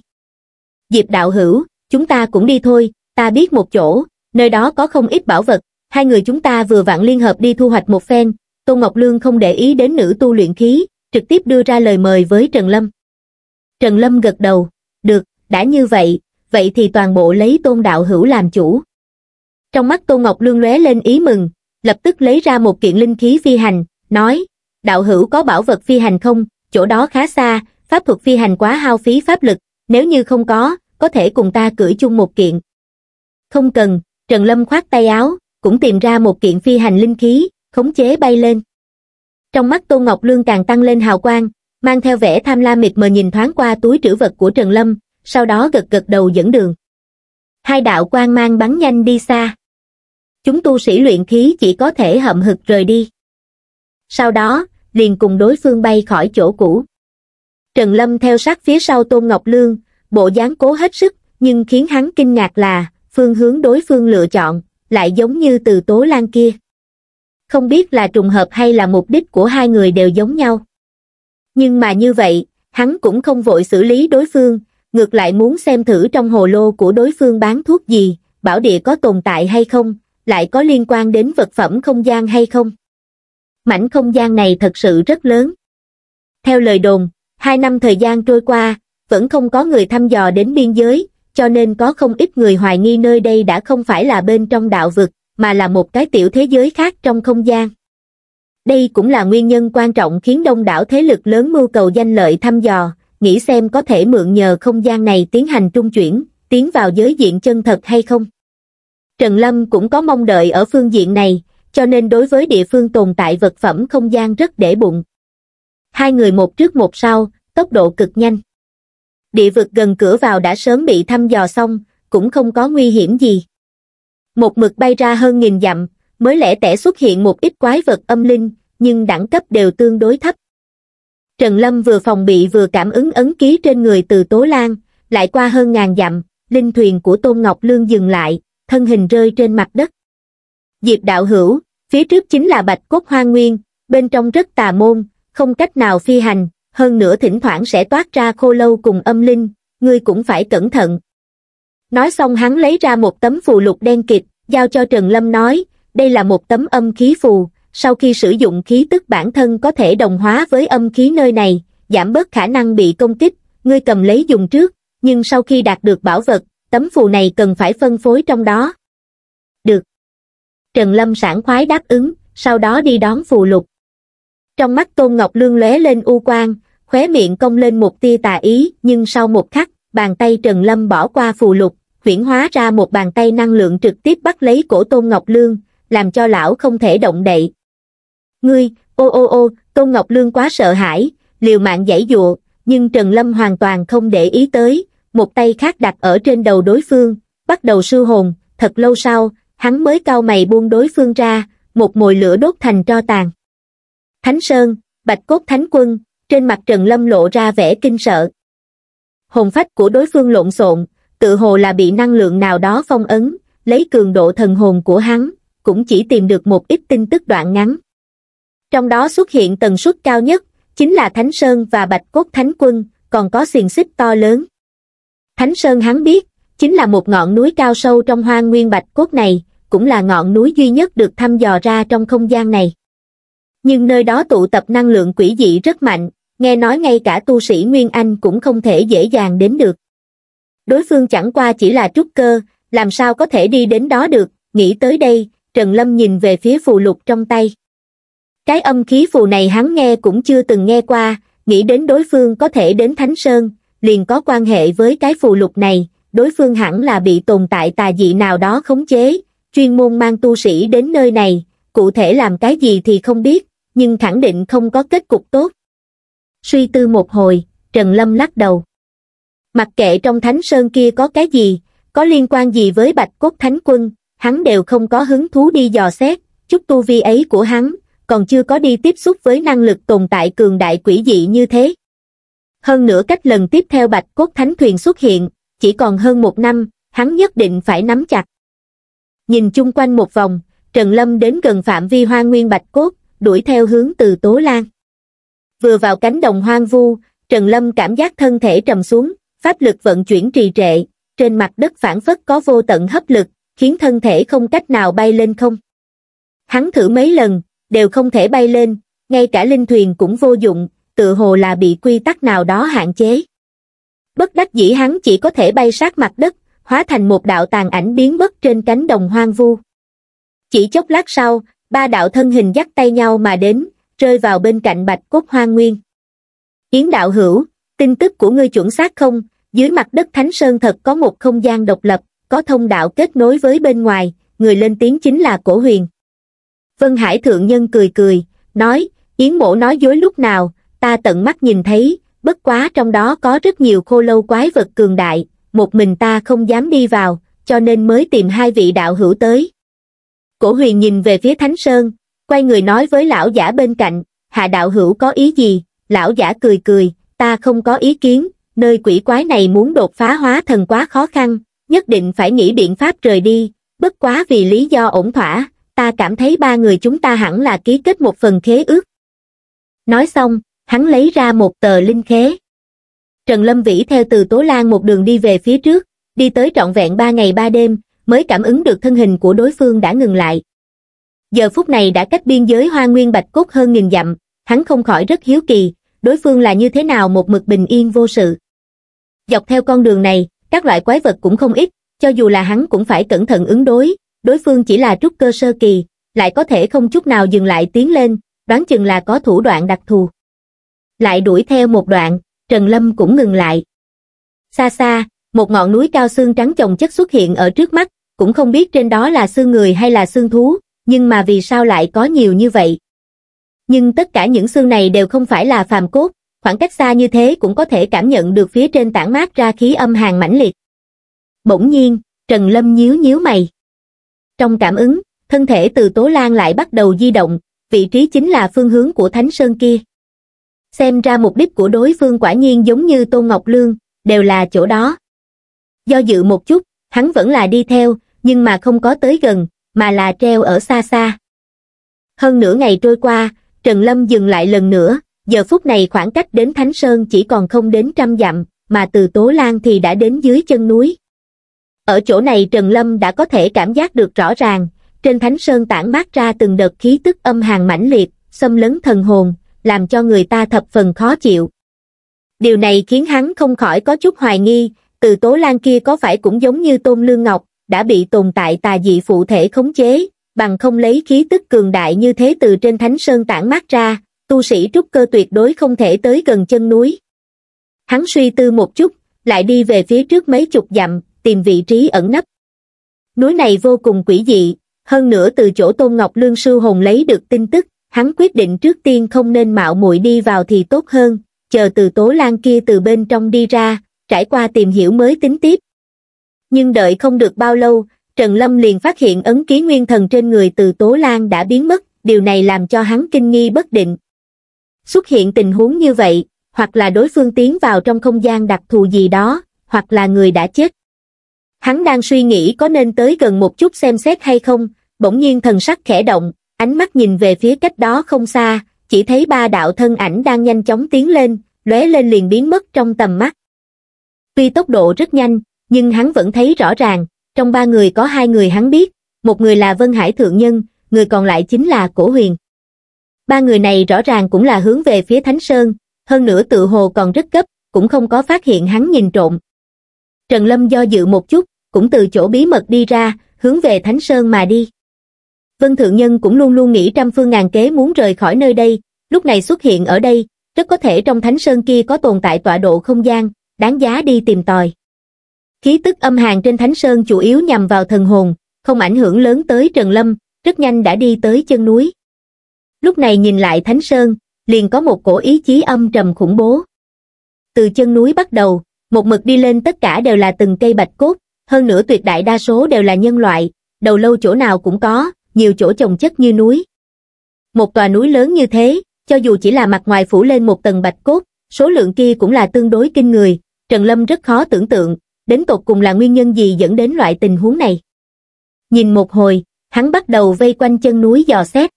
diệp đạo hữu chúng ta cũng đi thôi ta biết một chỗ, nơi đó có không ít bảo vật, hai người chúng ta vừa vặn liên hợp đi thu hoạch một phen, Tô Ngọc Lương không để ý đến nữ tu luyện khí, trực tiếp đưa ra lời mời với Trần Lâm. Trần Lâm gật đầu, được, đã như vậy, vậy thì toàn bộ lấy tôn đạo hữu làm chủ. Trong mắt Tô Ngọc Lương lóe lên ý mừng, lập tức lấy ra một kiện linh khí phi hành, nói, đạo hữu có bảo vật phi hành không, chỗ đó khá xa, pháp thuật phi hành quá hao phí pháp lực, nếu như không có, có thể cùng ta cưỡi chung một kiện không cần trần lâm khoát tay áo cũng tìm ra một kiện phi hành linh khí khống chế bay lên trong mắt tô ngọc lương càng tăng lên hào quang mang theo vẻ tham lam mịt mờ nhìn thoáng qua túi trữ vật của trần lâm sau đó gật gật đầu dẫn đường hai đạo quang mang bắn nhanh đi xa chúng tu sĩ luyện khí chỉ có thể hậm hực rời đi sau đó liền cùng đối phương bay khỏi chỗ cũ trần lâm theo sát phía sau tôn ngọc lương bộ dáng cố hết sức nhưng khiến hắn kinh ngạc là phương hướng đối phương lựa chọn, lại giống như từ tố lan kia. Không biết là trùng hợp hay là mục đích của hai người đều giống nhau. Nhưng mà như vậy, hắn cũng không vội xử lý đối phương, ngược lại muốn xem thử trong hồ lô của đối phương bán thuốc gì, bảo địa có tồn tại hay không, lại có liên quan đến vật phẩm không gian hay không. Mảnh không gian này thật sự rất lớn. Theo lời đồn, hai năm thời gian trôi qua, vẫn không có người thăm dò đến biên giới, cho nên có không ít người hoài nghi nơi đây đã không phải là bên trong đạo vực, mà là một cái tiểu thế giới khác trong không gian. Đây cũng là nguyên nhân quan trọng khiến đông đảo thế lực lớn mưu cầu danh lợi thăm dò, nghĩ xem có thể mượn nhờ không gian này tiến hành trung chuyển, tiến vào giới diện chân thật hay không. Trần Lâm cũng có mong đợi ở phương diện này, cho nên đối với địa phương tồn tại vật phẩm không gian rất để bụng. Hai người một trước một sau, tốc độ cực nhanh địa vực gần cửa vào đã sớm bị thăm dò xong, cũng không có nguy hiểm gì. Một mực bay ra hơn nghìn dặm, mới lẻ tẻ xuất hiện một ít quái vật âm linh, nhưng đẳng cấp đều tương đối thấp. Trần Lâm vừa phòng bị vừa cảm ứng ấn ký trên người từ Tố Lan, lại qua hơn ngàn dặm, linh thuyền của Tôn Ngọc Lương dừng lại, thân hình rơi trên mặt đất. Diệp đạo hữu, phía trước chính là bạch cốt hoa nguyên, bên trong rất tà môn, không cách nào phi hành, hơn nữa thỉnh thoảng sẽ toát ra khô lâu cùng âm linh, ngươi cũng phải cẩn thận. Nói xong hắn lấy ra một tấm phù lục đen kịt, giao cho Trần Lâm nói, đây là một tấm âm khí phù, sau khi sử dụng khí tức bản thân có thể đồng hóa với âm khí nơi này, giảm bớt khả năng bị công kích, ngươi cầm lấy dùng trước, nhưng sau khi đạt được bảo vật, tấm phù này cần phải phân phối trong đó. Được. Trần Lâm sảng khoái đáp ứng, sau đó đi đón phù lục. Trong mắt Tôn Ngọc Lương lóe lên u quang, khóe miệng cong lên một tia tà ý, nhưng sau một khắc, bàn tay Trần Lâm bỏ qua phù lục, chuyển hóa ra một bàn tay năng lượng trực tiếp bắt lấy cổ Tôn Ngọc Lương, làm cho lão không thể động đậy. Ngươi, ô ô ô, Tôn Ngọc Lương quá sợ hãi, liều mạng giãy dụa, nhưng Trần Lâm hoàn toàn không để ý tới, một tay khác đặt ở trên đầu đối phương, bắt đầu sư hồn, thật lâu sau, hắn mới cao mày buông đối phương ra, một mồi lửa đốt thành tro tàn. Thánh Sơn, Bạch Cốt Thánh Quân, trên mặt trần lâm lộ ra vẻ kinh sợ hồn phách của đối phương lộn xộn tự hồ là bị năng lượng nào đó phong ấn lấy cường độ thần hồn của hắn cũng chỉ tìm được một ít tin tức đoạn ngắn trong đó xuất hiện tần suất cao nhất chính là thánh sơn và bạch cốt thánh quân còn có xiềng xích to lớn thánh sơn hắn biết chính là một ngọn núi cao sâu trong hoang nguyên bạch cốt này cũng là ngọn núi duy nhất được thăm dò ra trong không gian này nhưng nơi đó tụ tập năng lượng quỷ dị rất mạnh, nghe nói ngay cả tu sĩ Nguyên Anh cũng không thể dễ dàng đến được. Đối phương chẳng qua chỉ là trúc cơ, làm sao có thể đi đến đó được, nghĩ tới đây, Trần Lâm nhìn về phía phù lục trong tay. Cái âm khí phù này hắn nghe cũng chưa từng nghe qua, nghĩ đến đối phương có thể đến Thánh Sơn, liền có quan hệ với cái phù lục này, đối phương hẳn là bị tồn tại tà dị nào đó khống chế, chuyên môn mang tu sĩ đến nơi này, cụ thể làm cái gì thì không biết, nhưng khẳng định không có kết cục tốt. Suy tư một hồi, Trần Lâm lắc đầu. Mặc kệ trong Thánh Sơn kia có cái gì, có liên quan gì với Bạch Cốt Thánh Quân, hắn đều không có hứng thú đi dò xét, chút tu vi ấy của hắn, còn chưa có đi tiếp xúc với năng lực tồn tại cường đại quỷ dị như thế. Hơn nữa cách lần tiếp theo Bạch Cốt Thánh Thuyền xuất hiện, chỉ còn hơn một năm, hắn nhất định phải nắm chặt. Nhìn chung quanh một vòng, Trần Lâm đến gần phạm vi hoa nguyên Bạch Cốt, đuổi theo hướng từ Tố Lan. Vừa vào cánh đồng hoang vu, Trần Lâm cảm giác thân thể trầm xuống, pháp lực vận chuyển trì trệ, trên mặt đất phản phất có vô tận hấp lực, khiến thân thể không cách nào bay lên không. Hắn thử mấy lần, đều không thể bay lên, ngay cả linh thuyền cũng vô dụng, tự hồ là bị quy tắc nào đó hạn chế. Bất đắc dĩ hắn chỉ có thể bay sát mặt đất, hóa thành một đạo tàn ảnh biến mất trên cánh đồng hoang vu. Chỉ chốc lát sau, ba đạo thân hình dắt tay nhau mà đến, rơi vào bên cạnh bạch cốt hoang nguyên. Yến đạo hữu, tin tức của ngươi chuẩn xác không? Dưới mặt đất Thánh Sơn thật có một không gian độc lập, có thông đạo kết nối với bên ngoài, người lên tiếng chính là cổ huyền. Vân Hải Thượng Nhân cười cười, nói, Yến mổ nói dối lúc nào, ta tận mắt nhìn thấy, bất quá trong đó có rất nhiều khô lâu quái vật cường đại, một mình ta không dám đi vào, cho nên mới tìm hai vị đạo hữu tới. Cổ huyền nhìn về phía Thánh Sơn, quay người nói với lão giả bên cạnh, hạ đạo hữu có ý gì, lão giả cười cười, ta không có ý kiến, nơi quỷ quái này muốn đột phá hóa thần quá khó khăn, nhất định phải nghĩ biện pháp rời đi, bất quá vì lý do ổn thỏa, ta cảm thấy ba người chúng ta hẳn là ký kết một phần khế ước. Nói xong, hắn lấy ra một tờ linh khế. Trần Lâm Vĩ theo từ Tố Lan một đường đi về phía trước, đi tới trọn vẹn ba ngày ba đêm, mới cảm ứng được thân hình của đối phương đã ngừng lại. Giờ phút này đã cách biên giới hoa nguyên bạch cốt hơn nghìn dặm, hắn không khỏi rất hiếu kỳ, đối phương là như thế nào một mực bình yên vô sự. Dọc theo con đường này, các loại quái vật cũng không ít, cho dù là hắn cũng phải cẩn thận ứng đối, đối phương chỉ là trúc cơ sơ kỳ, lại có thể không chút nào dừng lại tiến lên, đoán chừng là có thủ đoạn đặc thù. Lại đuổi theo một đoạn, Trần Lâm cũng ngừng lại. Xa xa, một ngọn núi cao xương trắng chồng chất xuất hiện ở trước mắt, cũng không biết trên đó là xương người hay là xương thú, nhưng mà vì sao lại có nhiều như vậy. Nhưng tất cả những xương này đều không phải là phàm cốt, khoảng cách xa như thế cũng có thể cảm nhận được phía trên tản mát ra khí âm hàng mãnh liệt. Bỗng nhiên, Trần Lâm nhíu nhíu mày. Trong cảm ứng, thân thể từ Tố Lan lại bắt đầu di động, vị trí chính là phương hướng của Thánh Sơn kia. Xem ra mục đích của đối phương quả nhiên giống như tô Ngọc Lương, đều là chỗ đó. Do dự một chút, hắn vẫn là đi theo nhưng mà không có tới gần mà là treo ở xa xa hơn nửa ngày trôi qua trần lâm dừng lại lần nữa giờ phút này khoảng cách đến thánh sơn chỉ còn không đến trăm dặm mà từ tố lan thì đã đến dưới chân núi ở chỗ này trần lâm đã có thể cảm giác được rõ ràng trên thánh sơn tản mát ra từng đợt khí tức âm hàn mãnh liệt xâm lấn thần hồn làm cho người ta thập phần khó chịu điều này khiến hắn không khỏi có chút hoài nghi từ tố lan kia có phải cũng giống như tôn lương ngọc, đã bị tồn tại tà dị phụ thể khống chế, bằng không lấy khí tức cường đại như thế từ trên thánh sơn tản mát ra, tu sĩ trúc cơ tuyệt đối không thể tới gần chân núi. Hắn suy tư một chút, lại đi về phía trước mấy chục dặm, tìm vị trí ẩn nấp. Núi này vô cùng quỷ dị, hơn nữa từ chỗ Tôn Ngọc Lương Sư Hồn lấy được tin tức, hắn quyết định trước tiên không nên mạo muội đi vào thì tốt hơn, chờ từ tố lan kia từ bên trong đi ra, trải qua tìm hiểu mới tính tiếp nhưng đợi không được bao lâu trần lâm liền phát hiện ấn ký nguyên thần trên người từ tố lan đã biến mất điều này làm cho hắn kinh nghi bất định xuất hiện tình huống như vậy hoặc là đối phương tiến vào trong không gian đặc thù gì đó hoặc là người đã chết hắn đang suy nghĩ có nên tới gần một chút xem xét hay không bỗng nhiên thần sắc khẽ động ánh mắt nhìn về phía cách đó không xa chỉ thấy ba đạo thân ảnh đang nhanh chóng tiến lên lóe lên liền biến mất trong tầm mắt tuy tốc độ rất nhanh nhưng hắn vẫn thấy rõ ràng trong ba người có hai người hắn biết một người là vân hải thượng nhân người còn lại chính là cổ huyền ba người này rõ ràng cũng là hướng về phía thánh sơn hơn nữa tự hồ còn rất gấp cũng không có phát hiện hắn nhìn trộm trần lâm do dự một chút cũng từ chỗ bí mật đi ra hướng về thánh sơn mà đi vân thượng nhân cũng luôn luôn nghĩ trăm phương ngàn kế muốn rời khỏi nơi đây lúc này xuất hiện ở đây rất có thể trong thánh sơn kia có tồn tại tọa độ không gian đáng giá đi tìm tòi. Khí tức âm hàng trên Thánh Sơn chủ yếu nhằm vào thần hồn, không ảnh hưởng lớn tới Trần Lâm, rất nhanh đã đi tới chân núi. Lúc này nhìn lại Thánh Sơn, liền có một cổ ý chí âm trầm khủng bố. Từ chân núi bắt đầu, một mực đi lên tất cả đều là từng cây bạch cốt, hơn nữa tuyệt đại đa số đều là nhân loại, đầu lâu chỗ nào cũng có, nhiều chỗ trồng chất như núi. Một tòa núi lớn như thế, cho dù chỉ là mặt ngoài phủ lên một tầng bạch cốt, số lượng kia cũng là tương đối kinh người, Trần Lâm rất khó tưởng tượng, đến tột cùng là nguyên nhân gì dẫn đến loại tình huống này. Nhìn một hồi, hắn bắt đầu vây quanh chân núi dò xét.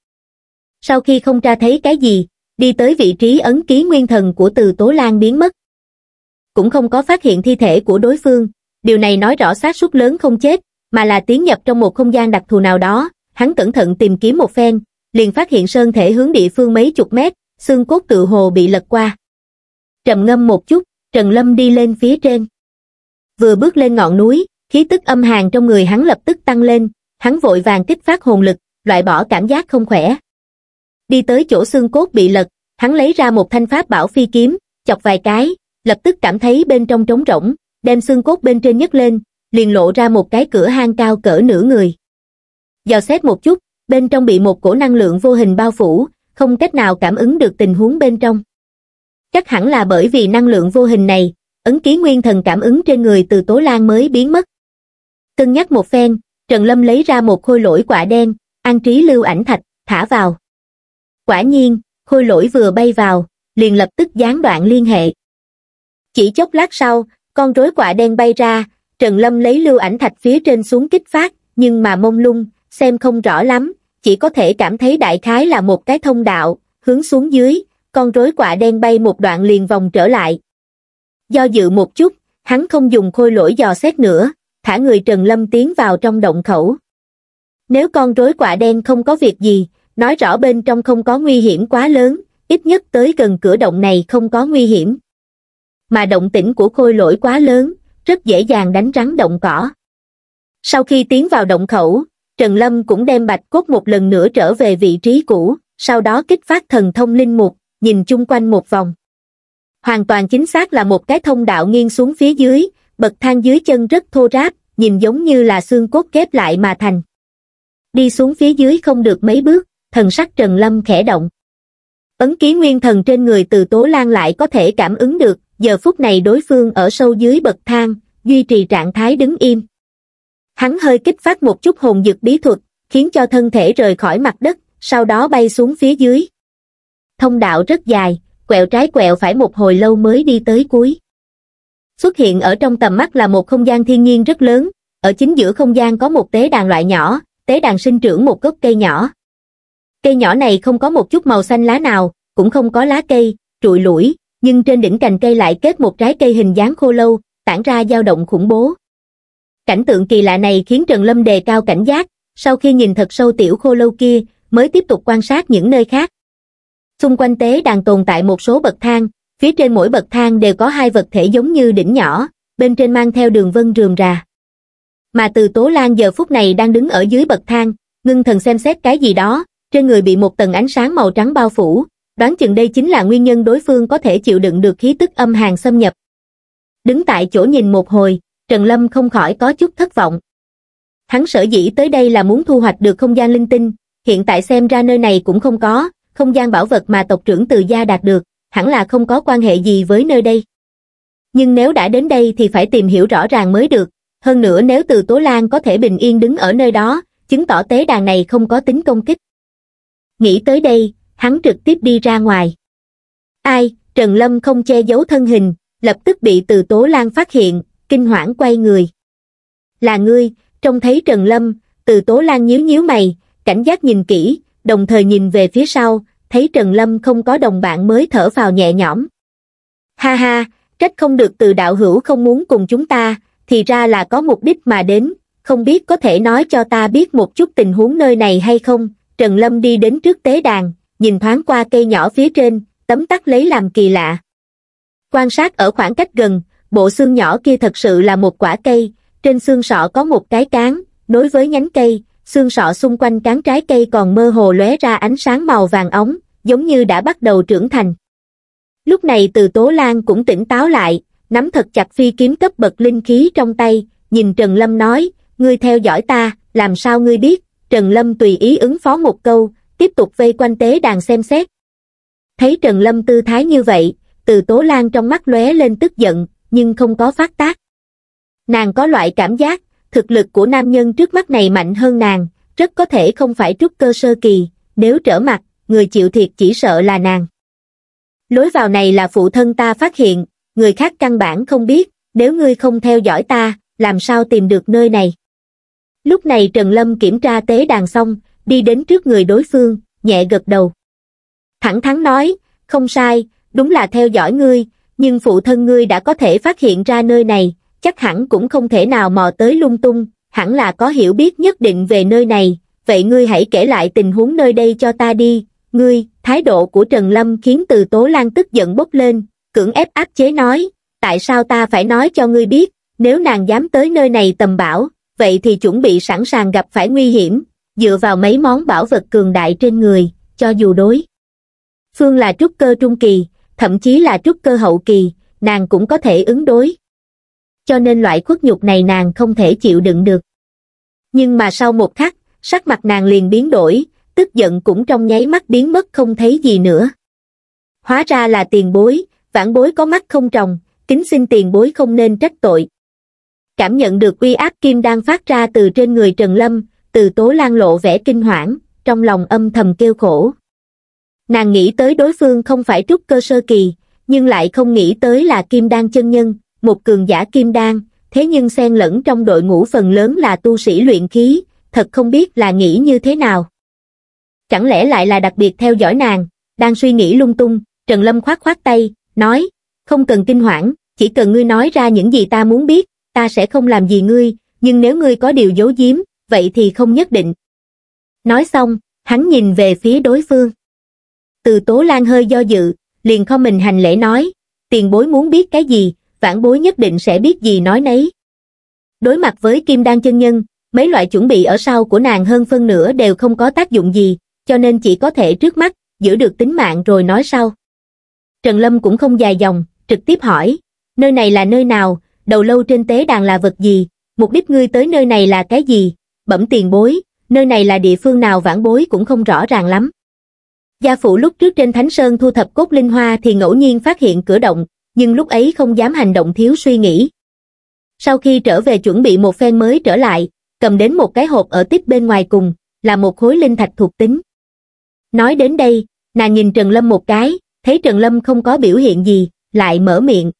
Sau khi không tra thấy cái gì, đi tới vị trí ấn ký nguyên thần của từ Tố Lan biến mất. Cũng không có phát hiện thi thể của đối phương, điều này nói rõ xác suất lớn không chết, mà là tiến nhập trong một không gian đặc thù nào đó, hắn cẩn thận tìm kiếm một phen, liền phát hiện sơn thể hướng địa phương mấy chục mét, xương cốt tự hồ bị lật qua. Trầm ngâm một chút, Trần Lâm đi lên phía trên. Vừa bước lên ngọn núi, khí tức âm hàn trong người hắn lập tức tăng lên, hắn vội vàng kích phát hồn lực, loại bỏ cảm giác không khỏe. Đi tới chỗ xương cốt bị lật, hắn lấy ra một thanh pháp bảo phi kiếm, chọc vài cái, lập tức cảm thấy bên trong trống rỗng, đem xương cốt bên trên nhấc lên, liền lộ ra một cái cửa hang cao cỡ nửa người. Dò xét một chút, bên trong bị một cổ năng lượng vô hình bao phủ, không cách nào cảm ứng được tình huống bên trong chắc hẳn là bởi vì năng lượng vô hình này, ấn ký nguyên thần cảm ứng trên người từ Tố Lan mới biến mất. Cân nhắc một phen, Trần Lâm lấy ra một khôi lỗi quả đen, an trí lưu ảnh thạch, thả vào. Quả nhiên, khôi lỗi vừa bay vào, liền lập tức gián đoạn liên hệ. Chỉ chốc lát sau, con rối quả đen bay ra, Trần Lâm lấy lưu ảnh thạch phía trên xuống kích phát, nhưng mà mông lung, xem không rõ lắm, chỉ có thể cảm thấy đại khái là một cái thông đạo, hướng xuống dưới, con rối quạ đen bay một đoạn liền vòng trở lại. Do dự một chút, hắn không dùng khôi lỗi dò xét nữa, thả người Trần Lâm tiến vào trong động khẩu. Nếu con rối quạ đen không có việc gì, nói rõ bên trong không có nguy hiểm quá lớn, ít nhất tới gần cửa động này không có nguy hiểm. Mà động tĩnh của khôi lỗi quá lớn, rất dễ dàng đánh rắn động cỏ. Sau khi tiến vào động khẩu, Trần Lâm cũng đem bạch cốt một lần nữa trở về vị trí cũ, sau đó kích phát thần thông linh mục, nhìn chung quanh một vòng. Hoàn toàn chính xác là một cái thông đạo nghiêng xuống phía dưới, bậc thang dưới chân rất thô ráp, nhìn giống như là xương cốt kép lại mà thành. Đi xuống phía dưới không được mấy bước, thần sắc Trần Lâm khẽ động. Ấn ký nguyên thần trên người từ Tố Lan lại có thể cảm ứng được, giờ phút này đối phương ở sâu dưới bậc thang, duy trì trạng thái đứng im. Hắn hơi kích phát một chút hồn dực bí thuật, khiến cho thân thể rời khỏi mặt đất, sau đó bay xuống phía dưới thông đạo rất dài quẹo trái quẹo phải một hồi lâu mới đi tới cuối xuất hiện ở trong tầm mắt là một không gian thiên nhiên rất lớn ở chính giữa không gian có một tế đàn loại nhỏ tế đàn sinh trưởng một gốc cây nhỏ cây nhỏ này không có một chút màu xanh lá nào cũng không có lá cây trụi lủi nhưng trên đỉnh cành cây lại kết một trái cây hình dáng khô lâu tản ra dao động khủng bố cảnh tượng kỳ lạ này khiến trần lâm đề cao cảnh giác sau khi nhìn thật sâu tiểu khô lâu kia mới tiếp tục quan sát những nơi khác xung quanh tế đàn tồn tại một số bậc thang phía trên mỗi bậc thang đều có hai vật thể giống như đỉnh nhỏ bên trên mang theo đường vân rườm rà mà từ tố lan giờ phút này đang đứng ở dưới bậc thang ngưng thần xem xét cái gì đó trên người bị một tầng ánh sáng màu trắng bao phủ đoán chừng đây chính là nguyên nhân đối phương có thể chịu đựng được khí tức âm hàn xâm nhập đứng tại chỗ nhìn một hồi trần lâm không khỏi có chút thất vọng hắn sở dĩ tới đây là muốn thu hoạch được không gian linh tinh hiện tại xem ra nơi này cũng không có không gian bảo vật mà tộc trưởng từ gia đạt được, hẳn là không có quan hệ gì với nơi đây. Nhưng nếu đã đến đây thì phải tìm hiểu rõ ràng mới được, hơn nữa nếu từ Tố Lan có thể bình yên đứng ở nơi đó, chứng tỏ tế đàn này không có tính công kích. Nghĩ tới đây, hắn trực tiếp đi ra ngoài. Ai, Trần Lâm không che giấu thân hình, lập tức bị từ Tố Lan phát hiện, kinh hoảng quay người. Là ngươi, trông thấy Trần Lâm, từ Tố Lan nhíu nhíu mày, cảnh giác nhìn kỹ, đồng thời nhìn về phía sau, thấy Trần Lâm không có đồng bạn mới thở vào nhẹ nhõm. Ha ha, trách không được từ đạo hữu không muốn cùng chúng ta, thì ra là có mục đích mà đến, không biết có thể nói cho ta biết một chút tình huống nơi này hay không. Trần Lâm đi đến trước tế đàn, nhìn thoáng qua cây nhỏ phía trên, tấm tắc lấy làm kỳ lạ. Quan sát ở khoảng cách gần, bộ xương nhỏ kia thật sự là một quả cây, trên xương sọ có một cái cán, nối với nhánh cây, xương sọ xung quanh cán trái cây còn mơ hồ lóe ra ánh sáng màu vàng ống, giống như đã bắt đầu trưởng thành. Lúc này từ Tố Lan cũng tỉnh táo lại, nắm thật chặt phi kiếm cấp bậc linh khí trong tay, nhìn Trần Lâm nói, ngươi theo dõi ta, làm sao ngươi biết, Trần Lâm tùy ý ứng phó một câu, tiếp tục vây quanh tế đàn xem xét. Thấy Trần Lâm tư thái như vậy, từ Tố Lan trong mắt lóe lên tức giận, nhưng không có phát tác. Nàng có loại cảm giác, thực lực của nam nhân trước mắt này mạnh hơn nàng, rất có thể không phải trúc cơ sơ kỳ, nếu trở mặt, người chịu thiệt chỉ sợ là nàng. Lối vào này là phụ thân ta phát hiện, người khác căn bản không biết, nếu ngươi không theo dõi ta, làm sao tìm được nơi này. Lúc này Trần Lâm kiểm tra tế đàn xong, đi đến trước người đối phương, nhẹ gật đầu. Thẳng thắn nói, không sai, đúng là theo dõi ngươi, nhưng phụ thân ngươi đã có thể phát hiện ra nơi này, chắc hẳn cũng không thể nào mò tới lung tung, hẳn là có hiểu biết nhất định về nơi này, vậy ngươi hãy kể lại tình huống nơi đây cho ta đi, ngươi, thái độ của Trần Lâm khiến từ Tố Lan tức giận bốc lên, cưỡng ép áp chế nói, tại sao ta phải nói cho ngươi biết, nếu nàng dám tới nơi này tầm bảo, vậy thì chuẩn bị sẵn sàng gặp phải nguy hiểm, dựa vào mấy món bảo vật cường đại trên người, cho dù đối. Phương là trúc cơ trung kỳ, thậm chí là trúc cơ hậu kỳ, nàng cũng có thể ứng đối cho nên loại khuất nhục này nàng không thể chịu đựng được. Nhưng mà sau một khắc, sắc mặt nàng liền biến đổi, tức giận cũng trong nháy mắt biến mất không thấy gì nữa. Hóa ra là tiền bối, vãn bối có mắt không trồng, kính xin tiền bối không nên trách tội. Cảm nhận được uy áp kim đang phát ra từ trên người Trần Lâm, từ tố lan lộ vẻ kinh hoảng, trong lòng âm thầm kêu khổ. Nàng nghĩ tới đối phương không phải trúc cơ sơ kỳ, nhưng lại không nghĩ tới là kim đan chân nhân, một cường giả kim đan, thế nhưng xen lẫn trong đội ngũ phần lớn là tu sĩ luyện khí, thật không biết là nghĩ như thế nào. Chẳng lẽ lại là đặc biệt theo dõi nàng, đang suy nghĩ lung tung, Trần Lâm khoát khoát tay, nói, không cần kinh hoảng, chỉ cần ngươi nói ra những gì ta muốn biết, ta sẽ không làm gì ngươi, nhưng nếu ngươi có điều giấu giếm, vậy thì không nhất định. Nói xong, hắn nhìn về phía đối phương. Từ Tố Lan hơi do dự, liền không mình hành lễ nói, tiền bối muốn biết cái gì, vãn bối nhất định sẽ biết gì nói nấy. Đối mặt với kim đan chân nhân, mấy loại chuẩn bị ở sau của nàng hơn phân nửa đều không có tác dụng gì, cho nên chỉ có thể trước mắt, giữ được tính mạng rồi nói sau. Trần Lâm cũng không dài dòng, trực tiếp hỏi, nơi này là nơi nào, đầu lâu trên tế đàn là vật gì, mục đích ngươi tới nơi này là cái gì, bẩm tiền bối, nơi này là địa phương nào vãn bối cũng không rõ ràng lắm. Gia phụ lúc trước trên Thánh Sơn thu thập cốt linh hoa thì ngẫu nhiên phát hiện cửa động, nhưng lúc ấy không dám hành động thiếu suy nghĩ. Sau khi trở về chuẩn bị một phen mới trở lại, cầm đến một cái hộp ở tiếp bên ngoài cùng, là một khối linh thạch thuộc tính. Nói đến đây, nàng nhìn Trần Lâm một cái, thấy Trần Lâm không có biểu hiện gì, lại mở miệng.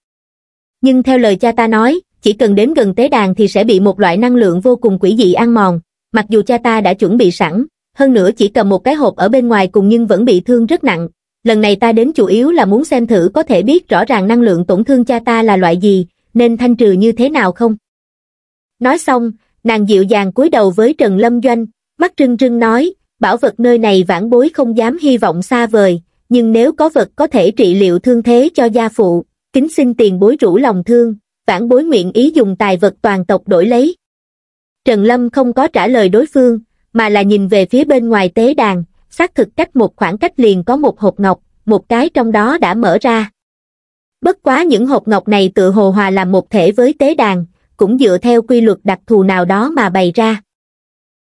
Nhưng theo lời cha ta nói, chỉ cần đến gần tế đàn thì sẽ bị một loại năng lượng vô cùng quỷ dị ăn mòn, mặc dù cha ta đã chuẩn bị sẵn, hơn nữa chỉ cầm một cái hộp ở bên ngoài cùng nhưng vẫn bị thương rất nặng, lần này ta đến chủ yếu là muốn xem thử có thể biết rõ ràng năng lượng tổn thương cha ta là loại gì, nên thanh trừ như thế nào không? Nói xong, nàng dịu dàng cúi đầu với Trần Lâm Doanh, mắt trưng trưng nói, bảo vật nơi này vãn bối không dám hy vọng xa vời, nhưng nếu có vật có thể trị liệu thương thế cho gia phụ, kính xin tiền bối rủ lòng thương, vãn bối nguyện ý dùng tài vật toàn tộc đổi lấy. Trần Lâm không có trả lời đối phương, mà là nhìn về phía bên ngoài tế đàn, xác thực cách một khoảng cách liền có một hộp ngọc, một cái trong đó đã mở ra. Bất quá những hộp ngọc này tự hồ hòa làm một thể với tế đàn, cũng dựa theo quy luật đặc thù nào đó mà bày ra.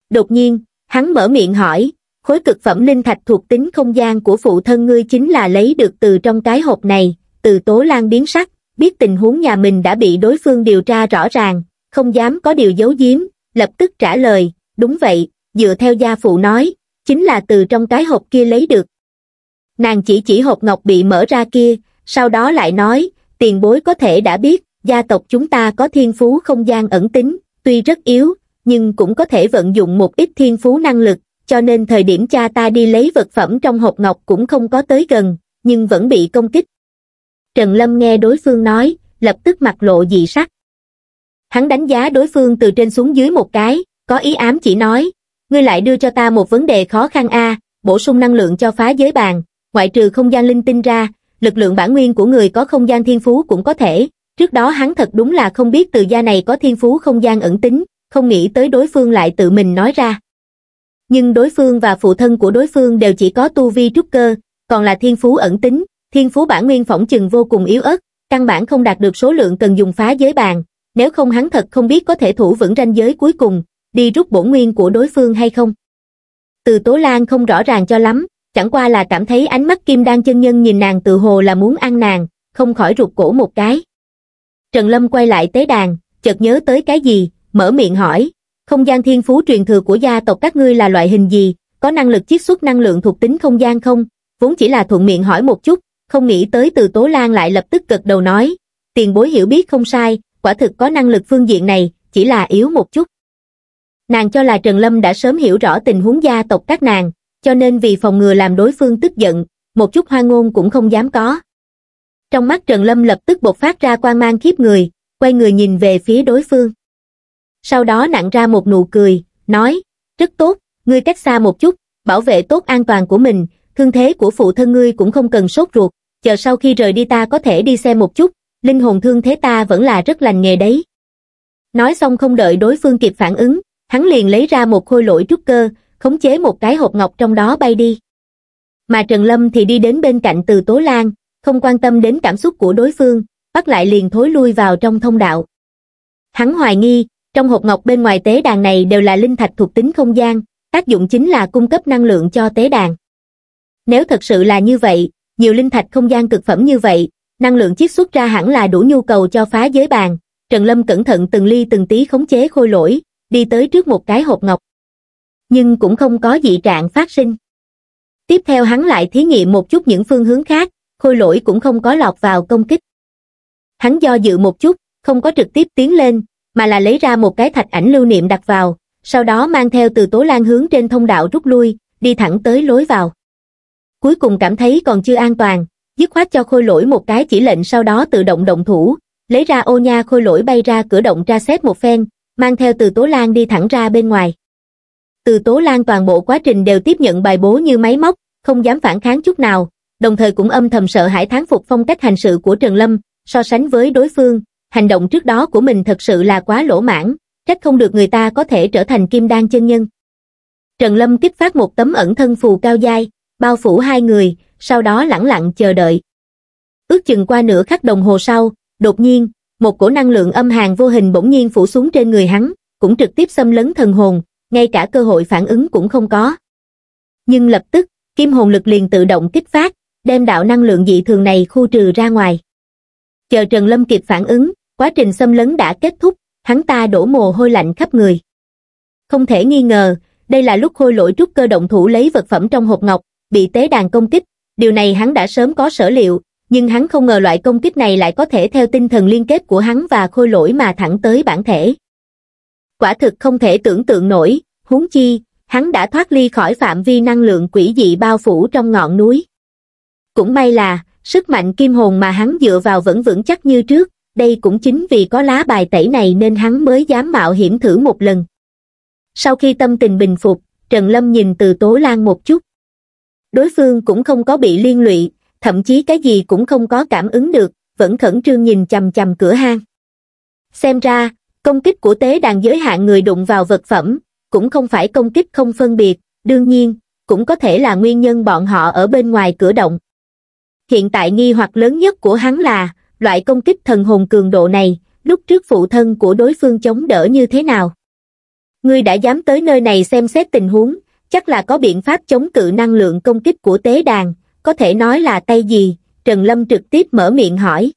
Đột nhiên, hắn mở miệng hỏi, khối cực phẩm linh thạch thuộc tính không gian của phụ thân ngươi chính là lấy được từ trong cái hộp này, từ tố lan biến sắc, biết tình huống nhà mình đã bị đối phương điều tra rõ ràng, không dám có điều giấu giếm, lập tức trả lời, đúng vậy, dựa theo gia phụ nói, chính là từ trong cái hộp kia lấy được nàng chỉ chỉ hộp ngọc bị mở ra kia sau đó lại nói tiền bối có thể đã biết gia tộc chúng ta có thiên phú không gian ẩn tính tuy rất yếu nhưng cũng có thể vận dụng một ít thiên phú năng lực cho nên thời điểm cha ta đi lấy vật phẩm trong hộp ngọc cũng không có tới gần nhưng vẫn bị công kích trần lâm nghe đối phương nói lập tức mặt lộ dị sắc hắn đánh giá đối phương từ trên xuống dưới một cái có ý ám chỉ nói ngươi lại đưa cho ta một vấn đề khó khăn a, bổ sung năng lượng cho phá giới bàn, ngoại trừ không gian linh tinh ra, lực lượng bản nguyên của người có không gian thiên phú cũng có thể, trước đó hắn thật đúng là không biết từ gia này có thiên phú không gian ẩn tính, không nghĩ tới đối phương lại tự mình nói ra. Nhưng đối phương và phụ thân của đối phương đều chỉ có tu vi trúc cơ, còn là thiên phú ẩn tính, thiên phú bản nguyên phỏng chừng vô cùng yếu ớt, căn bản không đạt được số lượng cần dùng phá giới bàn, nếu không hắn thật không biết có thể thủ vững ranh giới cuối cùng, đi rút bổn nguyên của đối phương hay không. Từ Tố Lan không rõ ràng cho lắm, chẳng qua là cảm thấy ánh mắt kim đan chân nhân nhìn nàng tự hồ là muốn ăn nàng, không khỏi rụt cổ một cái. Trần Lâm quay lại tế đàn, chợt nhớ tới cái gì, mở miệng hỏi, không gian thiên phú truyền thừa của gia tộc các ngươi là loại hình gì, có năng lực chiết xuất năng lượng thuộc tính không gian không, vốn chỉ là thuận miệng hỏi một chút, không nghĩ tới từ Tố Lan lại lập tức gật đầu nói, tiền bối hiểu biết không sai, quả thực có năng lực phương diện này, chỉ là yếu một chút. Nàng cho là Trần Lâm đã sớm hiểu rõ tình huống gia tộc các nàng, cho nên vì phòng ngừa làm đối phương tức giận, một chút hoa ngôn cũng không dám có. Trong mắt Trần Lâm lập tức bộc phát ra quan mang khiếp người, quay người nhìn về phía đối phương. Sau đó nặng ra một nụ cười, nói, rất tốt, ngươi cách xa một chút, bảo vệ tốt an toàn của mình, thương thế của phụ thân ngươi cũng không cần sốt ruột, chờ sau khi rời đi ta có thể đi xem một chút, linh hồn thương thế ta vẫn là rất lành nghề đấy. Nói xong không đợi đối phương kịp phản ứng, hắn liền lấy ra một khôi lỗi trúc cơ, khống chế một cái hộp ngọc trong đó bay đi. Mà Trần Lâm thì đi đến bên cạnh từ Tố Lan, không quan tâm đến cảm xúc của đối phương, bắt lại liền thối lui vào trong thông đạo. Hắn hoài nghi, trong hộp ngọc bên ngoài tế đàn này đều là linh thạch thuộc tính không gian, tác dụng chính là cung cấp năng lượng cho tế đàn. Nếu thật sự là như vậy, nhiều linh thạch không gian cực phẩm như vậy, năng lượng chiết xuất ra hẳn là đủ nhu cầu cho phá giới bàn. Trần Lâm cẩn thận từng ly từng tí khống chế khôi lỗi, đi tới trước một cái hộp ngọc. Nhưng cũng không có dị trạng phát sinh. Tiếp theo hắn lại thí nghiệm một chút những phương hướng khác, khôi lỗi cũng không có lọt vào công kích. Hắn do dự một chút, không có trực tiếp tiến lên, mà là lấy ra một cái thạch ảnh lưu niệm đặt vào, sau đó mang theo từ tố lan hướng trên thông đạo rút lui, đi thẳng tới lối vào. Cuối cùng cảm thấy còn chưa an toàn, dứt khoát cho khôi lỗi một cái chỉ lệnh sau đó tự động động thủ, lấy ra ô nha khôi lỗi bay ra cửa động tra xét một phen, mang theo từ Tố Lan đi thẳng ra bên ngoài. Từ Tố Lan toàn bộ quá trình đều tiếp nhận bài bố như máy móc, không dám phản kháng chút nào, đồng thời cũng âm thầm sợ hãi tháng phục phong cách hành sự của Trần Lâm, so sánh với đối phương, hành động trước đó của mình thật sự là quá lỗ mãn, trách không được người ta có thể trở thành kim đan chân nhân. Trần Lâm kích phát một tấm ẩn thân phù cao dai, bao phủ hai người, sau đó lẳng lặng chờ đợi. Ước chừng qua nửa khắc đồng hồ sau, đột nhiên, một cổ năng lượng âm hàn vô hình bỗng nhiên phủ xuống trên người hắn, cũng trực tiếp xâm lấn thần hồn, ngay cả cơ hội phản ứng cũng không có. Nhưng lập tức, kim hồn lực liền tự động kích phát, đem đạo năng lượng dị thường này khu trừ ra ngoài. Chờ Trần Lâm kịp phản ứng, quá trình xâm lấn đã kết thúc, hắn ta đổ mồ hôi lạnh khắp người. Không thể nghi ngờ, đây là lúc khôi lỗi trúc cơ động thủ lấy vật phẩm trong hộp ngọc, bị tế đàn công kích, điều này hắn đã sớm có sở liệu, nhưng hắn không ngờ loại công kích này lại có thể theo tinh thần liên kết của hắn và khôi lỗi mà thẳng tới bản thể. Quả thực không thể tưởng tượng nổi, huống chi, hắn đã thoát ly khỏi phạm vi năng lượng quỷ dị bao phủ trong ngọn núi. Cũng may là, sức mạnh kim hồn mà hắn dựa vào vẫn vững chắc như trước, đây cũng chính vì có lá bài tẩy này nên hắn mới dám mạo hiểm thử một lần. Sau khi tâm tình bình phục, Trần Lâm nhìn từ Tố Lan một chút. Đối phương cũng không có bị liên lụy, thậm chí cái gì cũng không có cảm ứng được, vẫn khẩn trương nhìn chầm chầm cửa hang. Xem ra, công kích của tế đàn giới hạn người đụng vào vật phẩm, cũng không phải công kích không phân biệt, đương nhiên, cũng có thể là nguyên nhân bọn họ ở bên ngoài cửa động. Hiện tại nghi hoặc lớn nhất của hắn là, loại công kích thần hồn cường độ này, lúc trước phụ thân của đối phương chống đỡ như thế nào. Ngươi đã dám tới nơi này xem xét tình huống, chắc là có biện pháp chống cự năng lượng công kích của tế đàn, có thể nói là tay gì, Trần Lâm trực tiếp mở miệng hỏi.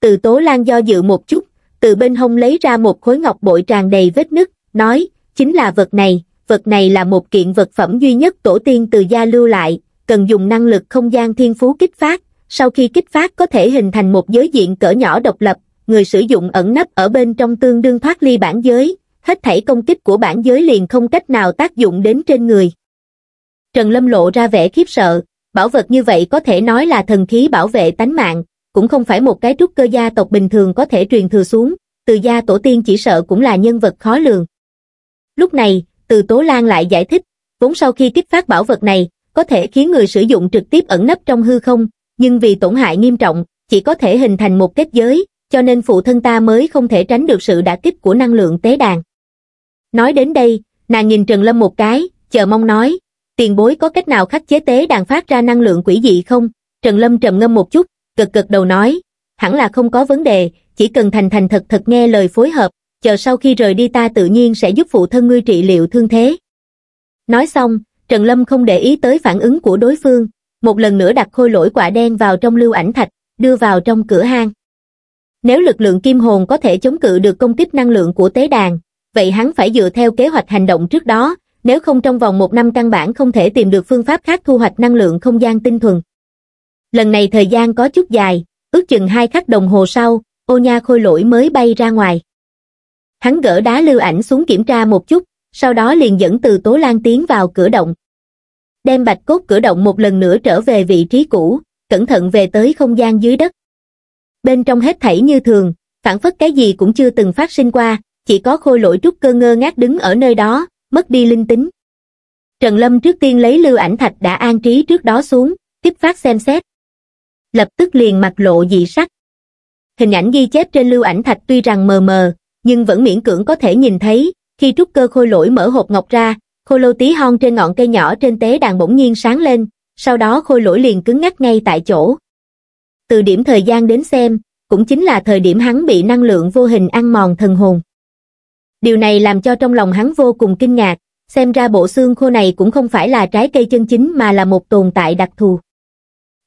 Từ Tố Lan do dự một chút, từ bên hông lấy ra một khối ngọc bội tràn đầy vết nứt, nói, chính là vật này, vật này là một kiện vật phẩm duy nhất tổ tiên từ gia lưu lại, cần dùng năng lực không gian thiên phú kích phát, sau khi kích phát có thể hình thành một giới diện cỡ nhỏ độc lập, người sử dụng ẩn nấp ở bên trong tương đương thoát ly bản giới, hết thảy công kích của bản giới liền không cách nào tác dụng đến trên người. Trần Lâm lộ ra vẻ khiếp sợ, Bảo vật như vậy có thể nói là thần khí bảo vệ tánh mạng, cũng không phải một cái trúc cơ gia tộc bình thường có thể truyền thừa xuống, từ gia tổ tiên chỉ sợ cũng là nhân vật khó lường. Lúc này, từ Tố Lan lại giải thích, vốn sau khi kích phát bảo vật này, có thể khiến người sử dụng trực tiếp ẩn nấp trong hư không, nhưng vì tổn hại nghiêm trọng, chỉ có thể hình thành một kết giới, cho nên phụ thân ta mới không thể tránh được sự đả kích của năng lượng tế đàn. Nói đến đây, nàng nhìn Trần Lâm một cái, chờ mong nói, tiền bối có cách nào khắc chế tế đàn phát ra năng lượng quỷ dị không? Trần Lâm trầm ngâm một chút, cực cực đầu nói, hẳn là không có vấn đề, chỉ cần thành thành thật thật nghe lời phối hợp, chờ sau khi rời đi ta tự nhiên sẽ giúp phụ thân ngươi trị liệu thương thế. Nói xong, Trần Lâm không để ý tới phản ứng của đối phương, một lần nữa đặt khôi lỗi quả đen vào trong lưu ảnh thạch, đưa vào trong cửa hang. Nếu lực lượng kim hồn có thể chống cự được công kích năng lượng của tế đàn, vậy hắn phải dựa theo kế hoạch hành động trước đó, nếu không trong vòng một năm căn bản không thể tìm được phương pháp khác thu hoạch năng lượng không gian tinh thuần. Lần này thời gian có chút dài, ước chừng hai khắc đồng hồ sau, ô nha khôi lỗi mới bay ra ngoài. Hắn gỡ đá lưu ảnh xuống kiểm tra một chút, sau đó liền dẫn từ Tố Lan tiến vào cửa động. Đem bạch cốt cửa động một lần nữa trở về vị trí cũ, cẩn thận về tới không gian dưới đất. Bên trong hết thảy như thường, phản phất cái gì cũng chưa từng phát sinh qua, chỉ có khôi lỗi trúc cơ ngơ ngác đứng ở nơi đó, mất đi linh tính trần lâm trước tiên lấy lưu ảnh thạch đã an trí trước đó xuống tiếp phát xem xét lập tức liền mặt lộ dị sắc hình ảnh ghi chép trên lưu ảnh thạch tuy rằng mờ mờ nhưng vẫn miễn cưỡng có thể nhìn thấy khi trúc cơ khôi lỗi mở hộp ngọc ra khôi lô tí hon trên ngọn cây nhỏ trên tế đàn bỗng nhiên sáng lên sau đó khôi lỗi liền cứng ngắc ngay tại chỗ từ điểm thời gian đến xem cũng chính là thời điểm hắn bị năng lượng vô hình ăn mòn thần hồn điều này làm cho trong lòng hắn vô cùng kinh ngạc, xem ra bộ xương khô này cũng không phải là trái cây chân chính mà là một tồn tại đặc thù.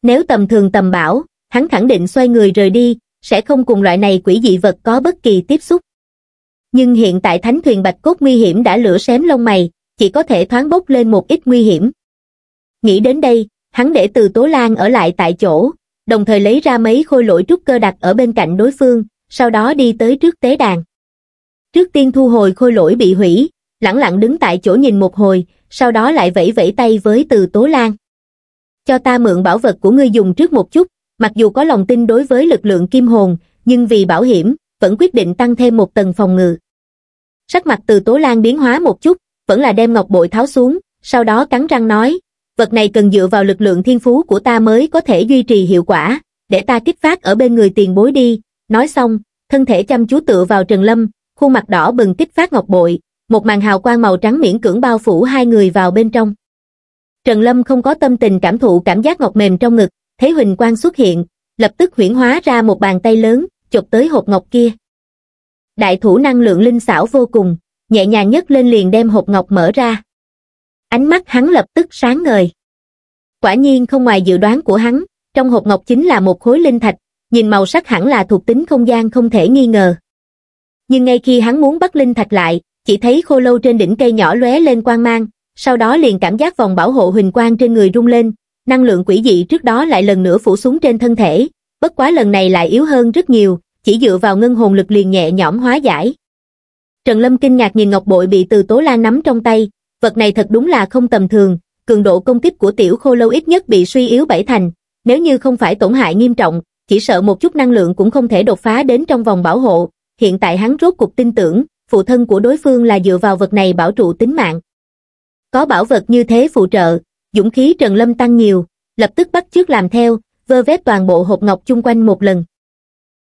Nếu tầm thường tầm bảo, hắn khẳng định xoay người rời đi, sẽ không cùng loại này quỷ dị vật có bất kỳ tiếp xúc. Nhưng hiện tại thánh thuyền bạch cốt nguy hiểm đã lửa xém lông mày, chỉ có thể thoáng bốc lên một ít nguy hiểm. Nghĩ đến đây, hắn để từ Tố Lan ở lại tại chỗ, đồng thời lấy ra mấy khôi lỗi trúc cơ đặt ở bên cạnh đối phương, sau đó đi tới trước tế đàn trước tiên thu hồi khôi lỗi bị hủy, lẳng lặng đứng tại chỗ nhìn một hồi, sau đó lại vẫy vẫy tay với từ Tố Lan. Cho ta mượn bảo vật của ngươi dùng trước một chút, mặc dù có lòng tin đối với lực lượng kim hồn, nhưng vì bảo hiểm, vẫn quyết định tăng thêm một tầng phòng ngự. Sắc mặt từ Tố Lan biến hóa một chút, vẫn là đem ngọc bội tháo xuống, sau đó cắn răng nói, vật này cần dựa vào lực lượng thiên phú của ta mới có thể duy trì hiệu quả, để ta kích phát ở bên người tiền bối đi. Nói xong, thân thể chăm chú tựa vào Trần Lâm, khuôn mặt đỏ bừng kích phát ngọc bội, một màn hào quang màu trắng miễn cưỡng bao phủ hai người vào bên trong. Trần Lâm không có tâm tình cảm thụ cảm giác ngọc mềm trong ngực, thấy huỳnh quang xuất hiện, lập tức huyễn hóa ra một bàn tay lớn, chụp tới hộp ngọc kia. Đại thủ năng lượng linh xảo vô cùng, nhẹ nhàng nhất lên liền đem hộp ngọc mở ra. Ánh mắt hắn lập tức sáng ngời. Quả nhiên không ngoài dự đoán của hắn, trong hộp ngọc chính là một khối linh thạch, nhìn màu sắc hẳn là thuộc tính không gian không thể nghi ngờ nhưng ngay khi hắn muốn bắt linh thạch lại, chỉ thấy khô lâu trên đỉnh cây nhỏ lóe lên quang mang, sau đó liền cảm giác vòng bảo hộ huỳnh quang trên người rung lên, năng lượng quỷ dị trước đó lại lần nữa phủ xuống trên thân thể, bất quá lần này lại yếu hơn rất nhiều, chỉ dựa vào ngân hồn lực liền nhẹ nhõm hóa giải. Trần Lâm kinh ngạc nhìn ngọc bội bị từ tố la nắm trong tay, vật này thật đúng là không tầm thường, cường độ công kích của tiểu khô lâu ít nhất bị suy yếu bảy thành, nếu như không phải tổn hại nghiêm trọng, chỉ sợ một chút năng lượng cũng không thể đột phá đến trong vòng bảo hộ, hiện tại hắn rốt cục tin tưởng, phụ thân của đối phương là dựa vào vật này bảo trụ tính mạng. Có bảo vật như thế phụ trợ, dũng khí Trần Lâm tăng nhiều, lập tức bắt chước làm theo, vơ vét toàn bộ hộp ngọc chung quanh một lần.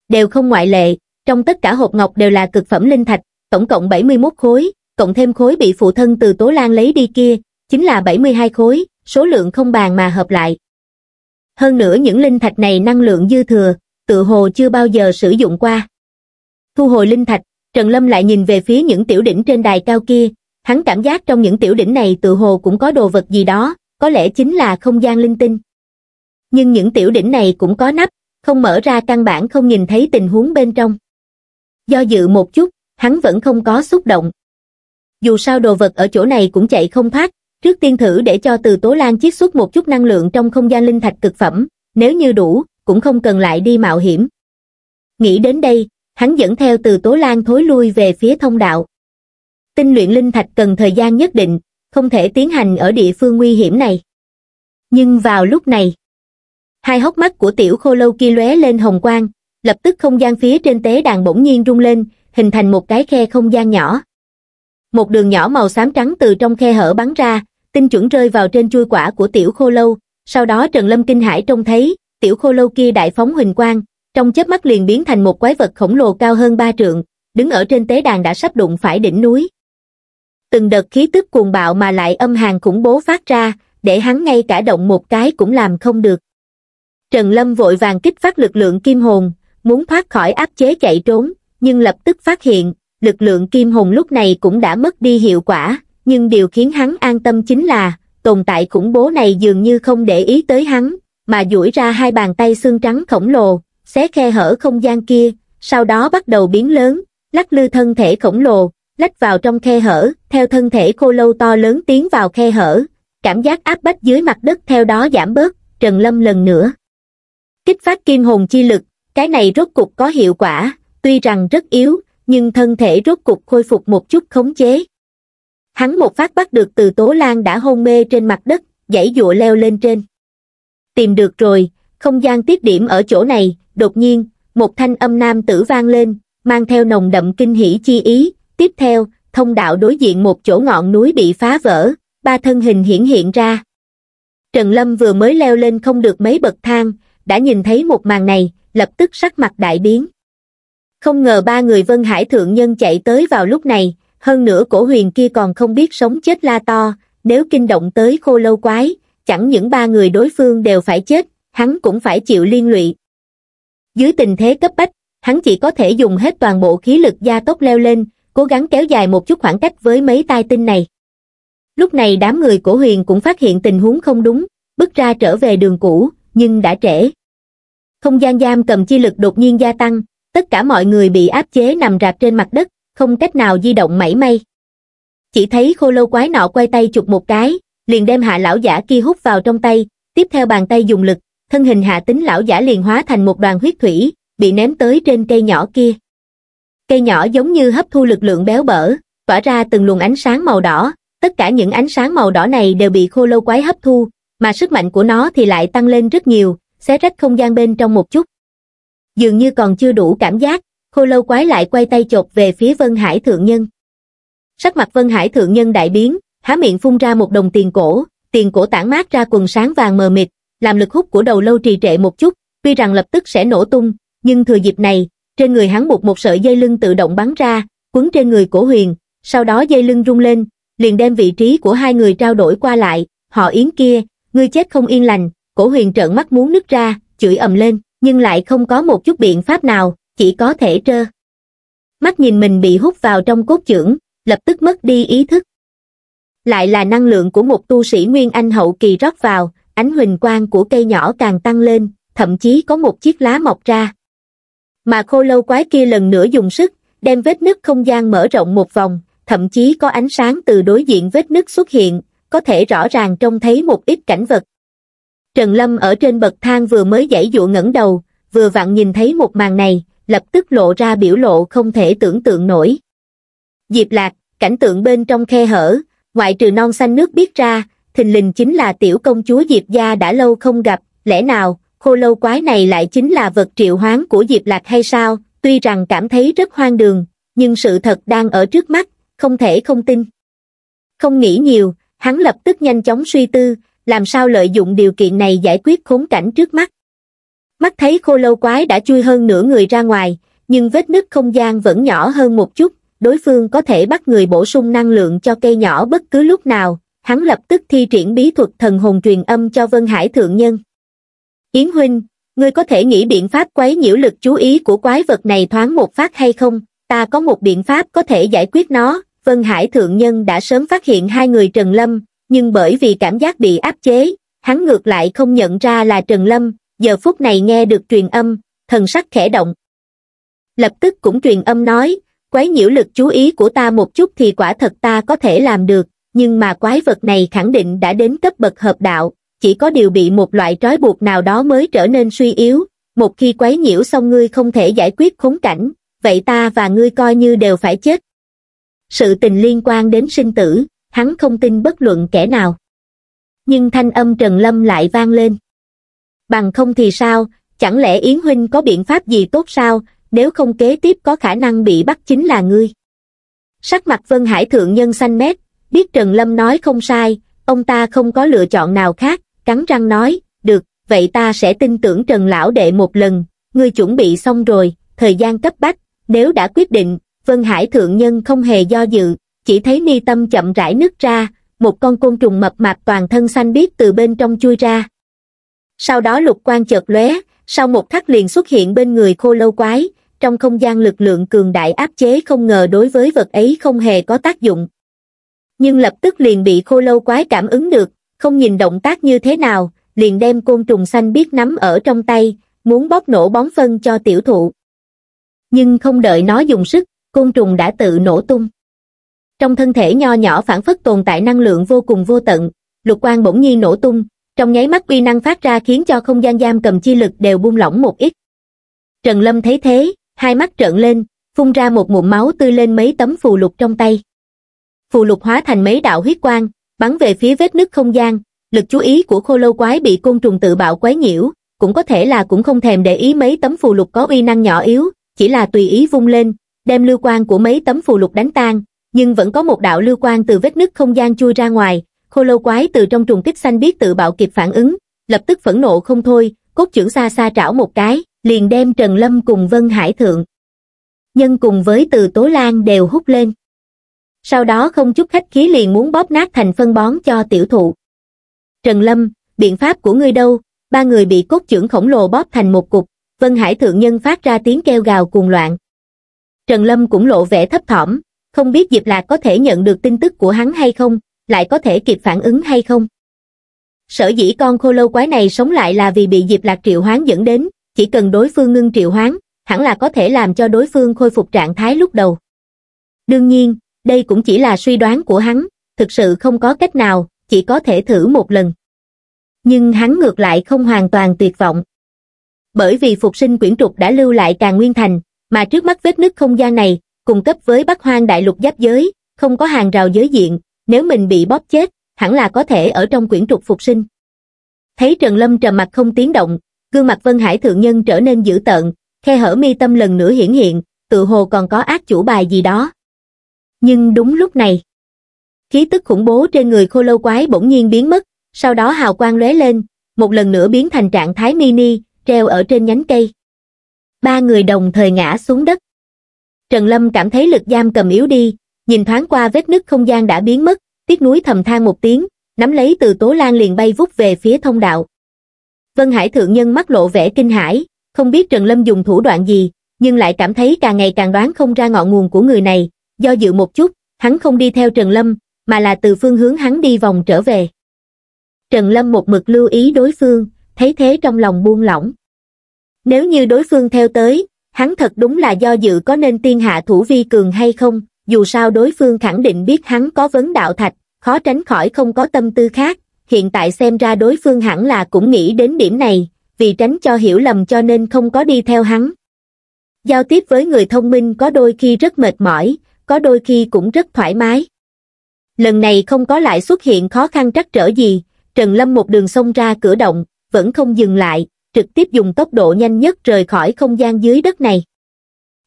Đều không ngoại lệ, trong tất cả hộp ngọc đều là cực phẩm linh thạch, tổng cộng 71 khối, cộng thêm khối bị phụ thân từ Tố Lan lấy đi kia, chính là 72 khối, số lượng không bàn mà hợp lại. Hơn nữa những linh thạch này năng lượng dư thừa, tự hồ chưa bao giờ sử dụng qua thu hồi linh thạch trần lâm lại nhìn về phía những tiểu đỉnh trên đài cao kia hắn cảm giác trong những tiểu đỉnh này tự hồ cũng có đồ vật gì đó có lẽ chính là không gian linh tinh nhưng những tiểu đỉnh này cũng có nắp không mở ra căn bản không nhìn thấy tình huống bên trong do dự một chút hắn vẫn không có xúc động dù sao đồ vật ở chỗ này cũng chạy không thoát trước tiên thử để cho từ tố lan chiết xuất một chút năng lượng trong không gian linh thạch cực phẩm nếu như đủ cũng không cần lại đi mạo hiểm nghĩ đến đây hắn dẫn theo từ tố lan thối lui về phía thông đạo tinh luyện linh thạch cần thời gian nhất định không thể tiến hành ở địa phương nguy hiểm này nhưng vào lúc này hai hốc mắt của tiểu khô lâu kia lóe lên hồng quang lập tức không gian phía trên tế đàn bỗng nhiên rung lên hình thành một cái khe không gian nhỏ một đường nhỏ màu xám trắng từ trong khe hở bắn ra tinh chuẩn rơi vào trên chui quả của tiểu khô lâu sau đó trần lâm kinh Hải trông thấy tiểu khô lâu kia đại phóng huỳnh quang trong chớp mắt liền biến thành một quái vật khổng lồ cao hơn ba trượng đứng ở trên tế đàn đã sắp đụng phải đỉnh núi từng đợt khí tức cuồng bạo mà lại âm hàng khủng bố phát ra để hắn ngay cả động một cái cũng làm không được trần lâm vội vàng kích phát lực lượng kim hồn muốn thoát khỏi áp chế chạy trốn nhưng lập tức phát hiện lực lượng kim hồn lúc này cũng đã mất đi hiệu quả nhưng điều khiến hắn an tâm chính là tồn tại khủng bố này dường như không để ý tới hắn mà duỗi ra hai bàn tay xương trắng khổng lồ xé khe hở không gian kia, sau đó bắt đầu biến lớn, lắc lư thân thể khổng lồ, lách vào trong khe hở, theo thân thể khô lâu to lớn tiến vào khe hở, cảm giác áp bách dưới mặt đất theo đó giảm bớt, Trần Lâm lần nữa. Kích phát kim hồn chi lực, cái này rốt cục có hiệu quả, tuy rằng rất yếu, nhưng thân thể rốt cục khôi phục một chút khống chế. Hắn một phát bắt được từ Tố Lan đã hôn mê trên mặt đất, dãy dụa leo lên trên. Tìm được rồi, không gian tiết điểm ở chỗ này, đột nhiên một thanh âm nam tử vang lên mang theo nồng đậm kinh hỉ chi ý tiếp theo thông đạo đối diện một chỗ ngọn núi bị phá vỡ ba thân hình hiển hiện ra trần lâm vừa mới leo lên không được mấy bậc thang đã nhìn thấy một màn này lập tức sắc mặt đại biến không ngờ ba người vân hải thượng nhân chạy tới vào lúc này hơn nữa cổ huyền kia còn không biết sống chết la to nếu kinh động tới khô lâu quái chẳng những ba người đối phương đều phải chết hắn cũng phải chịu liên lụy dưới tình thế cấp bách hắn chỉ có thể dùng hết toàn bộ khí lực gia tốc leo lên cố gắng kéo dài một chút khoảng cách với mấy tai tinh này lúc này đám người của huyền cũng phát hiện tình huống không đúng bước ra trở về đường cũ nhưng đã trễ không gian giam cầm chi lực đột nhiên gia tăng tất cả mọi người bị áp chế nằm rạp trên mặt đất không cách nào di động mảy may chỉ thấy khô lâu quái nọ quay tay chụp một cái liền đem hạ lão giả kia hút vào trong tay tiếp theo bàn tay dùng lực thân hình hạ tính lão giả liền hóa thành một đoàn huyết thủy, bị ném tới trên cây nhỏ kia. Cây nhỏ giống như hấp thu lực lượng béo bở, tỏa ra từng luồng ánh sáng màu đỏ, tất cả những ánh sáng màu đỏ này đều bị khô lâu quái hấp thu, mà sức mạnh của nó thì lại tăng lên rất nhiều, xé rách không gian bên trong một chút. Dường như còn chưa đủ cảm giác, khô lâu quái lại quay tay chột về phía Vân Hải Thượng Nhân. Sắc mặt Vân Hải Thượng Nhân đại biến, há miệng phun ra một đồng tiền cổ, tiền cổ tản mát ra quần sáng vàng mờ mịt, làm lực hút của đầu lâu trì trệ một chút, tuy rằng lập tức sẽ nổ tung, nhưng thừa dịp này, trên người hắn buộc một sợi dây lưng tự động bắn ra, quấn trên người cổ Huyền, sau đó dây lưng rung lên, liền đem vị trí của hai người trao đổi qua lại, họ yến kia, ngươi chết không yên lành, cổ Huyền trợn mắt muốn nứt ra, chửi ầm lên, nhưng lại không có một chút biện pháp nào, chỉ có thể trơ. Mắt nhìn mình bị hút vào trong cốt chưởng, lập tức mất đi ý thức. Lại là năng lượng của một tu sĩ Nguyên Anh hậu kỳ rót vào, ánh huỳnh quang của cây nhỏ càng tăng lên, thậm chí có một chiếc lá mọc ra. Mà khô lâu quái kia lần nữa dùng sức, đem vết nứt không gian mở rộng một vòng, thậm chí có ánh sáng từ đối diện vết nứt xuất hiện, có thể rõ ràng trông thấy một ít cảnh vật. Trần Lâm ở trên bậc thang vừa mới giải dụ ngẩng đầu, vừa vặn nhìn thấy một màn này, lập tức lộ ra biểu lộ không thể tưởng tượng nổi. Diệp Lạc, cảnh tượng bên trong khe hở, ngoại trừ non xanh nước biết ra, thình lình chính là tiểu công chúa diệp gia đã lâu không gặp lẽ nào khô lâu quái này lại chính là vật triệu hoán của diệp lạc hay sao tuy rằng cảm thấy rất hoang đường nhưng sự thật đang ở trước mắt không thể không tin không nghĩ nhiều hắn lập tức nhanh chóng suy tư làm sao lợi dụng điều kiện này giải quyết khốn cảnh trước mắt mắt thấy khô lâu quái đã chui hơn nửa người ra ngoài nhưng vết nứt không gian vẫn nhỏ hơn một chút đối phương có thể bắt người bổ sung năng lượng cho cây nhỏ bất cứ lúc nào hắn lập tức thi triển bí thuật thần hồn truyền âm cho Vân Hải Thượng Nhân. Yến Huynh, ngươi có thể nghĩ biện pháp quấy nhiễu lực chú ý của quái vật này thoáng một phát hay không? Ta có một biện pháp có thể giải quyết nó. Vân Hải Thượng Nhân đã sớm phát hiện hai người Trần Lâm, nhưng bởi vì cảm giác bị áp chế, hắn ngược lại không nhận ra là Trần Lâm, giờ phút này nghe được truyền âm, thần sắc khẽ động. Lập tức cũng truyền âm nói, quấy nhiễu lực chú ý của ta một chút thì quả thật ta có thể làm được, nhưng mà quái vật này khẳng định đã đến cấp bậc hợp đạo, chỉ có điều bị một loại trói buộc nào đó mới trở nên suy yếu, một khi quấy nhiễu xong ngươi không thể giải quyết khốn cảnh, vậy ta và ngươi coi như đều phải chết. Sự tình liên quan đến sinh tử, hắn không tin bất luận kẻ nào. Nhưng thanh âm Trần Lâm lại vang lên. Bằng không thì sao, chẳng lẽ Yến Huynh có biện pháp gì tốt sao, nếu không kế tiếp có khả năng bị bắt chính là ngươi. Sắc mặt Vân Hải Thượng Nhân xanh mét, Biết Trần Lâm nói không sai, ông ta không có lựa chọn nào khác, cắn răng nói, được, vậy ta sẽ tin tưởng Trần Lão Đệ một lần, ngươi chuẩn bị xong rồi, thời gian cấp bách, nếu đã quyết định, Vân Hải Thượng Nhân không hề do dự, chỉ thấy ni tâm chậm rãi nứt ra, một con côn trùng mập mạp toàn thân xanh biếc từ bên trong chui ra. Sau đó lục quan chợt lóe, sau một khắc liền xuất hiện bên người khô lâu quái, trong không gian lực lượng cường đại áp chế không ngờ đối với vật ấy không hề có tác dụng, nhưng lập tức liền bị khô lâu quái cảm ứng được không nhìn động tác như thế nào liền đem côn trùng xanh biết nắm ở trong tay muốn bóp nổ bón phân cho tiểu thụ nhưng không đợi nó dùng sức côn trùng đã tự nổ tung trong thân thể nho nhỏ phản phất tồn tại năng lượng vô cùng vô tận lục quan bỗng nhiên nổ tung trong nháy mắt uy năng phát ra khiến cho không gian giam cầm chi lực đều buông lỏng một ít trần lâm thấy thế hai mắt trợn lên phun ra một mụn máu tươi lên mấy tấm phù lục trong tay phù lục hóa thành mấy đạo huyết quang, bắn về phía vết nứt không gian, lực chú ý của khô lâu quái bị côn trùng tự bạo quấy nhiễu, cũng có thể là cũng không thèm để ý mấy tấm phù lục có uy năng nhỏ yếu, chỉ là tùy ý vung lên, đem lưu quang của mấy tấm phù lục đánh tan, nhưng vẫn có một đạo lưu quang từ vết nứt không gian chui ra ngoài, khô lâu quái từ trong trùng kích xanh biết tự bạo kịp phản ứng, lập tức phẫn nộ không thôi, cốt trưởng xa xa trảo một cái, liền đem Trần Lâm cùng Vân Hải Thượng. Nhân cùng với từ Tố Lan đều hút lên sau đó không chút khách khí liền muốn bóp nát thành phân bón cho tiểu thụ. Trần Lâm, biện pháp của ngươi đâu, ba người bị cốt trưởng khổng lồ bóp thành một cục, Vân Hải Thượng Nhân phát ra tiếng kêu gào cuồng loạn. Trần Lâm cũng lộ vẻ thấp thỏm, không biết Diệp Lạc có thể nhận được tin tức của hắn hay không, lại có thể kịp phản ứng hay không. Sở dĩ con khô lâu quái này sống lại là vì bị Diệp Lạc triệu hoán dẫn đến, chỉ cần đối phương ngưng triệu hoán, hẳn là có thể làm cho đối phương khôi phục trạng thái lúc đầu. Đương nhiên, đây cũng chỉ là suy đoán của hắn, thực sự không có cách nào, chỉ có thể thử một lần. Nhưng hắn ngược lại không hoàn toàn tuyệt vọng. Bởi vì phục sinh quyển trục đã lưu lại càng nguyên thành, mà trước mắt vết nứt không gian này, cung cấp với Bắc Hoang đại lục giáp giới, không có hàng rào giới diện, nếu mình bị bóp chết, hẳn là có thể ở trong quyển trục phục sinh. Thấy Trần Lâm trầm mặt không tiến động, gương mặt Vân Hải Thượng Nhân trở nên dữ tợn, khe hở mi tâm lần nữa hiển hiện, tự hồ còn có ác chủ bài gì đó. Nhưng đúng lúc này, khí tức khủng bố trên người khô lâu quái bỗng nhiên biến mất, sau đó hào quang lóe lên, một lần nữa biến thành trạng thái mini, treo ở trên nhánh cây. Ba người đồng thời ngã xuống đất. Trần Lâm cảm thấy lực giam cầm yếu đi, nhìn thoáng qua vết nứt không gian đã biến mất, tiếc núi thầm than một tiếng, nắm lấy từ Tố Lan liền bay vút về phía thông đạo. Vân Hải thượng nhân mắt lộ vẻ kinh hãi, không biết Trần Lâm dùng thủ đoạn gì, nhưng lại cảm thấy càng ngày càng đoán không ra ngọn nguồn của người này, do dự một chút, hắn không đi theo Trần Lâm, mà là từ phương hướng hắn đi vòng trở về. Trần Lâm một mực lưu ý đối phương, thấy thế trong lòng buông lỏng. Nếu như đối phương theo tới, hắn thật đúng là do dự có nên tiên hạ thủ vi cường hay không, dù sao đối phương khẳng định biết hắn có vấn đạo thạch, khó tránh khỏi không có tâm tư khác, hiện tại xem ra đối phương hẳn là cũng nghĩ đến điểm này, vì tránh cho hiểu lầm cho nên không có đi theo hắn. Giao tiếp với người thông minh có đôi khi rất mệt mỏi, có đôi khi cũng rất thoải mái. Lần này không có lại xuất hiện khó khăn trắc trở gì, Trần Lâm một đường xông ra cửa động, vẫn không dừng lại, trực tiếp dùng tốc độ nhanh nhất rời khỏi không gian dưới đất này.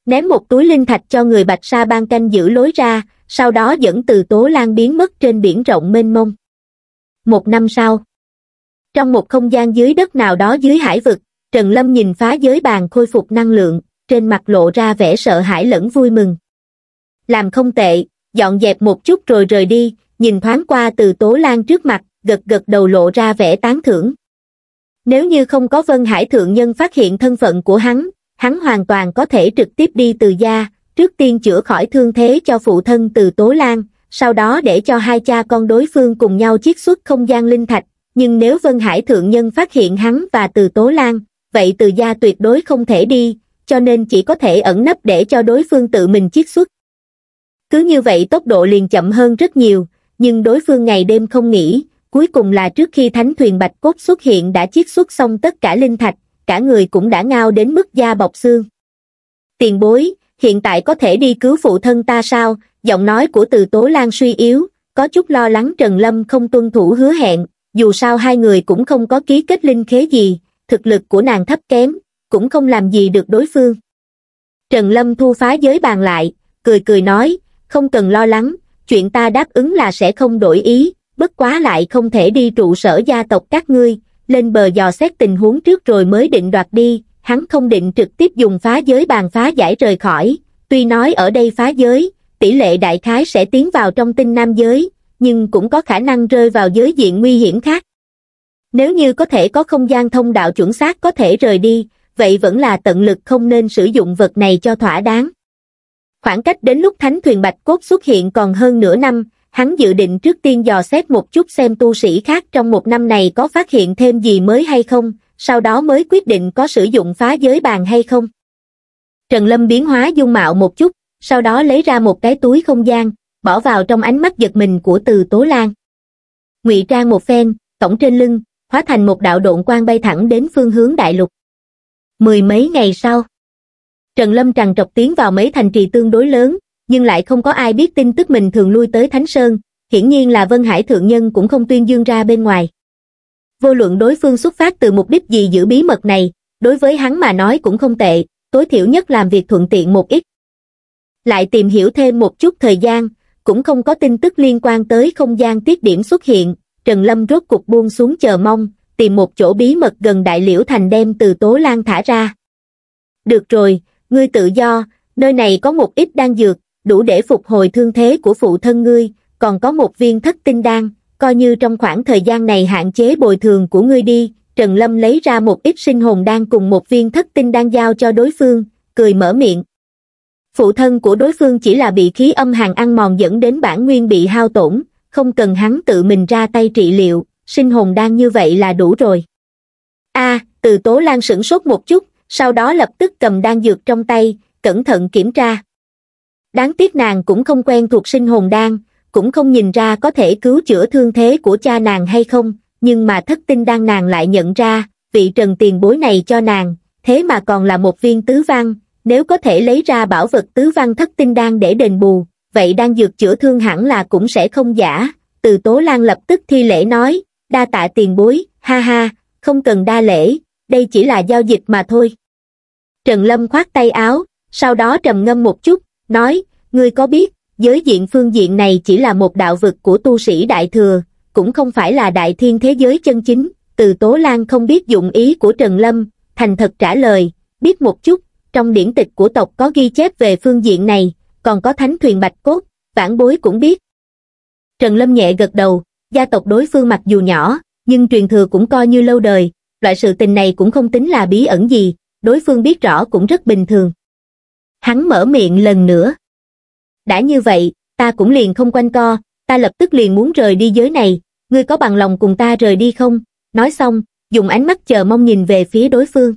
Ném một túi linh thạch cho người Bạch Sa ban canh giữ lối ra, sau đó dẫn từ Tố Lan biến mất trên biển rộng mênh mông. Một năm sau, trong một không gian dưới đất nào đó dưới hải vực, Trần Lâm nhìn phá giới bàn khôi phục năng lượng, trên mặt lộ ra vẻ sợ hãi lẫn vui mừng làm không tệ dọn dẹp một chút rồi rời đi nhìn thoáng qua từ tố lan trước mặt gật gật đầu lộ ra vẻ tán thưởng nếu như không có vân hải thượng nhân phát hiện thân phận của hắn hắn hoàn toàn có thể trực tiếp đi từ gia trước tiên chữa khỏi thương thế cho phụ thân từ tố lan sau đó để cho hai cha con đối phương cùng nhau chiết xuất không gian linh thạch nhưng nếu vân hải thượng nhân phát hiện hắn và từ tố lan vậy từ gia tuyệt đối không thể đi cho nên chỉ có thể ẩn nấp để cho đối phương tự mình chiết xuất cứ như vậy tốc độ liền chậm hơn rất nhiều, nhưng đối phương ngày đêm không nghỉ, cuối cùng là trước khi thánh thuyền bạch cốt xuất hiện đã chiết xuất xong tất cả linh thạch, cả người cũng đã ngao đến mức da bọc xương. Tiền bối, hiện tại có thể đi cứu phụ thân ta sao, giọng nói của từ tố lan suy yếu, có chút lo lắng Trần Lâm không tuân thủ hứa hẹn, dù sao hai người cũng không có ký kết linh khế gì, thực lực của nàng thấp kém, cũng không làm gì được đối phương. Trần Lâm thu phá giới bàn lại, cười cười nói, không cần lo lắng chuyện ta đáp ứng là sẽ không đổi ý bất quá lại không thể đi trụ sở gia tộc các ngươi lên bờ dò xét tình huống trước rồi mới định đoạt đi hắn không định trực tiếp dùng phá giới bàn phá giải rời khỏi tuy nói ở đây phá giới tỷ lệ đại khái sẽ tiến vào trong tinh nam giới nhưng cũng có khả năng rơi vào giới diện nguy hiểm khác nếu như có thể có không gian thông đạo chuẩn xác có thể rời đi vậy vẫn là tận lực không nên sử dụng vật này cho thỏa đáng Khoảng cách đến lúc thánh thuyền Bạch Cốt xuất hiện còn hơn nửa năm, hắn dự định trước tiên dò xét một chút xem tu sĩ khác trong một năm này có phát hiện thêm gì mới hay không, sau đó mới quyết định có sử dụng phá giới bàn hay không. Trần Lâm biến hóa dung mạo một chút, sau đó lấy ra một cái túi không gian, bỏ vào trong ánh mắt giật mình của từ Tố Lan. ngụy trang một phen, tổng trên lưng, hóa thành một đạo độn quang bay thẳng đến phương hướng đại lục. Mười mấy ngày sau, Trần Lâm tràn trọc tiến vào mấy thành trì tương đối lớn, nhưng lại không có ai biết tin tức mình thường lui tới Thánh Sơn, hiển nhiên là Vân Hải Thượng Nhân cũng không tuyên dương ra bên ngoài. Vô luận đối phương xuất phát từ mục đích gì giữ bí mật này, đối với hắn mà nói cũng không tệ, tối thiểu nhất làm việc thuận tiện một ít. Lại tìm hiểu thêm một chút thời gian, cũng không có tin tức liên quan tới không gian tiết điểm xuất hiện, Trần Lâm rốt cục buông xuống chờ mong, tìm một chỗ bí mật gần Đại Liễu Thành đem từ Tố Lan thả ra. Được rồi, ngươi tự do, nơi này có một ít đan dược, đủ để phục hồi thương thế của phụ thân ngươi, còn có một viên thất tinh đan, coi như trong khoảng thời gian này hạn chế bồi thường của ngươi đi. Trần Lâm lấy ra một ít sinh hồn đan cùng một viên thất tinh đan giao cho đối phương, cười mở miệng. Phụ thân của đối phương chỉ là bị khí âm hàng ăn mòn dẫn đến bản nguyên bị hao tổn, không cần hắn tự mình ra tay trị liệu, sinh hồn đan như vậy là đủ rồi. a từ tố lan sửng sốt một chút, sau đó lập tức cầm đan dược trong tay cẩn thận kiểm tra đáng tiếc nàng cũng không quen thuộc sinh hồn đan cũng không nhìn ra có thể cứu chữa thương thế của cha nàng hay không nhưng mà thất tinh đan nàng lại nhận ra vị trần tiền bối này cho nàng thế mà còn là một viên tứ văn nếu có thể lấy ra bảo vật tứ văn thất tinh đan để đền bù vậy đan dược chữa thương hẳn là cũng sẽ không giả từ tố lan lập tức thi lễ nói đa tạ tiền bối ha ha không cần đa lễ đây chỉ là giao dịch mà thôi trần lâm khoát tay áo sau đó trầm ngâm một chút nói ngươi có biết giới diện phương diện này chỉ là một đạo vực của tu sĩ đại thừa cũng không phải là đại thiên thế giới chân chính từ tố lan không biết dụng ý của trần lâm thành thật trả lời biết một chút trong điển tịch của tộc có ghi chép về phương diện này còn có thánh thuyền bạch cốt vãn bối cũng biết trần lâm nhẹ gật đầu gia tộc đối phương mặc dù nhỏ nhưng truyền thừa cũng coi như lâu đời loại sự tình này cũng không tính là bí ẩn gì, đối phương biết rõ cũng rất bình thường. Hắn mở miệng lần nữa. Đã như vậy, ta cũng liền không quanh co, ta lập tức liền muốn rời đi giới này, ngươi có bằng lòng cùng ta rời đi không? Nói xong, dùng ánh mắt chờ mong nhìn về phía đối phương.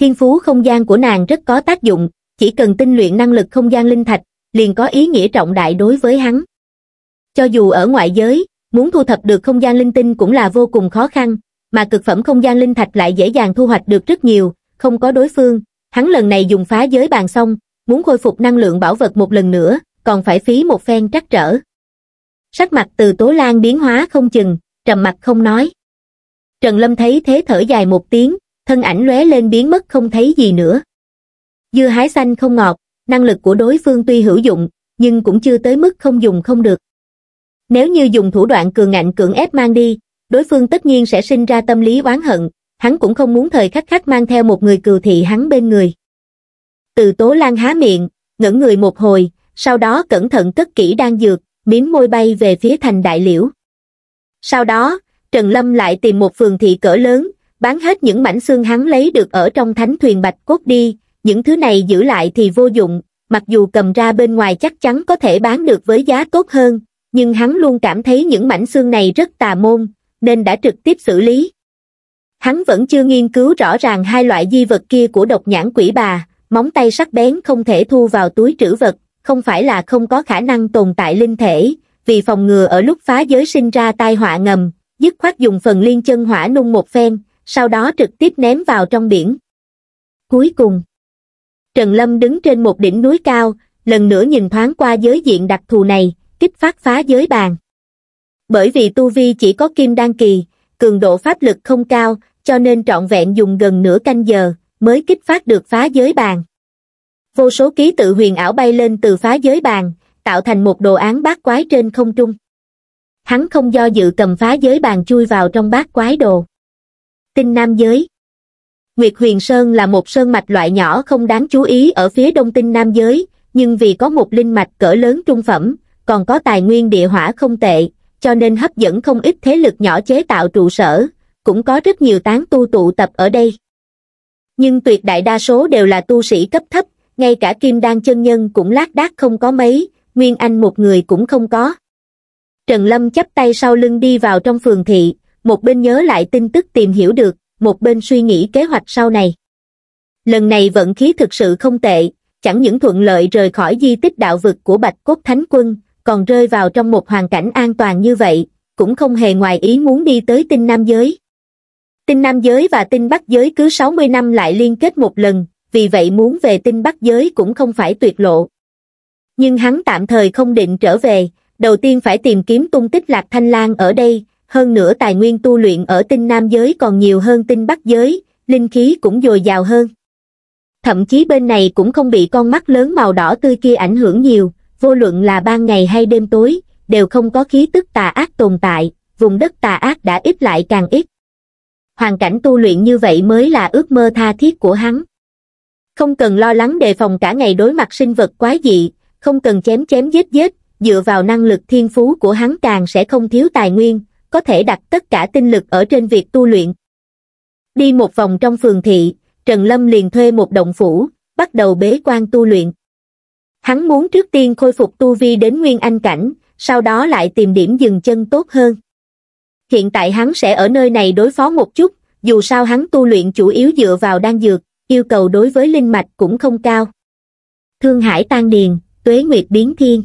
Thiên phú không gian của nàng rất có tác dụng, chỉ cần tinh luyện năng lực không gian linh thạch, liền có ý nghĩa trọng đại đối với hắn. Cho dù ở ngoại giới, muốn thu thập được không gian linh tinh cũng là vô cùng khó khăn, mà cực phẩm không gian linh thạch lại dễ dàng thu hoạch được rất nhiều, không có đối phương. Hắn lần này dùng phá giới bàn xong, muốn khôi phục năng lượng bảo vật một lần nữa, còn phải phí một phen trắc trở. Sắc mặt từ Tố Lan biến hóa không chừng, trầm mặt không nói. Trần Lâm thấy thế thở dài một tiếng, thân ảnh lóe lên biến mất không thấy gì nữa. Dưa hái xanh không ngọt, năng lực của đối phương tuy hữu dụng, nhưng cũng chưa tới mức không dùng không được. Nếu như dùng thủ đoạn cường ngạnh cưỡng ép mang đi, đối phương tất nhiên sẽ sinh ra tâm lý oán hận, hắn cũng không muốn thời khắc khắc mang theo một người cừu thị hắn bên người. Từ tố lan há miệng, ngẩng người một hồi, sau đó cẩn thận cất kỹ đang dược, miếng môi bay về phía thành đại liễu. Sau đó, Trần Lâm lại tìm một phường thị cỡ lớn, bán hết những mảnh xương hắn lấy được ở trong thánh thuyền bạch cốt đi, những thứ này giữ lại thì vô dụng, mặc dù cầm ra bên ngoài chắc chắn có thể bán được với giá tốt hơn, nhưng hắn luôn cảm thấy những mảnh xương này rất tà môn, nên đã trực tiếp xử lý hắn vẫn chưa nghiên cứu rõ ràng hai loại di vật kia của độc nhãn quỷ bà móng tay sắc bén không thể thu vào túi trữ vật không phải là không có khả năng tồn tại linh thể vì phòng ngừa ở lúc phá giới sinh ra tai họa ngầm dứt khoát dùng phần liên chân hỏa nung một phen sau đó trực tiếp ném vào trong biển cuối cùng trần lâm đứng trên một đỉnh núi cao lần nữa nhìn thoáng qua giới diện đặc thù này kích phát phá giới bàn bởi vì tu vi chỉ có kim đan kỳ cường độ pháp lực không cao cho nên trọn vẹn dùng gần nửa canh giờ mới kích phát được phá giới bàn vô số ký tự huyền ảo bay lên từ phá giới bàn tạo thành một đồ án bát quái trên không trung hắn không do dự cầm phá giới bàn chui vào trong bát quái đồ tinh nam giới nguyệt huyền sơn là một sơn mạch loại nhỏ không đáng chú ý ở phía đông tinh nam giới nhưng vì có một linh mạch cỡ lớn trung phẩm còn có tài nguyên địa hỏa không tệ cho nên hấp dẫn không ít thế lực nhỏ chế tạo trụ sở, cũng có rất nhiều tán tu tụ tập ở đây. Nhưng tuyệt đại đa số đều là tu sĩ cấp thấp, ngay cả kim đan chân nhân cũng lác đác không có mấy, Nguyên Anh một người cũng không có. Trần Lâm chắp tay sau lưng đi vào trong phường thị, một bên nhớ lại tin tức tìm hiểu được, một bên suy nghĩ kế hoạch sau này. Lần này vận khí thực sự không tệ, chẳng những thuận lợi rời khỏi di tích đạo vực của Bạch Cốt Thánh Quân, còn rơi vào trong một hoàn cảnh an toàn như vậy, cũng không hề ngoài ý muốn đi tới tinh nam giới. Tinh nam giới và tinh bắc giới cứ 60 năm lại liên kết một lần, vì vậy muốn về tinh bắc giới cũng không phải tuyệt lộ. Nhưng hắn tạm thời không định trở về, đầu tiên phải tìm kiếm tung tích Lạc Thanh Lan ở đây, hơn nữa tài nguyên tu luyện ở tinh nam giới còn nhiều hơn tinh bắc giới, linh khí cũng dồi dào hơn. Thậm chí bên này cũng không bị con mắt lớn màu đỏ tươi kia ảnh hưởng nhiều, vô luận là ban ngày hay đêm tối, đều không có khí tức tà ác tồn tại, vùng đất tà ác đã ít lại càng ít. Hoàn cảnh tu luyện như vậy mới là ước mơ tha thiết của hắn. Không cần lo lắng đề phòng cả ngày đối mặt sinh vật quái dị, không cần chém chém giết giết, dựa vào năng lực thiên phú của hắn càng sẽ không thiếu tài nguyên, có thể đặt tất cả tinh lực ở trên việc tu luyện. Đi một vòng trong phường thị, Trần Lâm liền thuê một động phủ, bắt đầu bế quan tu luyện hắn muốn trước tiên khôi phục tu vi đến nguyên anh cảnh sau đó lại tìm điểm dừng chân tốt hơn hiện tại hắn sẽ ở nơi này đối phó một chút dù sao hắn tu luyện chủ yếu dựa vào đan dược yêu cầu đối với linh mạch cũng không cao thương hải tan điền tuế nguyệt biến thiên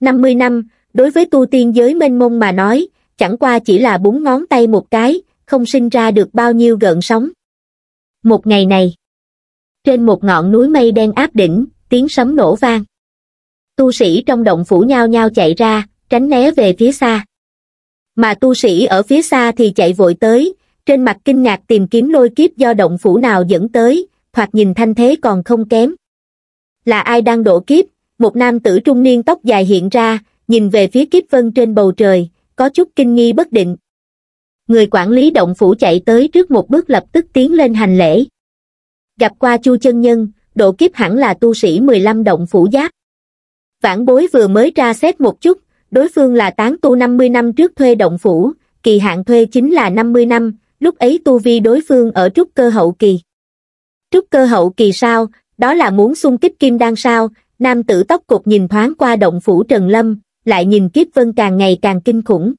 năm mươi năm đối với tu tiên giới mênh mông mà nói chẳng qua chỉ là bốn ngón tay một cái không sinh ra được bao nhiêu gợn sóng một ngày này trên một ngọn núi mây đen áp đỉnh tiếng sấm nổ vang. Tu sĩ trong động phủ nhao nhao chạy ra, tránh né về phía xa. Mà tu sĩ ở phía xa thì chạy vội tới, trên mặt kinh ngạc tìm kiếm lôi kiếp do động phủ nào dẫn tới, hoặc nhìn thanh thế còn không kém. Là ai đang đổ kiếp? Một nam tử trung niên tóc dài hiện ra, nhìn về phía kiếp vân trên bầu trời, có chút kinh nghi bất định. Người quản lý động phủ chạy tới trước một bước lập tức tiến lên hành lễ. Gặp qua Chu chân nhân, độ kiếp hẳn là tu sĩ 15 động phủ giáp. Vãn bối vừa mới ra xét một chút, đối phương là tán tu 50 năm trước thuê động phủ, kỳ hạn thuê chính là 50 năm, lúc ấy tu vi đối phương ở trúc cơ hậu kỳ. Trúc cơ hậu kỳ sao, đó là muốn xung kích kim đan sao, nam tử tóc cục nhìn thoáng qua động phủ Trần Lâm, lại nhìn kiếp vân càng ngày càng kinh khủng.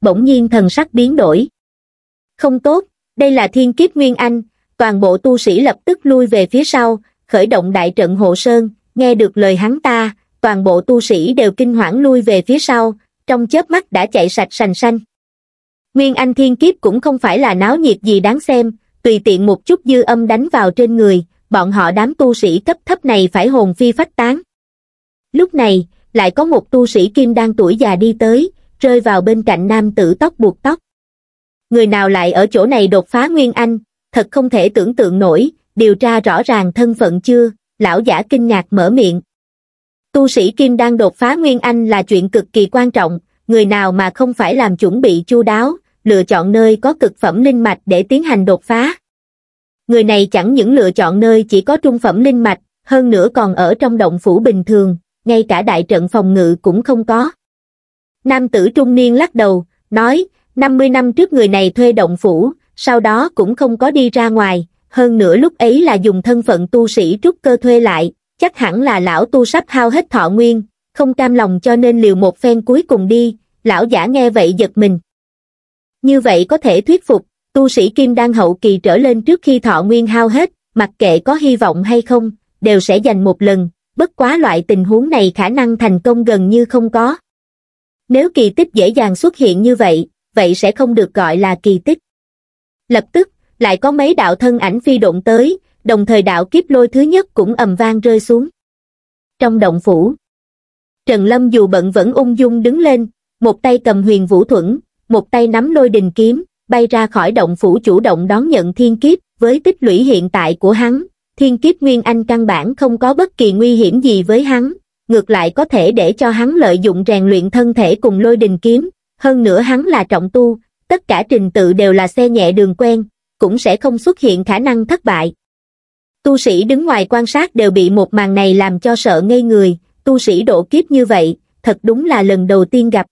Bỗng nhiên thần sắc biến đổi. Không tốt, đây là thiên kiếp Nguyên Anh, toàn bộ tu sĩ lập tức lui về phía sau, khởi động đại trận hộ sơn, nghe được lời hắn ta, toàn bộ tu sĩ đều kinh hoảng lui về phía sau, trong chớp mắt đã chạy sạch sành sanh Nguyên Anh Thiên Kiếp cũng không phải là náo nhiệt gì đáng xem, tùy tiện một chút dư âm đánh vào trên người, bọn họ đám tu sĩ cấp thấp này phải hồn phi phách tán. Lúc này, lại có một tu sĩ kim đang tuổi già đi tới, rơi vào bên cạnh nam tử tóc buộc tóc. Người nào lại ở chỗ này đột phá Nguyên Anh, thật không thể tưởng tượng nổi, điều tra rõ ràng thân phận chưa, lão giả kinh ngạc mở miệng. Tu sĩ Kim đang đột phá Nguyên Anh là chuyện cực kỳ quan trọng, người nào mà không phải làm chuẩn bị chu đáo, lựa chọn nơi có cực phẩm linh mạch để tiến hành đột phá. Người này chẳng những lựa chọn nơi chỉ có trung phẩm linh mạch, hơn nữa còn ở trong động phủ bình thường, ngay cả đại trận phòng ngự cũng không có. Nam tử trung niên lắc đầu, nói, 50 năm trước người này thuê động phủ, sau đó cũng không có đi ra ngoài, hơn nữa lúc ấy là dùng thân phận tu sĩ trúc cơ thuê lại, chắc hẳn là lão tu sắp hao hết thọ nguyên, không cam lòng cho nên liều một phen cuối cùng đi, lão giả nghe vậy giật mình. Như vậy có thể thuyết phục, tu sĩ kim đan hậu kỳ trở lên trước khi thọ nguyên hao hết, mặc kệ có hy vọng hay không, đều sẽ dành một lần, bất quá loại tình huống này khả năng thành công gần như không có. Nếu kỳ tích dễ dàng xuất hiện như vậy, vậy sẽ không được gọi là kỳ tích lập tức lại có mấy đạo thân ảnh phi độn tới đồng thời đạo kiếp lôi thứ nhất cũng ầm vang rơi xuống trong động phủ trần lâm dù bận vẫn ung dung đứng lên một tay cầm huyền vũ thuẫn một tay nắm lôi đình kiếm bay ra khỏi động phủ chủ động đón nhận thiên kiếp với tích lũy hiện tại của hắn thiên kiếp nguyên anh căn bản không có bất kỳ nguy hiểm gì với hắn ngược lại có thể để cho hắn lợi dụng rèn luyện thân thể cùng lôi đình kiếm hơn nữa hắn là trọng tu tất cả trình tự đều là xe nhẹ đường quen, cũng sẽ không xuất hiện khả năng thất bại. Tu sĩ đứng ngoài quan sát đều bị một màn này làm cho sợ ngây người, tu sĩ độ kiếp như vậy, thật đúng là lần đầu tiên gặp.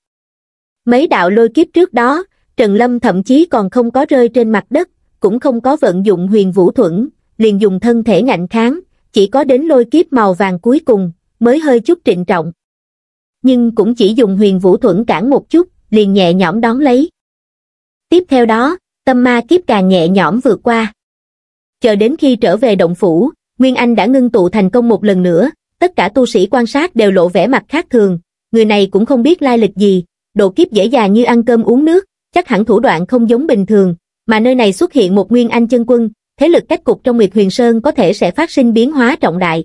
Mấy đạo lôi kiếp trước đó, Trần Lâm thậm chí còn không có rơi trên mặt đất, cũng không có vận dụng huyền vũ thuẫn, liền dùng thân thể ngạnh kháng, chỉ có đến lôi kiếp màu vàng cuối cùng, mới hơi chút trịnh trọng. Nhưng cũng chỉ dùng huyền vũ thuẫn cản một chút, liền nhẹ nhõm đón lấy tiếp theo đó tâm ma kiếp càng nhẹ nhõm vượt qua chờ đến khi trở về động phủ nguyên anh đã ngưng tụ thành công một lần nữa tất cả tu sĩ quan sát đều lộ vẻ mặt khác thường người này cũng không biết lai lịch gì độ kiếp dễ dàng như ăn cơm uống nước chắc hẳn thủ đoạn không giống bình thường mà nơi này xuất hiện một nguyên anh chân quân thế lực cách cục trong Nguyệt Huyền Sơn có thể sẽ phát sinh biến hóa trọng đại.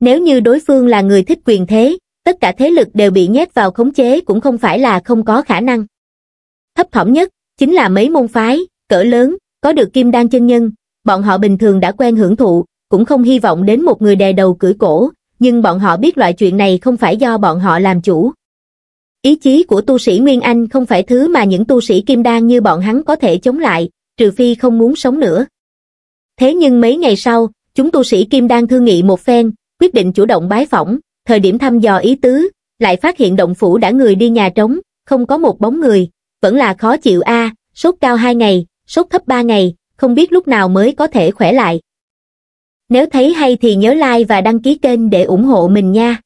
Nếu như đối phương là người thích quyền thế, tất cả thế lực đều bị nhét vào khống chế cũng không phải là không có khả năng. Thấp thỏm nhất, chính là mấy môn phái, cỡ lớn, có được kim đan chân nhân, bọn họ bình thường đã quen hưởng thụ, cũng không hy vọng đến một người đè đầu cưỡi cổ, nhưng bọn họ biết loại chuyện này không phải do bọn họ làm chủ. Ý chí của tu sĩ Nguyên Anh không phải thứ mà những tu sĩ kim đan như bọn hắn có thể chống lại, trừ phi không muốn sống nữa. Thế nhưng mấy ngày sau, chúng tu sĩ kim đan thương nghị một phen, quyết định chủ động bái phỏng, thời điểm thăm dò ý tứ, lại phát hiện động phủ đã người đi nhà trống, không có một bóng người, vẫn là khó chịu a sốt cao hai ngày, sốt thấp ba ngày, không biết lúc nào mới có thể khỏe lại. Nếu thấy hay thì nhớ like và đăng ký kênh để ủng hộ mình nha.